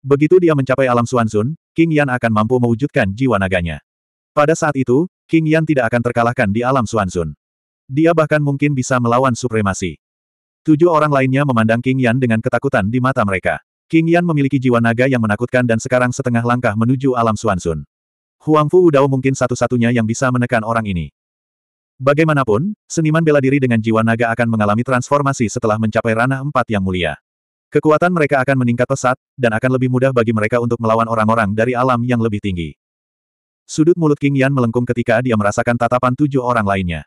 Begitu dia mencapai alam Suanzun, King Yan akan mampu mewujudkan jiwa naganya. Pada saat itu, King Yan tidak akan terkalahkan di alam Suanzun. Dia bahkan mungkin bisa melawan supremasi. Tujuh orang lainnya memandang King Yan dengan ketakutan di mata mereka. King Yan memiliki jiwa naga yang menakutkan dan sekarang setengah langkah menuju alam Suanzun. Huang Fu Udao mungkin satu-satunya yang bisa menekan orang ini. Bagaimanapun, seniman bela diri dengan jiwa naga akan mengalami transformasi setelah mencapai ranah empat yang mulia. Kekuatan mereka akan meningkat pesat, dan akan lebih mudah bagi mereka untuk melawan orang-orang dari alam yang lebih tinggi. Sudut mulut King Yan melengkung ketika dia merasakan tatapan tujuh orang lainnya.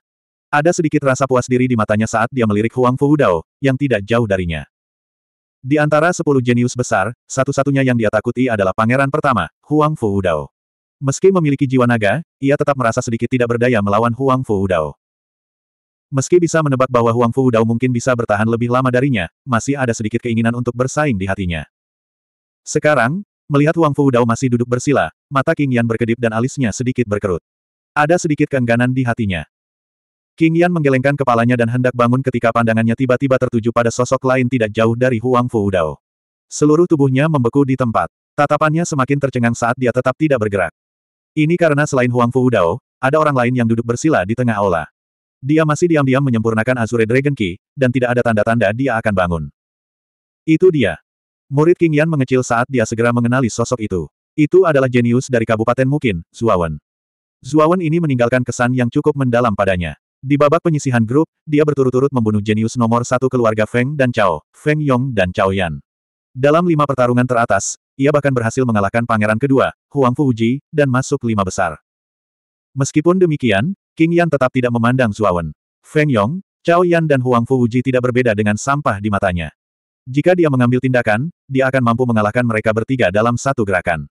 Ada sedikit rasa puas diri di matanya saat dia melirik Huang Fu Udao, yang tidak jauh darinya. Di antara sepuluh jenius besar, satu-satunya yang dia takuti adalah pangeran pertama, Huang Fu Udao. Meski memiliki jiwa naga, ia tetap merasa sedikit tidak berdaya melawan Huang Fu Udao. Meski bisa menebak bahwa Huang Fu Udao mungkin bisa bertahan lebih lama darinya, masih ada sedikit keinginan untuk bersaing di hatinya. Sekarang, melihat Huang Fu Udao masih duduk bersila, mata King Yan berkedip dan alisnya sedikit berkerut. Ada sedikit keengganan di hatinya. King Yan menggelengkan kepalanya dan hendak bangun ketika pandangannya tiba-tiba tertuju pada sosok lain tidak jauh dari Huang Fu Udao. Seluruh tubuhnya membeku di tempat. Tatapannya semakin tercengang saat dia tetap tidak bergerak. Ini karena selain Huang Fu Dao, ada orang lain yang duduk bersila di tengah aula. Dia masih diam-diam menyempurnakan Azure Dragon Key, dan tidak ada tanda-tanda dia akan bangun. Itu dia. Murid King Yan mengecil saat dia segera mengenali sosok itu. Itu adalah jenius dari Kabupaten Mukin, Zuawan. Zuawan ini meninggalkan kesan yang cukup mendalam padanya. Di babak penyisihan grup, dia berturut-turut membunuh jenius nomor satu keluarga Feng dan Chao, Feng Yong dan Chao Yan. Dalam lima pertarungan teratas, ia bahkan berhasil mengalahkan pangeran kedua, Huang Fuji, dan masuk lima besar. Meskipun demikian, King Yan tetap tidak memandang Zuawan. Feng Yong, Cao Yan dan Huang Fuji tidak berbeda dengan sampah di matanya. Jika dia mengambil tindakan, dia akan mampu mengalahkan mereka bertiga dalam satu gerakan.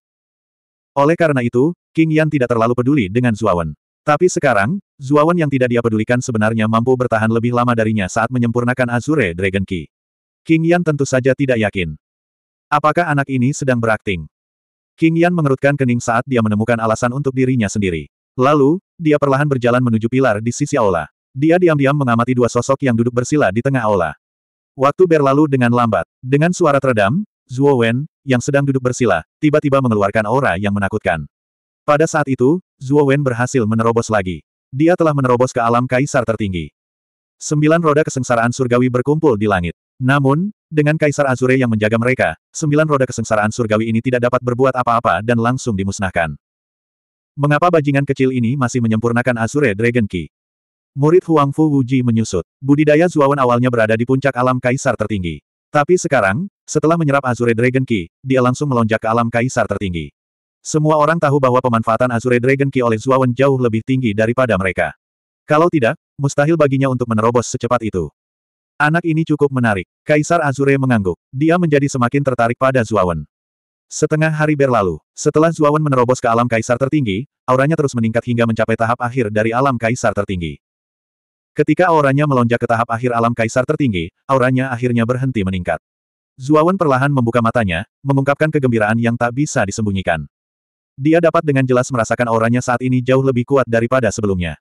Oleh karena itu, King Yan tidak terlalu peduli dengan Zuawan. Tapi sekarang, Zuawan yang tidak dia pedulikan sebenarnya mampu bertahan lebih lama darinya saat menyempurnakan Azure Dragon Key. King Yan tentu saja tidak yakin. Apakah anak ini sedang berakting? King Yan mengerutkan kening saat dia menemukan alasan untuk dirinya sendiri. Lalu, dia perlahan berjalan menuju pilar di sisi aula. Dia diam-diam mengamati dua sosok yang duduk bersila di tengah aula. Waktu berlalu dengan lambat. Dengan suara teredam, Zhuo Wen, yang sedang duduk bersila, tiba-tiba mengeluarkan aura yang menakutkan. Pada saat itu, Zhuo Wen berhasil menerobos lagi. Dia telah menerobos ke alam kaisar tertinggi. Sembilan roda kesengsaraan surgawi berkumpul di langit. Namun, dengan Kaisar Azure yang menjaga mereka, sembilan roda kesengsaraan surgawi ini tidak dapat berbuat apa-apa dan langsung dimusnahkan. Mengapa bajingan kecil ini masih menyempurnakan Azure Dragon Key? Murid Huang Fu Wuji menyusut. Budidaya Zuawan awalnya berada di puncak alam Kaisar tertinggi. Tapi sekarang, setelah menyerap Azure Dragon Key, dia langsung melonjak ke alam Kaisar tertinggi. Semua orang tahu bahwa pemanfaatan Azure Dragon Key oleh Zuawan jauh lebih tinggi daripada mereka. Kalau tidak, mustahil baginya untuk menerobos secepat itu. Anak ini cukup menarik. Kaisar Azure mengangguk. Dia menjadi semakin tertarik pada Zuawan. Setengah hari berlalu, setelah Zuawan menerobos ke alam kaisar tertinggi, auranya terus meningkat hingga mencapai tahap akhir dari alam kaisar tertinggi. Ketika auranya melonjak ke tahap akhir alam kaisar tertinggi, auranya akhirnya berhenti meningkat. Zuawan perlahan membuka matanya, mengungkapkan kegembiraan yang tak bisa disembunyikan. Dia dapat dengan jelas merasakan auranya saat ini jauh lebih kuat daripada sebelumnya.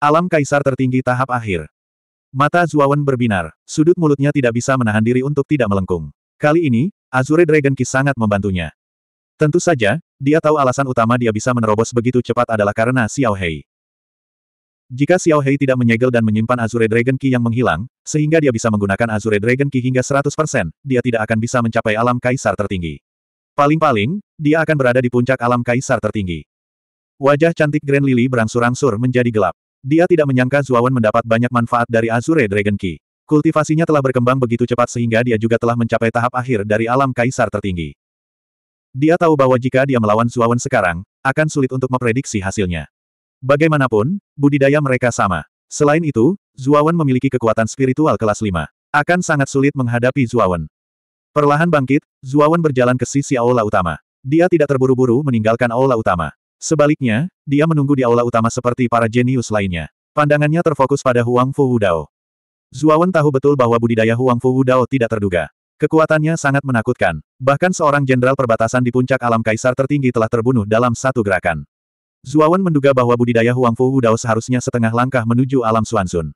Alam kaisar tertinggi tahap akhir. Mata Zuawan berbinar, sudut mulutnya tidak bisa menahan diri untuk tidak melengkung. Kali ini, Azure Dragon Key sangat membantunya. Tentu saja, dia tahu alasan utama dia bisa menerobos begitu cepat adalah karena Xiao Hei. Jika Xiao Hei tidak menyegel dan menyimpan Azure Dragon Ki yang menghilang, sehingga dia bisa menggunakan Azure Dragon Ki hingga 100%, dia tidak akan bisa mencapai alam kaisar tertinggi. Paling-paling, dia akan berada di puncak alam kaisar tertinggi. Wajah cantik Grand Lily berangsur-angsur menjadi gelap. Dia tidak menyangka Zuawan mendapat banyak manfaat dari Azure Dragon Key. Kultivasinya telah berkembang begitu cepat sehingga dia juga telah mencapai tahap akhir dari alam kaisar tertinggi. Dia tahu bahwa jika dia melawan Zuawan sekarang, akan sulit untuk memprediksi hasilnya. Bagaimanapun, budidaya mereka sama. Selain itu, Zuawan memiliki kekuatan spiritual kelas 5. Akan sangat sulit menghadapi Zuawan. Perlahan bangkit, Zuawan berjalan ke sisi aula utama. Dia tidak terburu-buru meninggalkan aula utama. Sebaliknya, dia menunggu di aula utama seperti para jenius lainnya. Pandangannya terfokus pada Huang Fu Wudao. Zuawan tahu betul bahwa budidaya Huang Fu Wudao tidak terduga. Kekuatannya sangat menakutkan. Bahkan seorang jenderal perbatasan di puncak alam kaisar tertinggi telah terbunuh dalam satu gerakan. Zuawan menduga bahwa budidaya Huang Fu Wudao seharusnya setengah langkah menuju alam Suansun.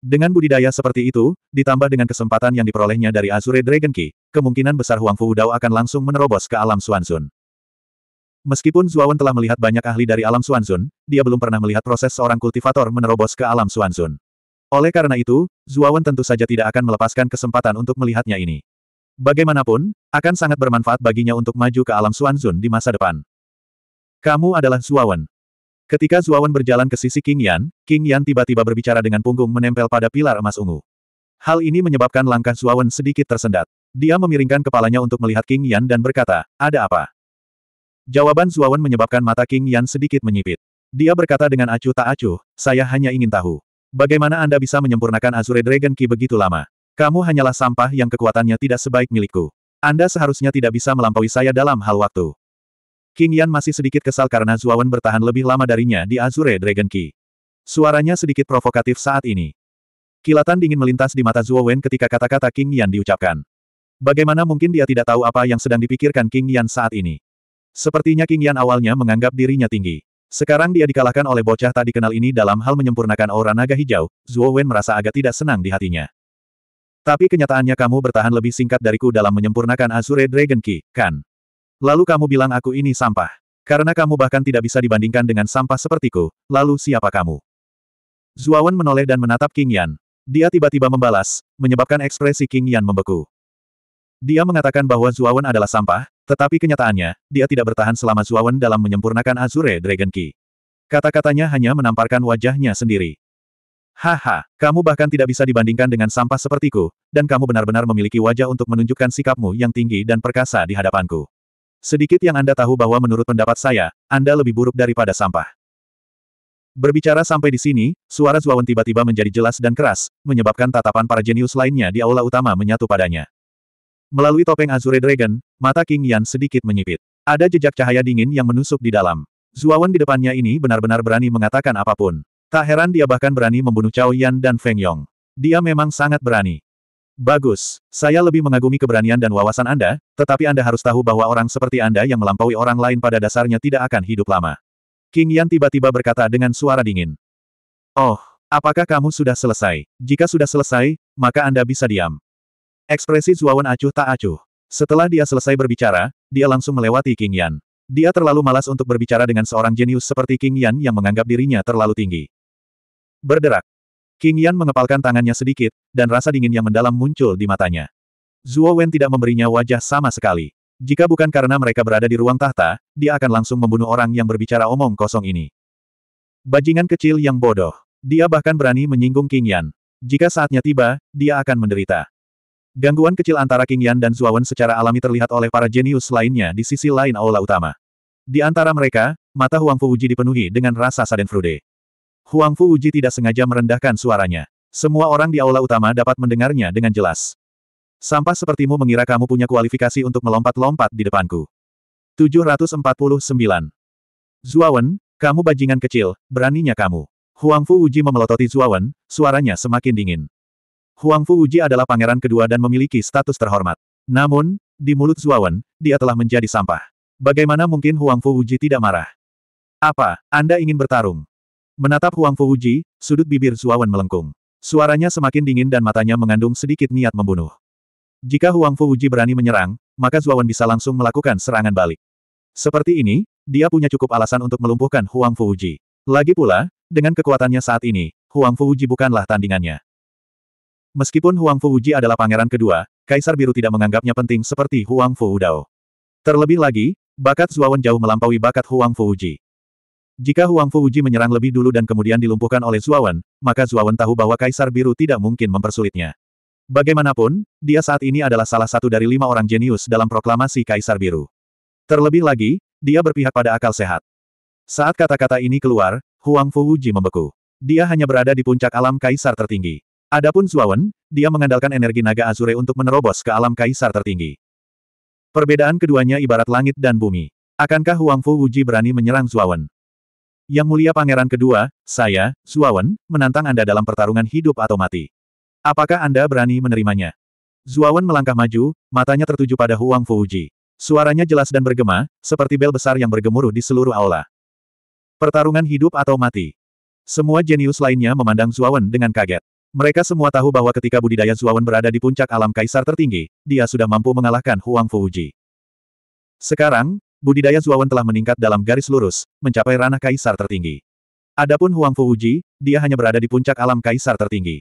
Dengan budidaya seperti itu, ditambah dengan kesempatan yang diperolehnya dari Azure Dragon Key, kemungkinan besar Huang Fu Wudao akan langsung menerobos ke alam Suansun. Meskipun Zuawan telah melihat banyak ahli dari alam Suanzun, dia belum pernah melihat proses seorang kultivator menerobos ke alam Suanzun. Oleh karena itu, Zuawan tentu saja tidak akan melepaskan kesempatan untuk melihatnya ini. Bagaimanapun, akan sangat bermanfaat baginya untuk maju ke alam Suanzun di masa depan. Kamu adalah Zuawan. Ketika Zuawan berjalan ke sisi King Yan, King Yan tiba-tiba berbicara dengan punggung menempel pada pilar emas ungu. Hal ini menyebabkan langkah Zuawan sedikit tersendat. Dia memiringkan kepalanya untuk melihat King Yan dan berkata, ada apa? Jawaban Zuawan menyebabkan mata King Yan sedikit menyipit. Dia berkata dengan acuh tak acuh, saya hanya ingin tahu. Bagaimana Anda bisa menyempurnakan Azure Dragon Ki begitu lama? Kamu hanyalah sampah yang kekuatannya tidak sebaik milikku. Anda seharusnya tidak bisa melampaui saya dalam hal waktu. King Yan masih sedikit kesal karena Zuawan bertahan lebih lama darinya di Azure Dragon Ki. Suaranya sedikit provokatif saat ini. Kilatan dingin melintas di mata Zuawan ketika kata-kata King Yan diucapkan. Bagaimana mungkin dia tidak tahu apa yang sedang dipikirkan King Yan saat ini? Sepertinya King Yan awalnya menganggap dirinya tinggi. Sekarang dia dikalahkan oleh bocah tak dikenal ini dalam hal menyempurnakan aura naga hijau, Zhuo Wen merasa agak tidak senang di hatinya. Tapi kenyataannya kamu bertahan lebih singkat dariku dalam menyempurnakan Azure Dragon Key, kan? Lalu kamu bilang aku ini sampah. Karena kamu bahkan tidak bisa dibandingkan dengan sampah sepertiku, lalu siapa kamu? Wen menoleh dan menatap King Yan. Dia tiba-tiba membalas, menyebabkan ekspresi King Yan membeku. Dia mengatakan bahwa Zuawan adalah sampah, tetapi kenyataannya, dia tidak bertahan selama Zuawan dalam menyempurnakan Azure Dragon Key. Kata-katanya hanya menamparkan wajahnya sendiri. Haha, kamu bahkan tidak bisa dibandingkan dengan sampah sepertiku, dan kamu benar-benar memiliki wajah untuk menunjukkan sikapmu yang tinggi dan perkasa di hadapanku. Sedikit yang Anda tahu bahwa menurut pendapat saya, Anda lebih buruk daripada sampah. Berbicara sampai di sini, suara Zuawan tiba-tiba menjadi jelas dan keras, menyebabkan tatapan para jenius lainnya di aula utama menyatu padanya. Melalui topeng Azure Dragon, mata King Yan sedikit menyipit. Ada jejak cahaya dingin yang menusuk di dalam. Zuawan di depannya ini benar-benar berani mengatakan apapun. Tak heran dia bahkan berani membunuh Cao Yan dan Feng Yong. Dia memang sangat berani. Bagus, saya lebih mengagumi keberanian dan wawasan Anda, tetapi Anda harus tahu bahwa orang seperti Anda yang melampaui orang lain pada dasarnya tidak akan hidup lama. King Yan tiba-tiba berkata dengan suara dingin. Oh, apakah kamu sudah selesai? Jika sudah selesai, maka Anda bisa diam. Ekspresi Zuawan acuh tak acuh. Setelah dia selesai berbicara, dia langsung melewati King Yan. Dia terlalu malas untuk berbicara dengan seorang jenius seperti King Yan yang menganggap dirinya terlalu tinggi. Berderak. King Yan mengepalkan tangannya sedikit, dan rasa dingin yang mendalam muncul di matanya. Zuo Wen tidak memberinya wajah sama sekali. Jika bukan karena mereka berada di ruang tahta, dia akan langsung membunuh orang yang berbicara omong kosong ini. Bajingan kecil yang bodoh. Dia bahkan berani menyinggung King Yan. Jika saatnya tiba, dia akan menderita. Gangguan kecil antara King Yan dan Zuawan secara alami terlihat oleh para jenius lainnya di sisi lain aula utama. Di antara mereka, mata Huang Fu Uji dipenuhi dengan rasa sadenfrude. Huang Fu Uji tidak sengaja merendahkan suaranya. Semua orang di aula utama dapat mendengarnya dengan jelas. Sampah sepertimu mengira kamu punya kualifikasi untuk melompat-lompat di depanku. 749. Zuawan, kamu bajingan kecil, beraninya kamu. Huang Fu Uji memelototi Zuawan, suaranya semakin dingin. Huang Fu Wuji adalah pangeran kedua dan memiliki status terhormat. Namun, di mulut Zuawan, dia telah menjadi sampah. Bagaimana mungkin Huang Fu Wuji tidak marah? Apa, Anda ingin bertarung? Menatap Huang Fu Wuji, sudut bibir Zuawan melengkung. Suaranya semakin dingin dan matanya mengandung sedikit niat membunuh. Jika Huang Fu Wuji berani menyerang, maka Zuawan bisa langsung melakukan serangan balik. Seperti ini, dia punya cukup alasan untuk melumpuhkan Huang Fu Wuji. Lagi pula, dengan kekuatannya saat ini, Huang Fu Wuji bukanlah tandingannya. Meskipun Huang Fu Uji adalah pangeran kedua, Kaisar Biru tidak menganggapnya penting seperti Huang Fu Udao. Terlebih lagi, bakat Zuawan jauh melampaui bakat Huang Fu Uji. Jika Huang Fu Uji menyerang lebih dulu dan kemudian dilumpuhkan oleh Zuawan, maka Zuawan tahu bahwa Kaisar Biru tidak mungkin mempersulitnya. Bagaimanapun, dia saat ini adalah salah satu dari lima orang jenius dalam proklamasi Kaisar Biru. Terlebih lagi, dia berpihak pada akal sehat. Saat kata-kata ini keluar, Huang Fu Uji membeku. Dia hanya berada di puncak alam Kaisar tertinggi. Adapun Zuawan, dia mengandalkan energi naga Azure untuk menerobos ke alam kaisar tertinggi. Perbedaan keduanya ibarat langit dan bumi. Akankah Huang Fu Wuji berani menyerang Zuawan? Yang mulia pangeran kedua, saya, Zuawan, menantang Anda dalam pertarungan hidup atau mati. Apakah Anda berani menerimanya? Zuawan melangkah maju, matanya tertuju pada Huang Fu Wuji. Suaranya jelas dan bergema, seperti bel besar yang bergemuruh di seluruh aula. Pertarungan hidup atau mati. Semua jenius lainnya memandang Zuawan dengan kaget. Mereka semua tahu bahwa ketika budidaya Zuawan berada di puncak alam kaisar tertinggi, dia sudah mampu mengalahkan Huang Fuji. Sekarang, budidaya Zuawan telah meningkat dalam garis lurus, mencapai ranah kaisar tertinggi. Adapun Huang Fuji, dia hanya berada di puncak alam kaisar tertinggi.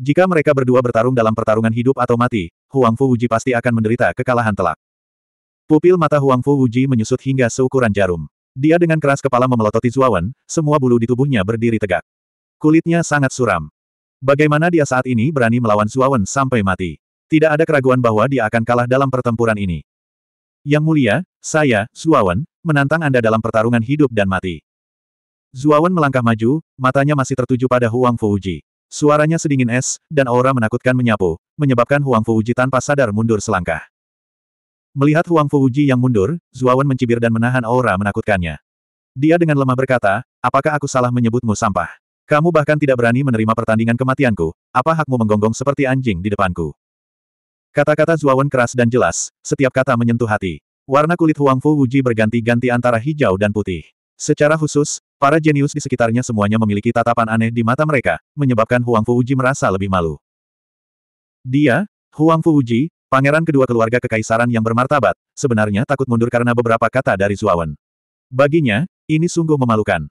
Jika mereka berdua bertarung dalam pertarungan hidup atau mati, Huang Fuji pasti akan menderita kekalahan telak. Pupil mata Huang Fuji menyusut hingga seukuran jarum. Dia dengan keras kepala memelototi Zuawan, semua bulu di tubuhnya berdiri tegak. Kulitnya sangat suram. Bagaimana dia saat ini berani melawan Zuawan sampai mati? Tidak ada keraguan bahwa dia akan kalah dalam pertempuran ini. Yang mulia, saya, Zuawan, menantang Anda dalam pertarungan hidup dan mati. Zuawan melangkah maju, matanya masih tertuju pada Huang Fuji. Suaranya sedingin es, dan aura menakutkan menyapu, menyebabkan Huang Fuji tanpa sadar mundur selangkah. Melihat Huang Fuji yang mundur, Zuawan mencibir dan menahan aura menakutkannya. Dia dengan lemah berkata, apakah aku salah menyebutmu sampah? Kamu bahkan tidak berani menerima pertandingan kematianku, apa hakmu menggonggong seperti anjing di depanku? Kata-kata Zuawan keras dan jelas, setiap kata menyentuh hati. Warna kulit Huang Fu Wuji berganti-ganti antara hijau dan putih. Secara khusus, para jenius di sekitarnya semuanya memiliki tatapan aneh di mata mereka, menyebabkan Huang Fu Wuji merasa lebih malu. Dia, Huang Fu Wuji, pangeran kedua keluarga kekaisaran yang bermartabat, sebenarnya takut mundur karena beberapa kata dari Zuawan. Baginya, ini sungguh memalukan.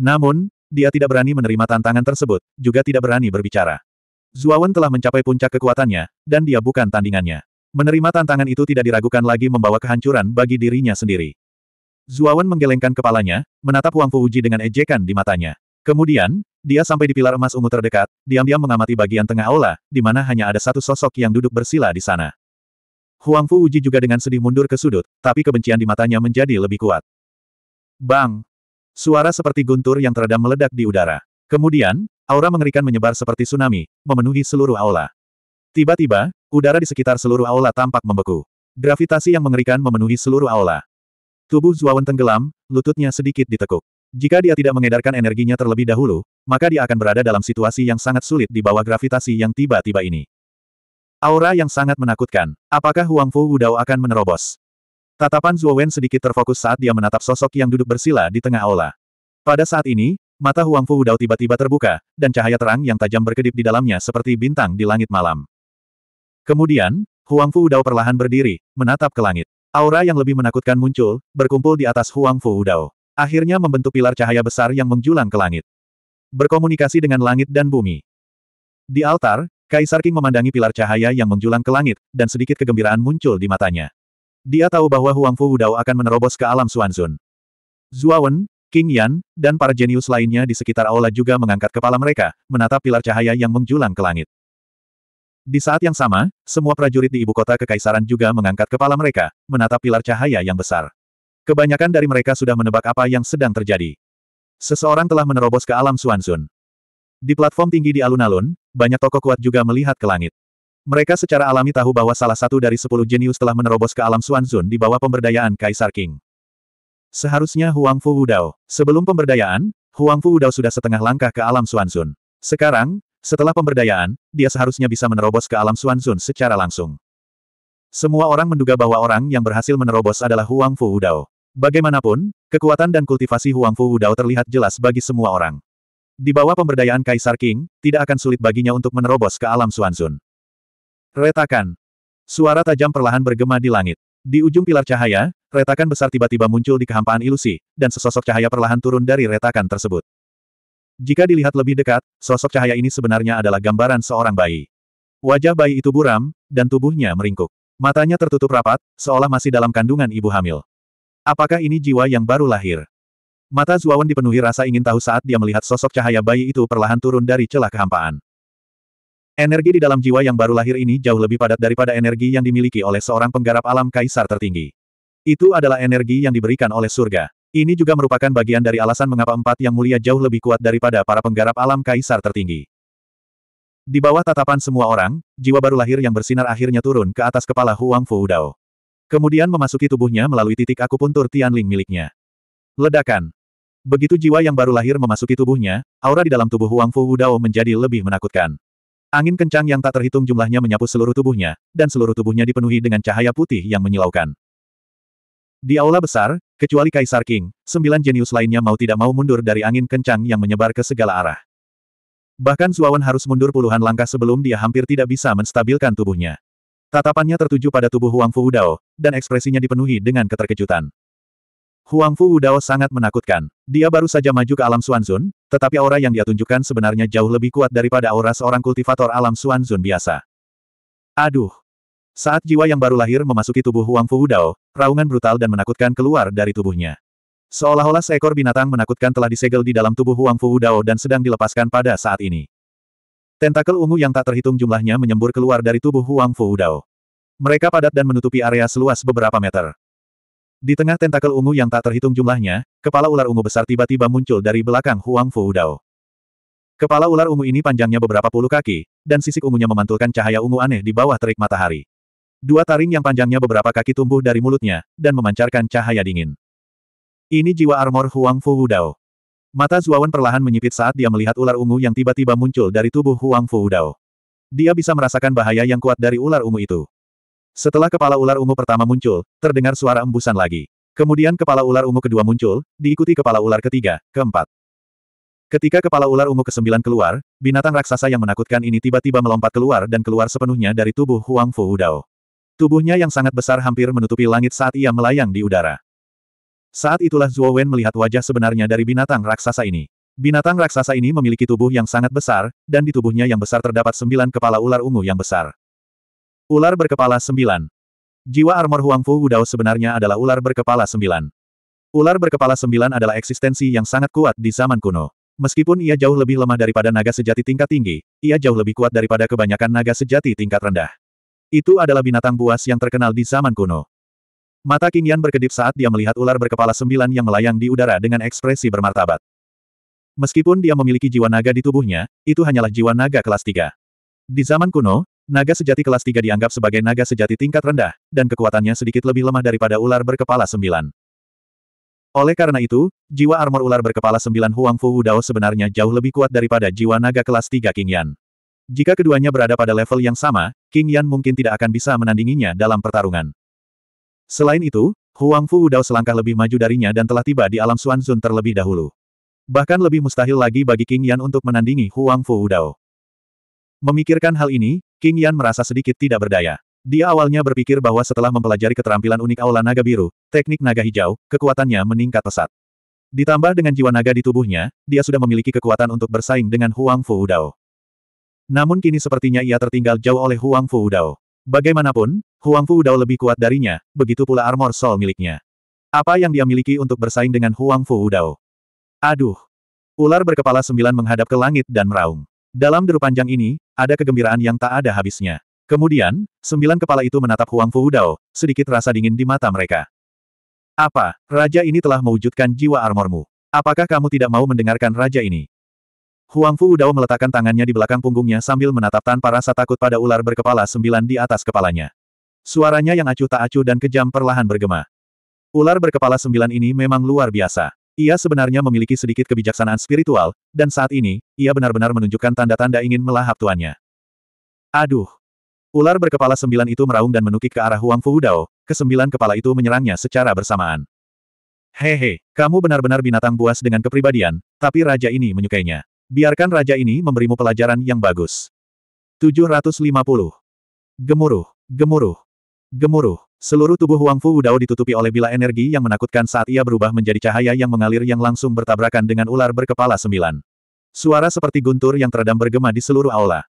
Namun, dia tidak berani menerima tantangan tersebut, juga tidak berani berbicara. Zuawan telah mencapai puncak kekuatannya, dan dia bukan tandingannya. Menerima tantangan itu tidak diragukan lagi membawa kehancuran bagi dirinya sendiri. Zuawan menggelengkan kepalanya, menatap Wang Fuji dengan ejekan di matanya. Kemudian, dia sampai di pilar emas ungu terdekat, diam-diam mengamati bagian tengah aula, di mana hanya ada satu sosok yang duduk bersila di sana. Huang Fu Uji juga dengan sedih mundur ke sudut, tapi kebencian di matanya menjadi lebih kuat. Bang! Suara seperti guntur yang teredam meledak di udara. Kemudian, aura mengerikan menyebar seperti tsunami, memenuhi seluruh aula. Tiba-tiba, udara di sekitar seluruh aula tampak membeku. Gravitasi yang mengerikan memenuhi seluruh aula. Tubuh Zuawan tenggelam, lututnya sedikit ditekuk. Jika dia tidak mengedarkan energinya terlebih dahulu, maka dia akan berada dalam situasi yang sangat sulit di bawah gravitasi yang tiba-tiba ini. Aura yang sangat menakutkan. Apakah Huang Fu Wudao akan menerobos? Tatapan Zhuo Wen sedikit terfokus saat dia menatap sosok yang duduk bersila di tengah aula. Pada saat ini, mata Huang Fu Dao tiba-tiba terbuka, dan cahaya terang yang tajam berkedip di dalamnya seperti bintang di langit malam. Kemudian, Huang Fu Dao perlahan berdiri, menatap ke langit. Aura yang lebih menakutkan muncul, berkumpul di atas Huang Fu Dao. Akhirnya membentuk pilar cahaya besar yang menjulang ke langit. Berkomunikasi dengan langit dan bumi. Di altar, Kaisar King memandangi pilar cahaya yang menjulang ke langit, dan sedikit kegembiraan muncul di matanya. Dia tahu bahwa Huang Fu Wudao akan menerobos ke alam Xuanzun. Zuawen, King Yan, dan para jenius lainnya di sekitar aula juga mengangkat kepala mereka, menatap pilar cahaya yang menjulang ke langit. Di saat yang sama, semua prajurit di ibu kota kekaisaran juga mengangkat kepala mereka, menatap pilar cahaya yang besar. Kebanyakan dari mereka sudah menebak apa yang sedang terjadi. Seseorang telah menerobos ke alam Xuanzun. Di platform tinggi di alun-alun, banyak tokoh kuat juga melihat ke langit. Mereka secara alami tahu bahwa salah satu dari sepuluh jenius telah menerobos ke alam Xuanzun di bawah pemberdayaan Kaisar King. Seharusnya Huang Fu Wudao. Sebelum pemberdayaan, Huang Fu Wudao sudah setengah langkah ke alam Xuanzun. Sekarang, setelah pemberdayaan, dia seharusnya bisa menerobos ke alam Xuanzun secara langsung. Semua orang menduga bahwa orang yang berhasil menerobos adalah Huang Fu Wudao. Bagaimanapun, kekuatan dan kultivasi Huang Fu Wudao terlihat jelas bagi semua orang. Di bawah pemberdayaan Kaisar King, tidak akan sulit baginya untuk menerobos ke alam Xuanzun. Retakan. Suara tajam perlahan bergema di langit. Di ujung pilar cahaya, retakan besar tiba-tiba muncul di kehampaan ilusi, dan sesosok cahaya perlahan turun dari retakan tersebut. Jika dilihat lebih dekat, sosok cahaya ini sebenarnya adalah gambaran seorang bayi. Wajah bayi itu buram, dan tubuhnya meringkuk. Matanya tertutup rapat, seolah masih dalam kandungan ibu hamil. Apakah ini jiwa yang baru lahir? Mata Zuawan dipenuhi rasa ingin tahu saat dia melihat sosok cahaya bayi itu perlahan turun dari celah kehampaan. Energi di dalam jiwa yang baru lahir ini jauh lebih padat daripada energi yang dimiliki oleh seorang penggarap alam kaisar tertinggi. Itu adalah energi yang diberikan oleh surga. Ini juga merupakan bagian dari alasan mengapa empat yang mulia jauh lebih kuat daripada para penggarap alam kaisar tertinggi. Di bawah tatapan semua orang, jiwa baru lahir yang bersinar akhirnya turun ke atas kepala Huang Fu Dao. Kemudian memasuki tubuhnya melalui titik akupuntur Tianling miliknya. Ledakan. Begitu jiwa yang baru lahir memasuki tubuhnya, aura di dalam tubuh Huang Fu Dao menjadi lebih menakutkan. Angin kencang yang tak terhitung jumlahnya menyapu seluruh tubuhnya, dan seluruh tubuhnya dipenuhi dengan cahaya putih yang menyilaukan. Di aula besar, kecuali Kaisar King, sembilan jenius lainnya mau tidak mau mundur dari angin kencang yang menyebar ke segala arah. Bahkan Zuawan harus mundur puluhan langkah sebelum dia hampir tidak bisa menstabilkan tubuhnya. Tatapannya tertuju pada tubuh Huang Fu Udao, dan ekspresinya dipenuhi dengan keterkejutan. Huang Fu Udao sangat menakutkan. Dia baru saja maju ke alam Xuanzun, tetapi aura yang dia tunjukkan sebenarnya jauh lebih kuat daripada aura seorang kultivator alam Xuanzun biasa. Aduh! Saat jiwa yang baru lahir memasuki tubuh Huang Fu Udao, raungan brutal dan menakutkan keluar dari tubuhnya. Seolah-olah seekor binatang menakutkan telah disegel di dalam tubuh Huang Fu Udao dan sedang dilepaskan pada saat ini. Tentakel ungu yang tak terhitung jumlahnya menyembur keluar dari tubuh Huang Fu Udao. Mereka padat dan menutupi area seluas beberapa meter. Di tengah tentakel ungu yang tak terhitung jumlahnya, kepala ular ungu besar tiba-tiba muncul dari belakang Huang Fu Dao. Kepala ular ungu ini panjangnya beberapa puluh kaki, dan sisik ungunya memantulkan cahaya ungu aneh di bawah terik matahari. Dua taring yang panjangnya beberapa kaki tumbuh dari mulutnya, dan memancarkan cahaya dingin. Ini jiwa armor Huang Fu Udao. Mata Zuawan perlahan menyipit saat dia melihat ular ungu yang tiba-tiba muncul dari tubuh Huang Fu Udao. Dia bisa merasakan bahaya yang kuat dari ular ungu itu. Setelah kepala ular ungu pertama muncul, terdengar suara embusan lagi. Kemudian kepala ular ungu kedua muncul, diikuti kepala ular ketiga, keempat. Ketika kepala ular ungu kesembilan keluar, binatang raksasa yang menakutkan ini tiba-tiba melompat keluar dan keluar sepenuhnya dari tubuh Huang Fu Udao. Tubuhnya yang sangat besar hampir menutupi langit saat ia melayang di udara. Saat itulah Zhuo Wen melihat wajah sebenarnya dari binatang raksasa ini. Binatang raksasa ini memiliki tubuh yang sangat besar, dan di tubuhnya yang besar terdapat sembilan kepala ular ungu yang besar. Ular berkepala sembilan. Jiwa armor Huangfu Wudao sebenarnya adalah ular berkepala sembilan. Ular berkepala sembilan adalah eksistensi yang sangat kuat di zaman kuno. Meskipun ia jauh lebih lemah daripada naga sejati tingkat tinggi, ia jauh lebih kuat daripada kebanyakan naga sejati tingkat rendah. Itu adalah binatang buas yang terkenal di zaman kuno. Mata King Yan berkedip saat dia melihat ular berkepala sembilan yang melayang di udara dengan ekspresi bermartabat. Meskipun dia memiliki jiwa naga di tubuhnya, itu hanyalah jiwa naga kelas tiga. Di zaman kuno, Naga sejati kelas 3 dianggap sebagai naga sejati tingkat rendah, dan kekuatannya sedikit lebih lemah daripada ular berkepala sembilan. Oleh karena itu, jiwa armor ular berkepala sembilan Huang Fu Wudao sebenarnya jauh lebih kuat daripada jiwa naga kelas 3 King Yan. Jika keduanya berada pada level yang sama, King Yan mungkin tidak akan bisa menandinginya dalam pertarungan. Selain itu, Huang Fu Wudao selangkah lebih maju darinya dan telah tiba di alam Xuanzun terlebih dahulu. Bahkan lebih mustahil lagi bagi King Yan untuk menandingi Huang Fu Wudao. Memikirkan hal ini, King Yan merasa sedikit tidak berdaya. Dia awalnya berpikir bahwa setelah mempelajari keterampilan unik aula naga biru, teknik naga hijau, kekuatannya meningkat pesat. Ditambah dengan jiwa naga di tubuhnya, dia sudah memiliki kekuatan untuk bersaing dengan Huang Fu Udao. Namun kini sepertinya ia tertinggal jauh oleh Huang Fu Udao. Bagaimanapun, Huang Fu Udao lebih kuat darinya, begitu pula armor soul miliknya. Apa yang dia miliki untuk bersaing dengan Huang Fu Udao? Aduh! Ular berkepala sembilan menghadap ke langit dan meraung. Dalam deru panjang ini, ada kegembiraan yang tak ada habisnya. Kemudian, sembilan kepala itu menatap Huang Fu Udao, sedikit rasa dingin di mata mereka. Apa, raja ini telah mewujudkan jiwa armormu. Apakah kamu tidak mau mendengarkan raja ini? Huang Fu Udao meletakkan tangannya di belakang punggungnya sambil menatap tanpa rasa takut pada ular berkepala sembilan di atas kepalanya. Suaranya yang acuh tak acuh dan kejam perlahan bergema. Ular berkepala sembilan ini memang luar biasa. Ia sebenarnya memiliki sedikit kebijaksanaan spiritual, dan saat ini, ia benar-benar menunjukkan tanda-tanda ingin melahap tuannya. Aduh! Ular berkepala sembilan itu meraung dan menukik ke arah Huang Fuhudao, kesembilan kepala itu menyerangnya secara bersamaan. Hehe, kamu benar-benar binatang buas dengan kepribadian, tapi raja ini menyukainya. Biarkan raja ini memberimu pelajaran yang bagus. 750. Gemuruh, gemuruh, gemuruh. Seluruh tubuh Huang Fu Wudao ditutupi oleh bila energi yang menakutkan saat ia berubah menjadi cahaya yang mengalir yang langsung bertabrakan dengan ular berkepala sembilan. Suara seperti guntur yang teredam bergema di seluruh aula.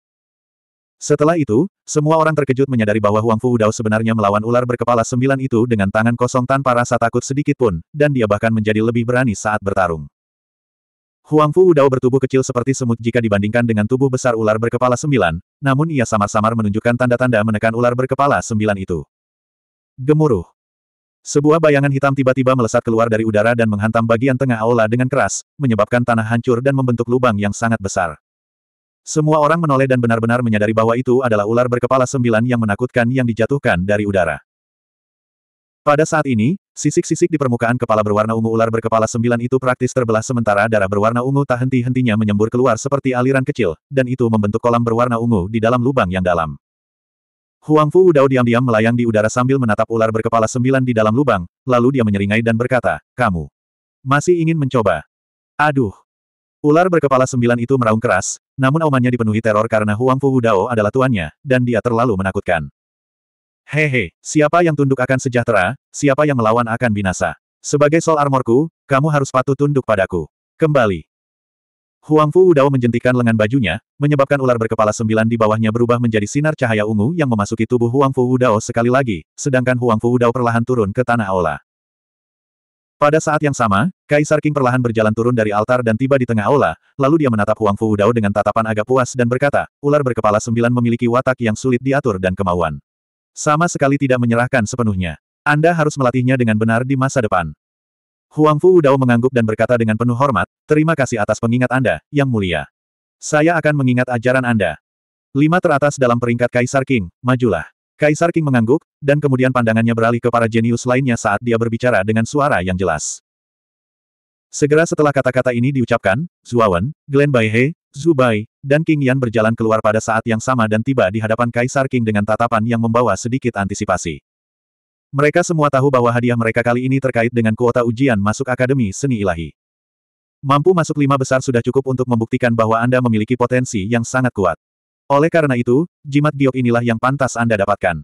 Setelah itu, semua orang terkejut menyadari bahwa Huang Fu Wudao sebenarnya melawan ular berkepala sembilan itu dengan tangan kosong tanpa rasa takut sedikit pun, dan dia bahkan menjadi lebih berani saat bertarung. Huang Fu Wudao bertubuh kecil seperti semut jika dibandingkan dengan tubuh besar ular berkepala sembilan, namun ia samar-samar menunjukkan tanda-tanda menekan ular berkepala sembilan itu. Gemuruh. Sebuah bayangan hitam tiba-tiba melesat keluar dari udara dan menghantam bagian tengah aula dengan keras, menyebabkan tanah hancur dan membentuk lubang yang sangat besar. Semua orang menoleh dan benar-benar menyadari bahwa itu adalah ular berkepala sembilan yang menakutkan yang dijatuhkan dari udara. Pada saat ini, sisik-sisik di permukaan kepala berwarna ungu ular berkepala sembilan itu praktis terbelah sementara darah berwarna ungu tak henti-hentinya menyembur keluar seperti aliran kecil, dan itu membentuk kolam berwarna ungu di dalam lubang yang dalam. Huang Fu Udao diam-diam melayang di udara sambil menatap ular berkepala sembilan di dalam lubang, lalu dia menyeringai dan berkata, kamu masih ingin mencoba. Aduh. Ular berkepala sembilan itu meraung keras, namun aumannya dipenuhi teror karena Huang Fu Udao adalah tuannya, dan dia terlalu menakutkan. Hehe, siapa yang tunduk akan sejahtera, siapa yang melawan akan binasa. Sebagai Sol Armorku, kamu harus patuh tunduk padaku. Kembali. Huang Fu Udao menjentikan lengan bajunya, menyebabkan ular berkepala sembilan di bawahnya berubah menjadi sinar cahaya ungu yang memasuki tubuh Huang Fu Udao sekali lagi, sedangkan Huang Fu Udao perlahan turun ke tanah aula. Pada saat yang sama, Kaisar King perlahan berjalan turun dari altar dan tiba di tengah aula, lalu dia menatap Huang Fu Udao dengan tatapan agak puas dan berkata, ular berkepala sembilan memiliki watak yang sulit diatur dan kemauan. Sama sekali tidak menyerahkan sepenuhnya. Anda harus melatihnya dengan benar di masa depan. Huang Fu Udao mengangguk dan berkata dengan penuh hormat, terima kasih atas pengingat Anda, Yang Mulia. Saya akan mengingat ajaran Anda. Lima teratas dalam peringkat Kaisar King, majulah. Kaisar King mengangguk, dan kemudian pandangannya beralih ke para jenius lainnya saat dia berbicara dengan suara yang jelas. Segera setelah kata-kata ini diucapkan, Zuawan, Glen Baihe, Zubai, dan King Yan berjalan keluar pada saat yang sama dan tiba di hadapan Kaisar King dengan tatapan yang membawa sedikit antisipasi. Mereka semua tahu bahwa hadiah mereka kali ini terkait dengan kuota ujian masuk Akademi Seni Ilahi. Mampu masuk lima besar sudah cukup untuk membuktikan bahwa Anda memiliki potensi yang sangat kuat. Oleh karena itu, jimat giok inilah yang pantas Anda dapatkan.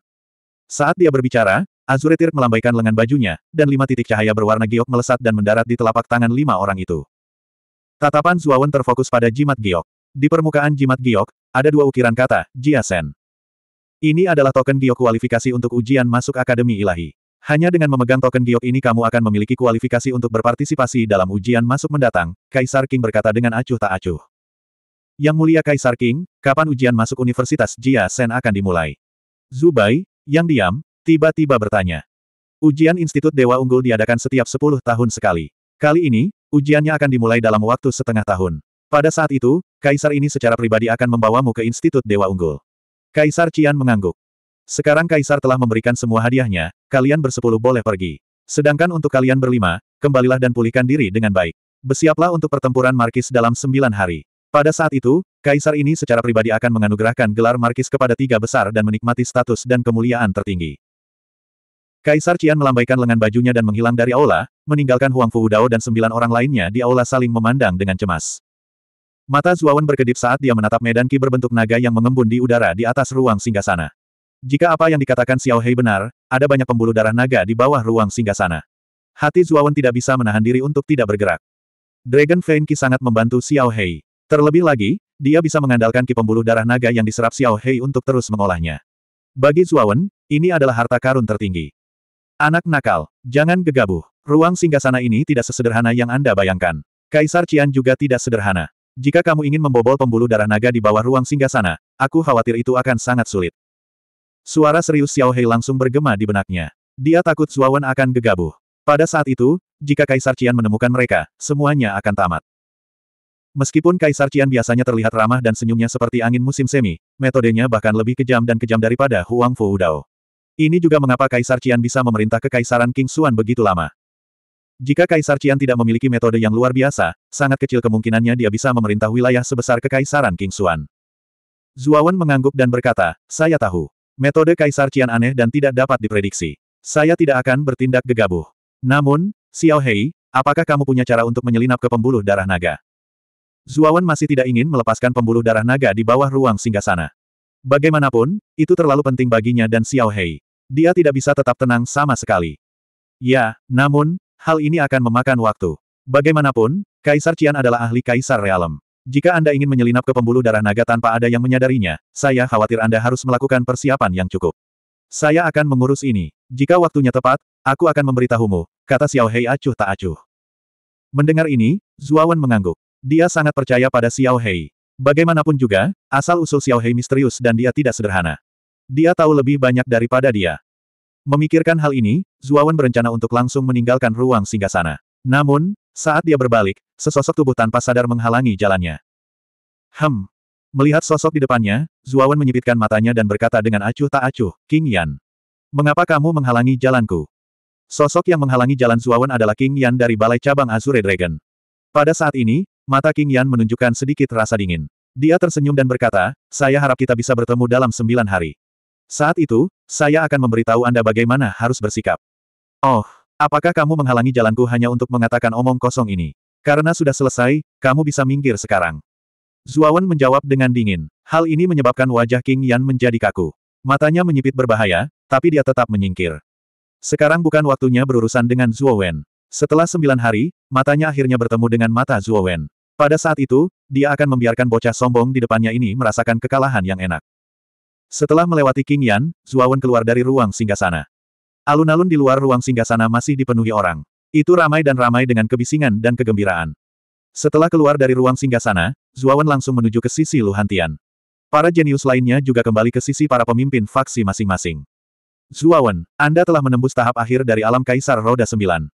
Saat dia berbicara, Azure melambaikan lengan bajunya, dan lima titik cahaya berwarna giok melesat dan mendarat di telapak tangan lima orang itu. Tatapan Zuawan terfokus pada jimat giok. Di permukaan jimat giok, ada dua ukiran kata, Jiasen. Ini adalah token giok kualifikasi untuk ujian masuk Akademi Ilahi. Hanya dengan memegang token giok ini kamu akan memiliki kualifikasi untuk berpartisipasi dalam ujian masuk mendatang, Kaisar King berkata dengan acuh tak acuh. Yang mulia Kaisar King, kapan ujian masuk Universitas Jia Sen akan dimulai? Zubai, yang diam, tiba-tiba bertanya. Ujian Institut Dewa Unggul diadakan setiap 10 tahun sekali. Kali ini, ujiannya akan dimulai dalam waktu setengah tahun. Pada saat itu, Kaisar ini secara pribadi akan membawamu ke Institut Dewa Unggul. Kaisar Cian mengangguk. Sekarang Kaisar telah memberikan semua hadiahnya, kalian bersepuluh boleh pergi. Sedangkan untuk kalian berlima, kembalilah dan pulihkan diri dengan baik. Bersiaplah untuk pertempuran Markis dalam sembilan hari. Pada saat itu, Kaisar ini secara pribadi akan menganugerahkan gelar Markis kepada tiga besar dan menikmati status dan kemuliaan tertinggi. Kaisar Cian melambaikan lengan bajunya dan menghilang dari aula, meninggalkan Huang Fu Dao dan sembilan orang lainnya di aula saling memandang dengan cemas. Mata Zuawan berkedip saat dia menatap medan ki berbentuk naga yang mengembun di udara di atas ruang singgasana. Jika apa yang dikatakan Xiao Hei benar, ada banyak pembuluh darah naga di bawah ruang singgasana. Hati Zuawan tidak bisa menahan diri untuk tidak bergerak. Dragon Flame Ki sangat membantu Xiao Hei. Terlebih lagi, dia bisa mengandalkan ki pembuluh darah naga yang diserap Xiao Hei untuk terus mengolahnya. Bagi Zuawan, ini adalah harta karun tertinggi. Anak nakal, jangan gegabah. Ruang singgasana ini tidak sesederhana yang Anda bayangkan. Kaisar Qian juga tidak sederhana. Jika kamu ingin membobol pembuluh darah naga di bawah ruang singgasana, aku khawatir itu akan sangat sulit. Suara serius Xiao Hei langsung bergema di benaknya. Dia takut Zuawan akan gegabah. Pada saat itu, jika Kaisar Qian menemukan mereka, semuanya akan tamat. Meskipun Kaisar Qian biasanya terlihat ramah dan senyumnya seperti angin musim semi, metodenya bahkan lebih kejam dan kejam daripada Huang Fu Dao. Ini juga mengapa Kaisar Qian bisa memerintah kekaisaran King Xuan begitu lama. Jika Kaisar Cian tidak memiliki metode yang luar biasa, sangat kecil kemungkinannya dia bisa memerintah wilayah sebesar Kekaisaran King Xuan. Zuawan mengangguk dan berkata, saya tahu. Metode Kaisar Cian aneh dan tidak dapat diprediksi. Saya tidak akan bertindak gegabah. Namun, Xiao Hei, apakah kamu punya cara untuk menyelinap ke pembuluh darah naga? Zuawan masih tidak ingin melepaskan pembuluh darah naga di bawah ruang singgasana. Bagaimanapun, itu terlalu penting baginya dan Xiao Hei. Dia tidak bisa tetap tenang sama sekali. Ya, namun, Hal ini akan memakan waktu. Bagaimanapun, Kaisar Cian adalah ahli Kaisar Realem. Jika Anda ingin menyelinap ke pembuluh darah naga tanpa ada yang menyadarinya, saya khawatir Anda harus melakukan persiapan yang cukup. Saya akan mengurus ini. Jika waktunya tepat, aku akan memberitahumu, kata Xiao Hei acuh tak acuh. Mendengar ini, Zuawan mengangguk. Dia sangat percaya pada Xiao Hei. Bagaimanapun juga, asal-usul Xiao Hei misterius dan dia tidak sederhana. Dia tahu lebih banyak daripada dia. Memikirkan hal ini, Zuawan berencana untuk langsung meninggalkan ruang singgasana. Namun, saat dia berbalik, sesosok tubuh tanpa sadar menghalangi jalannya. Hem. Melihat sosok di depannya, Zuawan menyipitkan matanya dan berkata dengan acuh tak acuh, King Yan. Mengapa kamu menghalangi jalanku? Sosok yang menghalangi jalan Zuawan adalah King Yan dari Balai Cabang Azure Dragon. Pada saat ini, mata King Yan menunjukkan sedikit rasa dingin. Dia tersenyum dan berkata, saya harap kita bisa bertemu dalam sembilan hari. Saat itu, saya akan memberitahu Anda bagaimana harus bersikap. Oh, apakah kamu menghalangi jalanku hanya untuk mengatakan omong kosong ini? Karena sudah selesai, kamu bisa minggir sekarang. Zuawan menjawab dengan dingin. Hal ini menyebabkan wajah King Yan menjadi kaku. Matanya menyipit berbahaya, tapi dia tetap menyingkir. Sekarang bukan waktunya berurusan dengan Zuo Setelah sembilan hari, matanya akhirnya bertemu dengan mata Zuo Pada saat itu, dia akan membiarkan bocah sombong di depannya ini merasakan kekalahan yang enak. Setelah melewati King Yan, Zuawan keluar dari ruang singgasana. Alun-alun di luar ruang singgasana masih dipenuhi orang. Itu ramai dan ramai dengan kebisingan dan kegembiraan. Setelah keluar dari ruang singgasana, Zuawan langsung menuju ke sisi Luhantian. Para jenius lainnya juga kembali ke sisi para pemimpin faksi masing-masing. Zuawan, Anda telah menembus tahap akhir dari alam Kaisar Roda Sembilan.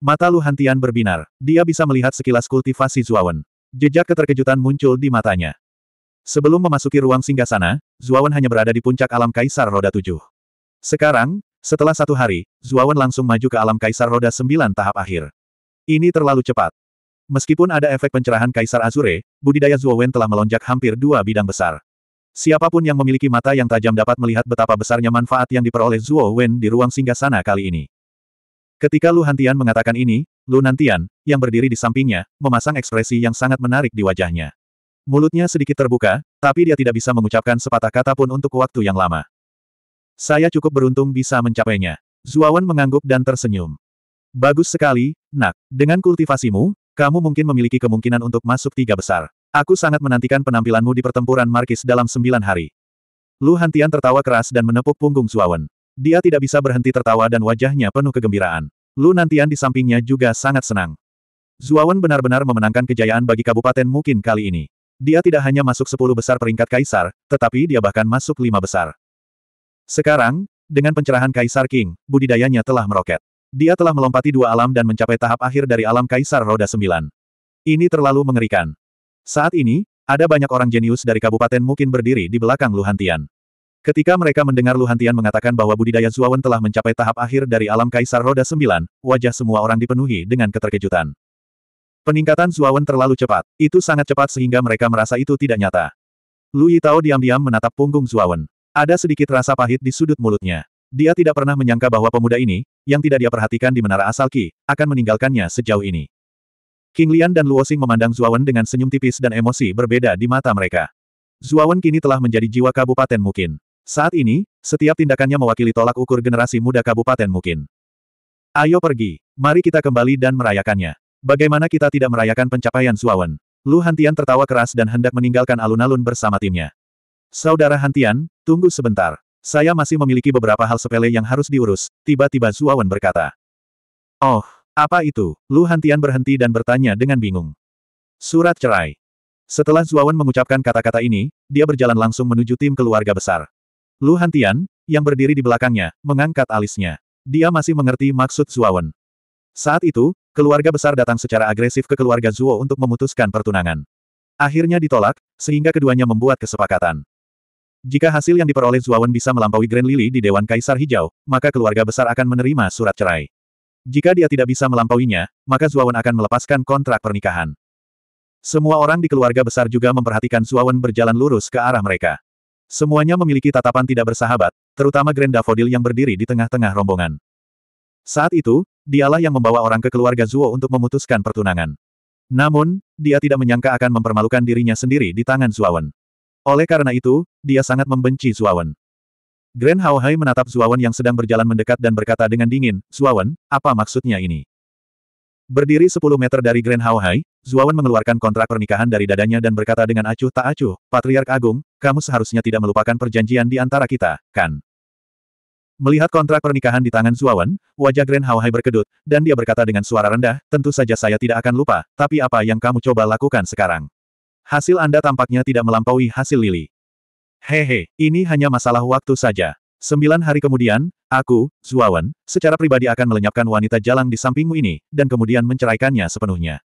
Mata Luhantian berbinar. Dia bisa melihat sekilas kultivasi Zuawan. Jejak keterkejutan muncul di matanya. Sebelum memasuki ruang singgasana, Zuawan hanya berada di puncak alam Kaisar Roda 7. Sekarang, setelah satu hari, Zuawan langsung maju ke alam Kaisar Roda 9 tahap akhir. Ini terlalu cepat. Meskipun ada efek pencerahan Kaisar Azure, budidaya Zuawan telah melonjak hampir dua bidang besar. Siapapun yang memiliki mata yang tajam dapat melihat betapa besarnya manfaat yang diperoleh Zuo Wen di ruang singgasana kali ini. Ketika Lu Hantian mengatakan ini, Lu Nantian, yang berdiri di sampingnya, memasang ekspresi yang sangat menarik di wajahnya. Mulutnya sedikit terbuka, tapi dia tidak bisa mengucapkan sepatah kata pun untuk waktu yang lama. Saya cukup beruntung bisa mencapainya. Zuawan mengangguk dan tersenyum. Bagus sekali, nak. Dengan kultivasimu, kamu mungkin memiliki kemungkinan untuk masuk tiga besar. Aku sangat menantikan penampilanmu di pertempuran Markis dalam sembilan hari. Lu Hantian tertawa keras dan menepuk punggung Zuawan. Dia tidak bisa berhenti tertawa dan wajahnya penuh kegembiraan. Lu Nantian di sampingnya juga sangat senang. Zuawan benar-benar memenangkan kejayaan bagi kabupaten Mukin kali ini. Dia tidak hanya masuk sepuluh besar peringkat kaisar, tetapi dia bahkan masuk lima besar. Sekarang, dengan pencerahan Kaisar King, budidayanya telah meroket. Dia telah melompati dua alam dan mencapai tahap akhir dari alam Kaisar Roda Sembilan. Ini terlalu mengerikan. Saat ini, ada banyak orang jenius dari Kabupaten mungkin berdiri di belakang Luhantian. Ketika mereka mendengar Luhantian mengatakan bahwa budidaya Zuawan telah mencapai tahap akhir dari alam Kaisar Roda Sembilan, wajah semua orang dipenuhi dengan keterkejutan. Peningkatan Zuawan terlalu cepat. Itu sangat cepat sehingga mereka merasa itu tidak nyata. Lu Yitao diam-diam menatap punggung Zuawan. Ada sedikit rasa pahit di sudut mulutnya. Dia tidak pernah menyangka bahwa pemuda ini, yang tidak dia perhatikan di menara asal Ki, akan meninggalkannya sejauh ini. King Lian dan Luo Xing memandang Zuawan dengan senyum tipis dan emosi berbeda di mata mereka. Zuawan kini telah menjadi jiwa kabupaten mungkin. Saat ini, setiap tindakannya mewakili tolak ukur generasi muda kabupaten mungkin. Ayo pergi, mari kita kembali dan merayakannya. Bagaimana kita tidak merayakan pencapaian Suawan? Lu Hantian tertawa keras dan hendak meninggalkan alun-alun bersama timnya. Saudara Hantian, tunggu sebentar. Saya masih memiliki beberapa hal sepele yang harus diurus, tiba-tiba Suawan berkata. Oh, apa itu? Lu Hantian berhenti dan bertanya dengan bingung. Surat cerai. Setelah Zuawan mengucapkan kata-kata ini, dia berjalan langsung menuju tim keluarga besar. Lu Hantian, yang berdiri di belakangnya, mengangkat alisnya. Dia masih mengerti maksud Zuawan. Saat itu, Keluarga besar datang secara agresif ke keluarga Zuo untuk memutuskan pertunangan. Akhirnya ditolak, sehingga keduanya membuat kesepakatan. Jika hasil yang diperoleh Zuawan bisa melampaui Grand Lily di Dewan Kaisar Hijau, maka keluarga besar akan menerima surat cerai. Jika dia tidak bisa melampauinya, maka Zuawan akan melepaskan kontrak pernikahan. Semua orang di keluarga besar juga memperhatikan Zuawan berjalan lurus ke arah mereka. Semuanya memiliki tatapan tidak bersahabat, terutama Grand Daffodil yang berdiri di tengah-tengah rombongan. Saat itu, dialah yang membawa orang ke keluarga Zuo untuk memutuskan pertunangan. Namun, dia tidak menyangka akan mempermalukan dirinya sendiri di tangan Zuawan. Oleh karena itu, dia sangat membenci Zuawan. Grand Haohai menatap Zuawan yang sedang berjalan mendekat dan berkata dengan dingin, Zuawan, apa maksudnya ini? Berdiri 10 meter dari Grand Haohai, Zuawan mengeluarkan kontrak pernikahan dari dadanya dan berkata dengan acuh tak acuh, Patriark Agung, kamu seharusnya tidak melupakan perjanjian di antara kita, kan? Melihat kontrak pernikahan di tangan Zuawan, wajah Grand Haohai berkedut, dan dia berkata dengan suara rendah, tentu saja saya tidak akan lupa, tapi apa yang kamu coba lakukan sekarang? Hasil Anda tampaknya tidak melampaui hasil Lili. Hehe, ini hanya masalah waktu saja. Sembilan hari kemudian, aku, Zuawan, secara pribadi akan melenyapkan wanita jalang di sampingmu ini, dan kemudian menceraikannya sepenuhnya.